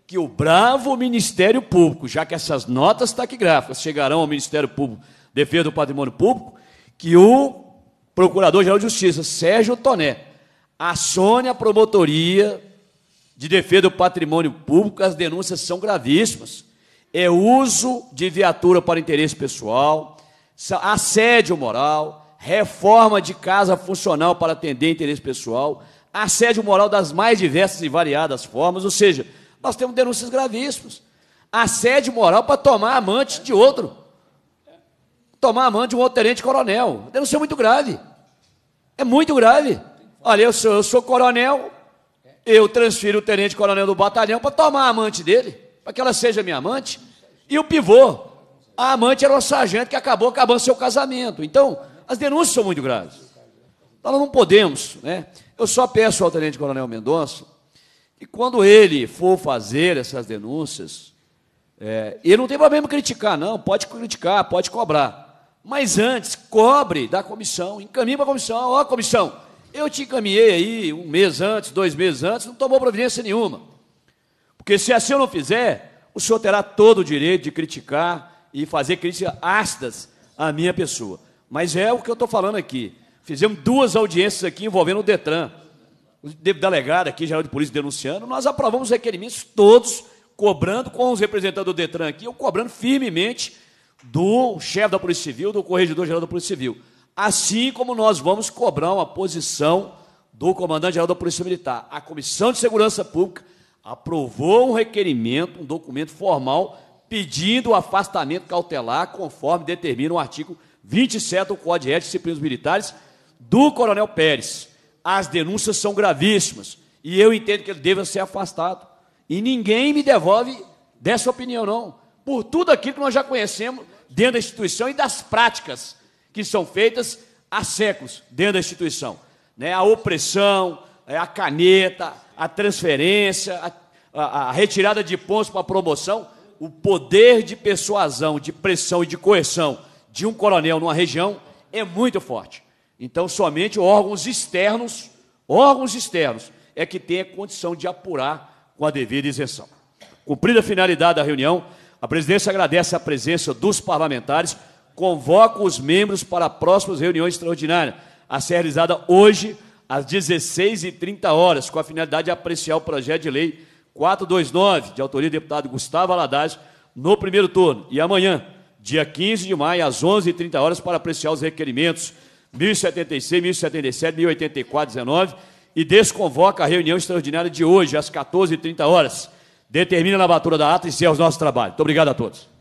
que o bravo Ministério Público, já que essas notas taquigráficas chegarão ao Ministério Público, Defesa do Patrimônio Público, que o Procurador-Geral de Justiça, Sérgio Toné, acione a promotoria de defesa do patrimônio público, as denúncias são gravíssimas. É uso de viatura para interesse pessoal, assédio moral, reforma de casa funcional para atender interesse pessoal, assédio moral das mais diversas e variadas formas, ou seja, nós temos denúncias gravíssimas. Assédio moral para tomar amante de outro. Tomar amante de um outro tenente-coronel. Denúncia muito grave. É muito grave. Olha, eu sou, eu sou coronel, eu transfiro o tenente-coronel do batalhão para tomar amante dele, para que ela seja minha amante. E o pivô, a amante era uma sargento que acabou acabando seu casamento. Então, as denúncias são muito graves. Então, nós não podemos, né? Eu só peço ao Tenente Coronel Mendonça que quando ele for fazer essas denúncias, é, ele não tem problema criticar, não, pode criticar, pode cobrar. Mas antes, cobre da comissão, encaminhe para a comissão, ó comissão, eu te encaminhei aí um mês antes, dois meses antes, não tomou providência nenhuma. Porque se assim eu não fizer, o senhor terá todo o direito de criticar e fazer críticas ácidas à minha pessoa. Mas é o que eu estou falando aqui. Fizemos duas audiências aqui envolvendo o Detran. O delegado aqui, geral de polícia, denunciando. Nós aprovamos os requerimentos todos, cobrando com os representantes do Detran aqui, eu cobrando firmemente do chefe da Polícia Civil, do corregedor-geral da Polícia Civil. Assim como nós vamos cobrar uma posição do comandante-geral da Polícia Militar. A Comissão de Segurança Pública aprovou um requerimento, um documento formal, pedindo o afastamento cautelar, conforme determina o artigo 27 do Código de Ética e Disciplinas Militares, do Coronel Pérez. As denúncias são gravíssimas e eu entendo que ele deva ser afastado. E ninguém me devolve dessa opinião, não. Por tudo aquilo que nós já conhecemos dentro da instituição e das práticas que são feitas há séculos dentro da instituição. Né? A opressão, é, a caneta, a transferência, a, a, a retirada de pontos para promoção, o poder de persuasão, de pressão e de coerção de um coronel numa região é muito forte. Então, somente órgãos externos, órgãos externos, é que tem a condição de apurar com a devida isenção. Cumprida a finalidade da reunião, a presidência agradece a presença dos parlamentares, convoca os membros para a próxima reunião extraordinária, a ser realizada hoje, às 16h30, com a finalidade de apreciar o projeto de lei 429, de autoria do deputado Gustavo Aladares, no primeiro turno. E amanhã, dia 15 de maio, às 11h30, para apreciar os requerimentos 1076, 1077, 1084, 19 e desconvoca a reunião extraordinária de hoje, às 14h30 horas. Determina a lavatura da ata e encerra o nosso trabalho. Muito obrigado a todos.